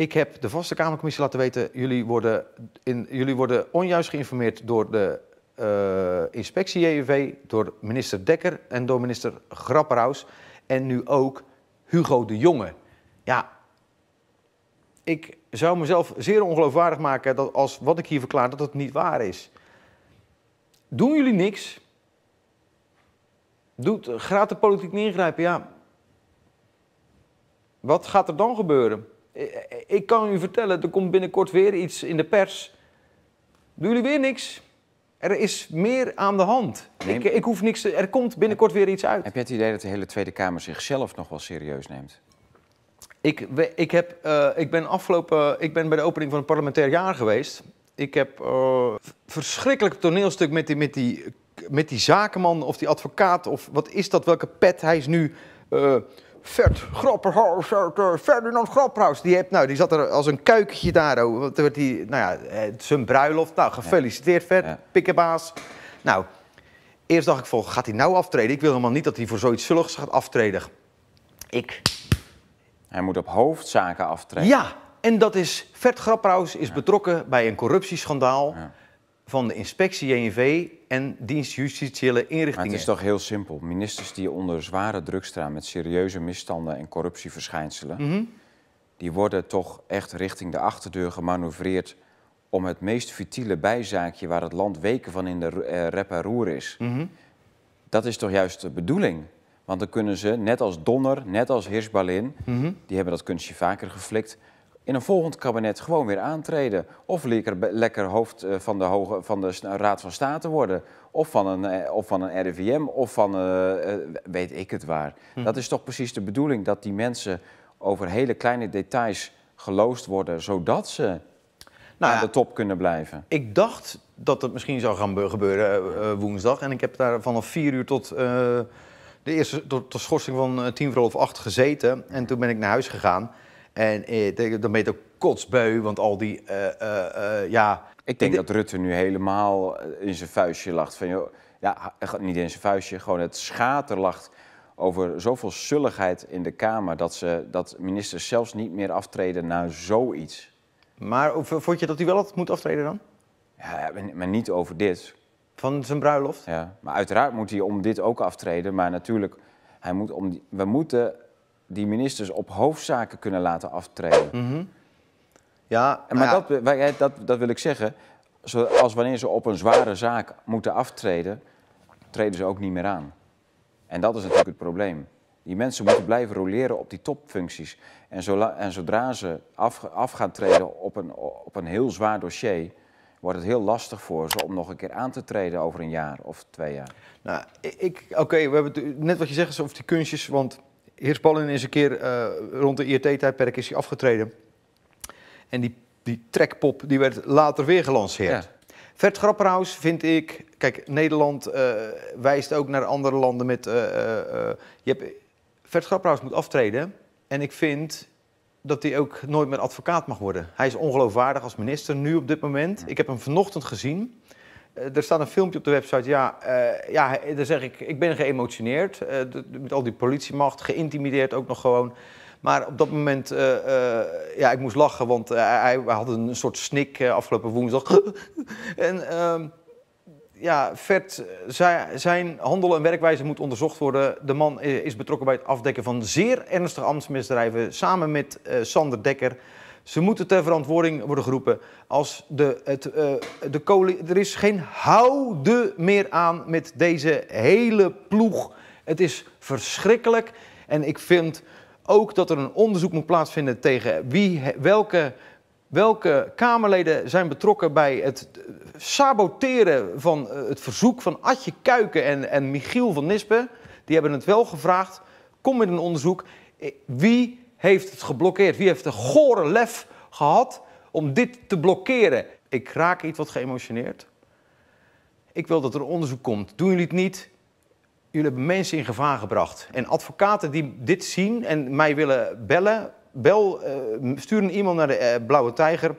Ik heb de vaste Kamercommissie laten weten, jullie worden, in, jullie worden onjuist geïnformeerd door de eh, inspectie JUV, door minister Dekker en door minister Grapperhaus en nu ook Hugo de Jonge. Ja, ik zou mezelf zeer ongeloofwaardig maken dat als wat ik hier verklaar, dat het niet waar is. Doen jullie niks? Doet, gaat de politiek niet ingrijpen? Ja. Wat gaat er dan gebeuren? Eh, eh, ik kan u vertellen, er komt binnenkort weer iets in de pers. Doen jullie weer niks? Er is meer aan de hand. Ik, eh, ik, hoef niks. er komt binnenkort weer iets uit. Heb je het idee dat de hele Tweede Kamer zichzelf nog wel serieus neemt? Ik, ik, heb, ik ben afgelopen. Ik ben bij de opening van het parlementair jaar geweest. Ik heb uh, verschrikkelijk toneelstuk met die, met, die, met die zakenman of die advocaat. Of wat is dat? Welke pet? Hij is nu. Vert Grapperhaus eh, Ferdinand Grapperhaus. Die, nou, die zat er als een kuikentje daar. Oh. Toen werd hij, nou ja, eh, zijn bruiloft. Nou, gefeliciteerd, Vert, Ja. Pikkenbaas. Nou, eerst dacht ik van, gaat hij nou aftreden? Ik wil helemaal niet dat hij voor zoiets zulligs gaat aftreden. Ik... Hij moet op hoofdzaken aftreden. Ja, en dat is... Vert Grapperhaus is betrokken bij een corruptieschandaal van de inspectie JNV en dienst justitiële inrichtingen. het is toch heel simpel. Ministers die onder zware druk staan met serieuze misstanden en corruptieverschijnselen... Mm die worden toch echt richting de achterdeur gemanoeuvreerd... om het meest futiele bijzaakje waar het land weken van in de uh, rep roer is... Mhm. dat is toch juist de bedoeling? Want dan kunnen ze, net als Donner, net als Heersbalin... Mhm. die hebben dat kunstje vaker geflikt in een volgend kabinet gewoon weer aantreden. Of lekker, lekker hoofd eh, van de, hoge, van de Raad van State worden. Of van een, eh, of van een RIVM, of van eh, weet ik het waar. Hm. Dat is toch precies de bedoeling, dat die mensen over hele kleine details geloosd worden, zodat ze nou, aan de top kunnen blijven. Ik dacht dat het misschien zou gaan gebeuren woensdag. En ik heb daar vanaf vier uur tot... de eerste tot de schorsing van tien voor half acht gezeten. En toen ben ik naar huis gegaan. En eh, dan ben je ook kotsbeu, want al die, eh, eh, eh, ja... Ik denk dat Rutte nu helemaal in zijn vuistje lacht. Van, ja, niet in zijn vuistje, gewoon het schater lacht over zoveel zulligheid in de Kamer... dat, ze, dat ministers zelfs niet meer aftreden naar zoiets. Maar vond je dat hij wel wat moet aftreden dan? Ja, maar niet over dit. Van zijn bruiloft? Ja, maar uiteraard moet hij om dit ook aftreden. Maar natuurlijk, hij moet om we moeten die ministers op hoofdzaken kunnen laten aftreden. Mhm. Ja, maar, nou Dat, dat, dat, wil ik zeggen. Als wanneer ze op een zware zaak moeten aftreden, treden ze ook niet meer aan. En dat is natuurlijk het probleem. Die mensen moeten blijven roleren op die topfuncties. En, en zodra ze af, gaan treden op een, op een heel zwaar dossier, wordt het heel lastig voor ze om nog een keer aan te treden over een jaar of twee jaar. Nou, ik, oké, we hebben het, net wat je zegt over die kunstjes, want heer Spallin is een keer eh, rond de IRT-tijdperk is hij afgetreden. En die, die trekpop die werd later weer gelanceerd. Ja. Vert vind ik... Kijk, Nederland eh, wijst ook naar andere landen met... Uh, je hebt, Vert Grapperhaus moet aftreden. En ik vind dat hij ook nooit meer advocaat mag worden. Hij is ongeloofwaardig als minister nu op dit moment. Ik heb hem vanochtend gezien. Eh, er staat een filmpje op de website. Ja, uh, ja eh, daar zeg ik, ik ben geëmotioneerd. met al die politiemacht, geïntimideerd ook nog gewoon. Maar op dat moment, ja, ik moest lachen, want hij, had een soort snik afgelopen woensdag. en ehm, ja, Vert, zijn handel en werkwijze moet onderzocht worden. De man is betrokken bij het afdekken van zeer ernstige ambtsmisdrijven. Samen met Sander Dekker, ze moeten ter verantwoording worden geroepen. Als de, het, eh, de er is geen houde meer aan met deze hele ploeg. Het is verschrikkelijk. En ik vind ook dat er een onderzoek moet plaatsvinden tegen wie, welke, welke Kamerleden zijn betrokken bij het saboteren van eh, het verzoek van Atje Kuiken en, en Michiel van Nispen. Die hebben het wel gevraagd. Kom met een onderzoek. Eh, wie heeft het geblokkeerd? Wie heeft de gore lef gehad om dit te blokkeren? Ik raak iets wat geëmotioneerd. Ik wil dat er onderzoek komt. Doen jullie het niet? Jullie hebben mensen in gevaar gebracht. En advocaten die dit zien en mij willen bellen, bel, uh, stuur een naar de eh, Blauwe Tijger.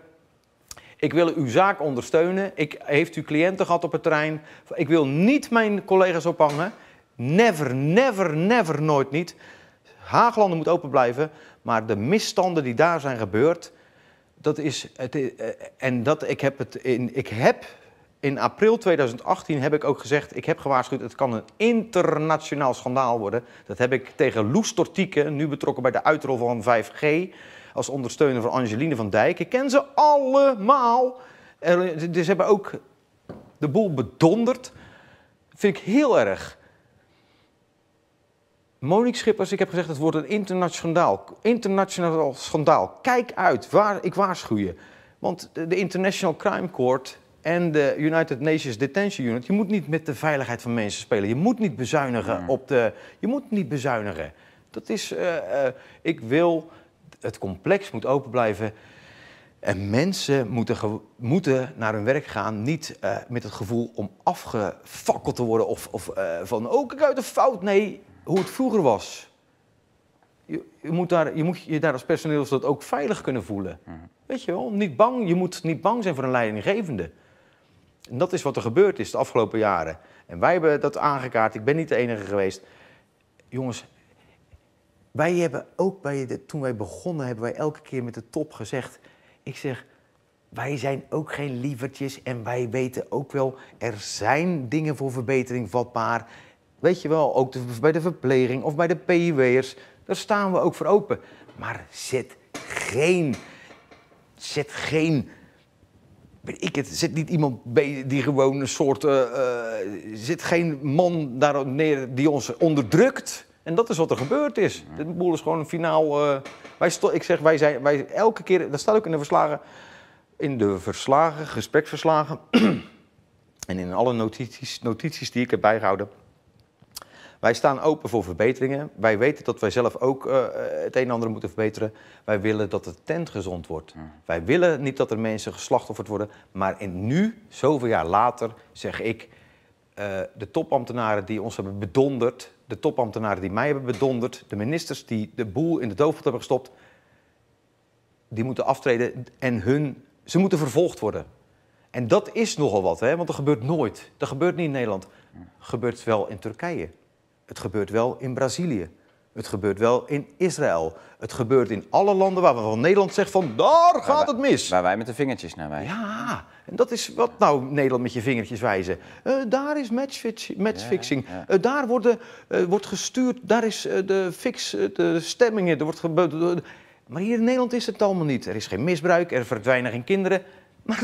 Ik wil uw zaak ondersteunen. Ik, heeft uw cliënten gehad op het terrein? Ik wil niet mijn collega's ophangen. Never, never, never, nooit niet. Haaglanden moet open blijven. Maar de misstanden die daar zijn gebeurd, dat is. Het, eh, en dat, ik, heb het in, ik heb in april 2018 heb ik ook gezegd, ik heb gewaarschuwd, het kan een internationaal schandaal worden. Dat heb ik tegen Loes Tortieke, nu betrokken bij de uitrol van 5G, als ondersteuner van Angeline van Dijk. Ik ken ze allemaal. Ze hebben ook de boel bedonderd. Dat vind ik heel erg. Monique Schippers, ik heb gezegd, het wordt een internationaal, internationaal schandaal. Kijk uit, waar, ik waarschuw je. Want de International Crime Court en de United Nations Detention Unit... je moet niet met de veiligheid van mensen spelen. Je moet niet bezuinigen hmm. op de... Je moet niet bezuinigen. Dat is... Eh, eh, ik wil... Het complex moet open blijven. En mensen moeten, moeten naar hun werk gaan, niet eh, met het gevoel om afgefakkeld te worden of, of van, oh, ik uit de fout. Nee, hoe het vroeger was. Je, je, moet daar, je moet je daar als personeelslid ook veilig kunnen voelen. Mhm. Weet je wel, niet bang, je moet niet bang zijn voor een leidinggevende. En dat is wat er gebeurd is de afgelopen jaren. En wij hebben dat aangekaart, ik ben niet de enige geweest. Jongens, wij hebben ook bij de, toen wij begonnen, hebben wij elke keer met de top gezegd: Ik zeg, wij zijn ook geen lievertjes en wij weten ook wel, er zijn dingen voor verbetering vatbaar. Weet je wel, ook bij de verpleging of bij de PIW'ers, daar staan we ook voor open. Maar zet geen, zet geen, weet ik het, zet niet iemand die gewoon een soort, uh, eh, eh, zit geen man daar neer die ons onderdrukt. En dat is wat er gebeurd is. Dit boel is gewoon een finaal. Uh, wij ik zeg, wij zijn wij, elke keer, dat staat ook in de verslagen, in de verslagen, gespreksverslagen en in alle notities, notities die ik heb bijgehouden wij staan open voor verbeteringen. Wij weten dat wij zelf ook eh, eh, het een en ander moeten verbeteren. Wij willen dat de tent gezond wordt. Wij willen niet dat er mensen geslachtofferd worden. Maar in nu, zoveel jaar later, zeg ik... Eh, de topambtenaren die ons hebben bedonderd... de topambtenaren die mij hebben bedonderd... de ministers die de boel in de doofpot hebben gestopt... die moeten aftreden en hun... ze moeten vervolgd worden. En dat is nogal wat, hè? want dat gebeurt nooit. Dat gebeurt niet in Nederland. gebeurt wel in Turkije. Het gebeurt wel in Brazilië. Het gebeurt wel in Israël. Het gebeurt in alle landen van Nederland zegt van daar gaat het mis. Waar wij met de vingertjes naar wijzen. Ja, en dat is wat nou Nederland met je vingertjes wijzen. Eh, daar is matchfixing. Eh, daar worden, eh, wordt gestuurd, daar is de fix, de stemmingen. Er wordt maar hier in Nederland is het allemaal niet. Er is geen misbruik, er verdwijnen geen kinderen. Maar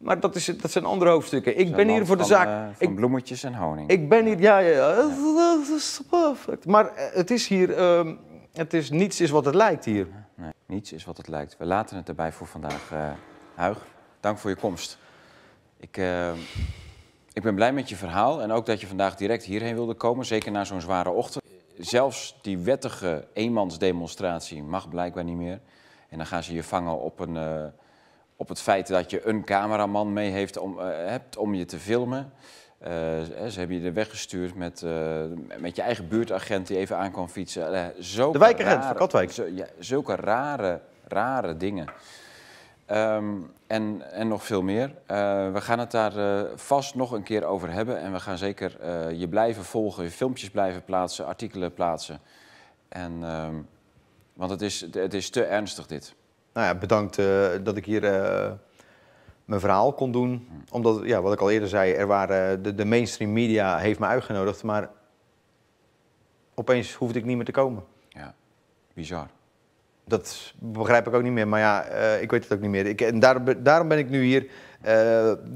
maar dat, is, dat zijn andere hoofdstukken. Ik ben hier voor de zaak. Uh, van bloemetjes en honing. Ik ben hier, ja, ja, Maar eh, het is hier, ehm, het is niets is wat het lijkt hier. Nee, niets is wat het lijkt. We laten het erbij voor vandaag. Uh, Huig, dank voor je komst. Ik, ik ben blij met je verhaal en ook dat je vandaag direct hierheen wilde komen, zeker na zo'n zware ochtend. Zelfs die wettige eenmansdemonstratie mag blijkbaar niet meer. En dan gaan ze je vangen op een op het feit dat je een cameraman mee heeft om, eh, hebt om je te filmen. Eh, ze hebben je er weggestuurd met, eh, met je eigen buurtagent die even aan kan fietsen. zulke de wijkagent van Katwijk. zulke rare, rare dingen. Ehm, en, en nog veel meer. we gaan het daar vast nog een keer over hebben. En we gaan zeker je blijven volgen, je filmpjes blijven plaatsen, artikelen plaatsen. En, ehm, want het is, het is te ernstig dit nou ja, bedankt eh, dat ik hier eh, mijn verhaal kon doen. Omdat, ja, wat ik al eerder zei, er waren, eh, de, de mainstream media heeft me uitgenodigd, maar opeens hoefde ik niet meer te komen. Ja, bizar. Dat begrijp ik ook niet meer, maar ja, ik weet het ook niet meer. Ik, en daarom ben ik nu hier.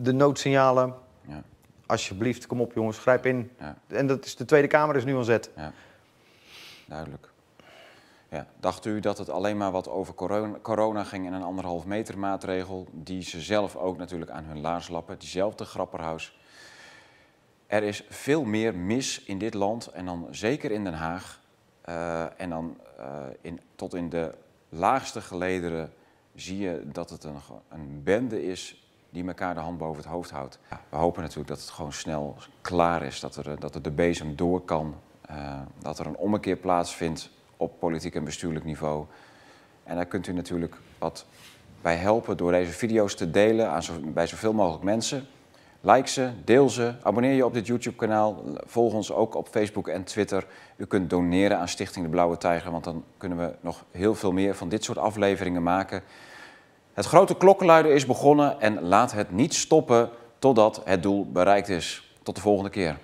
de noodsignalen, ja. alsjeblieft, kom op jongens, grijp in. Ja. En dat is, de Tweede Kamer is nu al zet. Ja. Duidelijk dacht u dat het alleen maar wat over corona, corona ging en een anderhalf meter maatregel, die ze zelf ook natuurlijk aan hun laars lappen, diezelfde grapperhuis. Er is veel meer mis in dit land en dan zeker in Den Haag eh, en dan eh, in, tot in de laagste gelederen zie je dat het een, een bende is die elkaar de hand boven het hoofd houdt. we hopen natuurlijk dat het gewoon snel klaar is, dat er, eh, dat er de bezem door kan, dat er een ommekeer plaatsvindt op politiek en bestuurlijk niveau. En daar kunt u natuurlijk wat bij helpen door deze video's te delen aan zo, bij zoveel mogelijk mensen. Like ze, deel ze, abonneer je op dit YouTube-kanaal, volg ons ook op Facebook en Twitter. U kunt doneren aan Stichting de Blauwe Tijger, want dan kunnen we nog heel veel meer van dit soort afleveringen maken. Het grote klokkenluiden is begonnen en laat het niet stoppen totdat het doel bereikt is. Tot de volgende keer.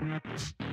Thank you.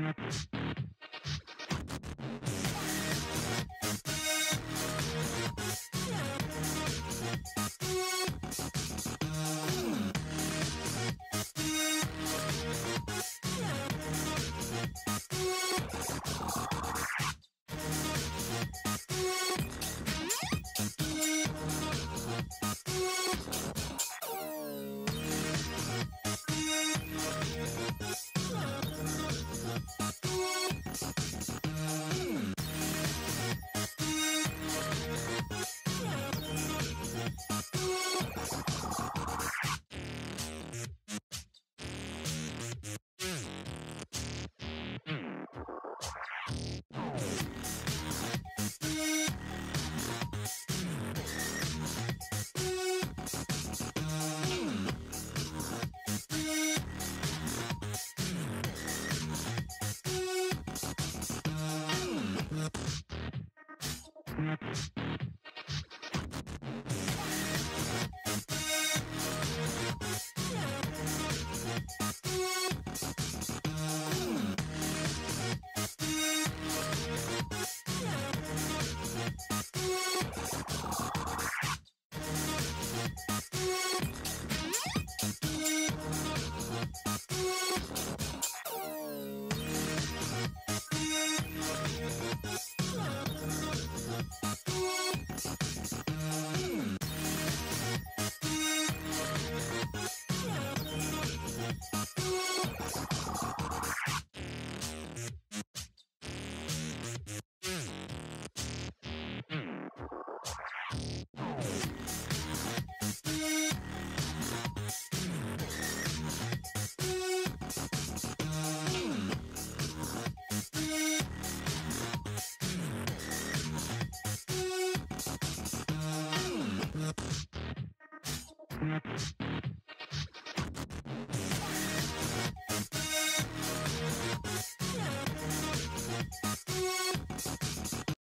Mm-hmm. Thank you. Thank you.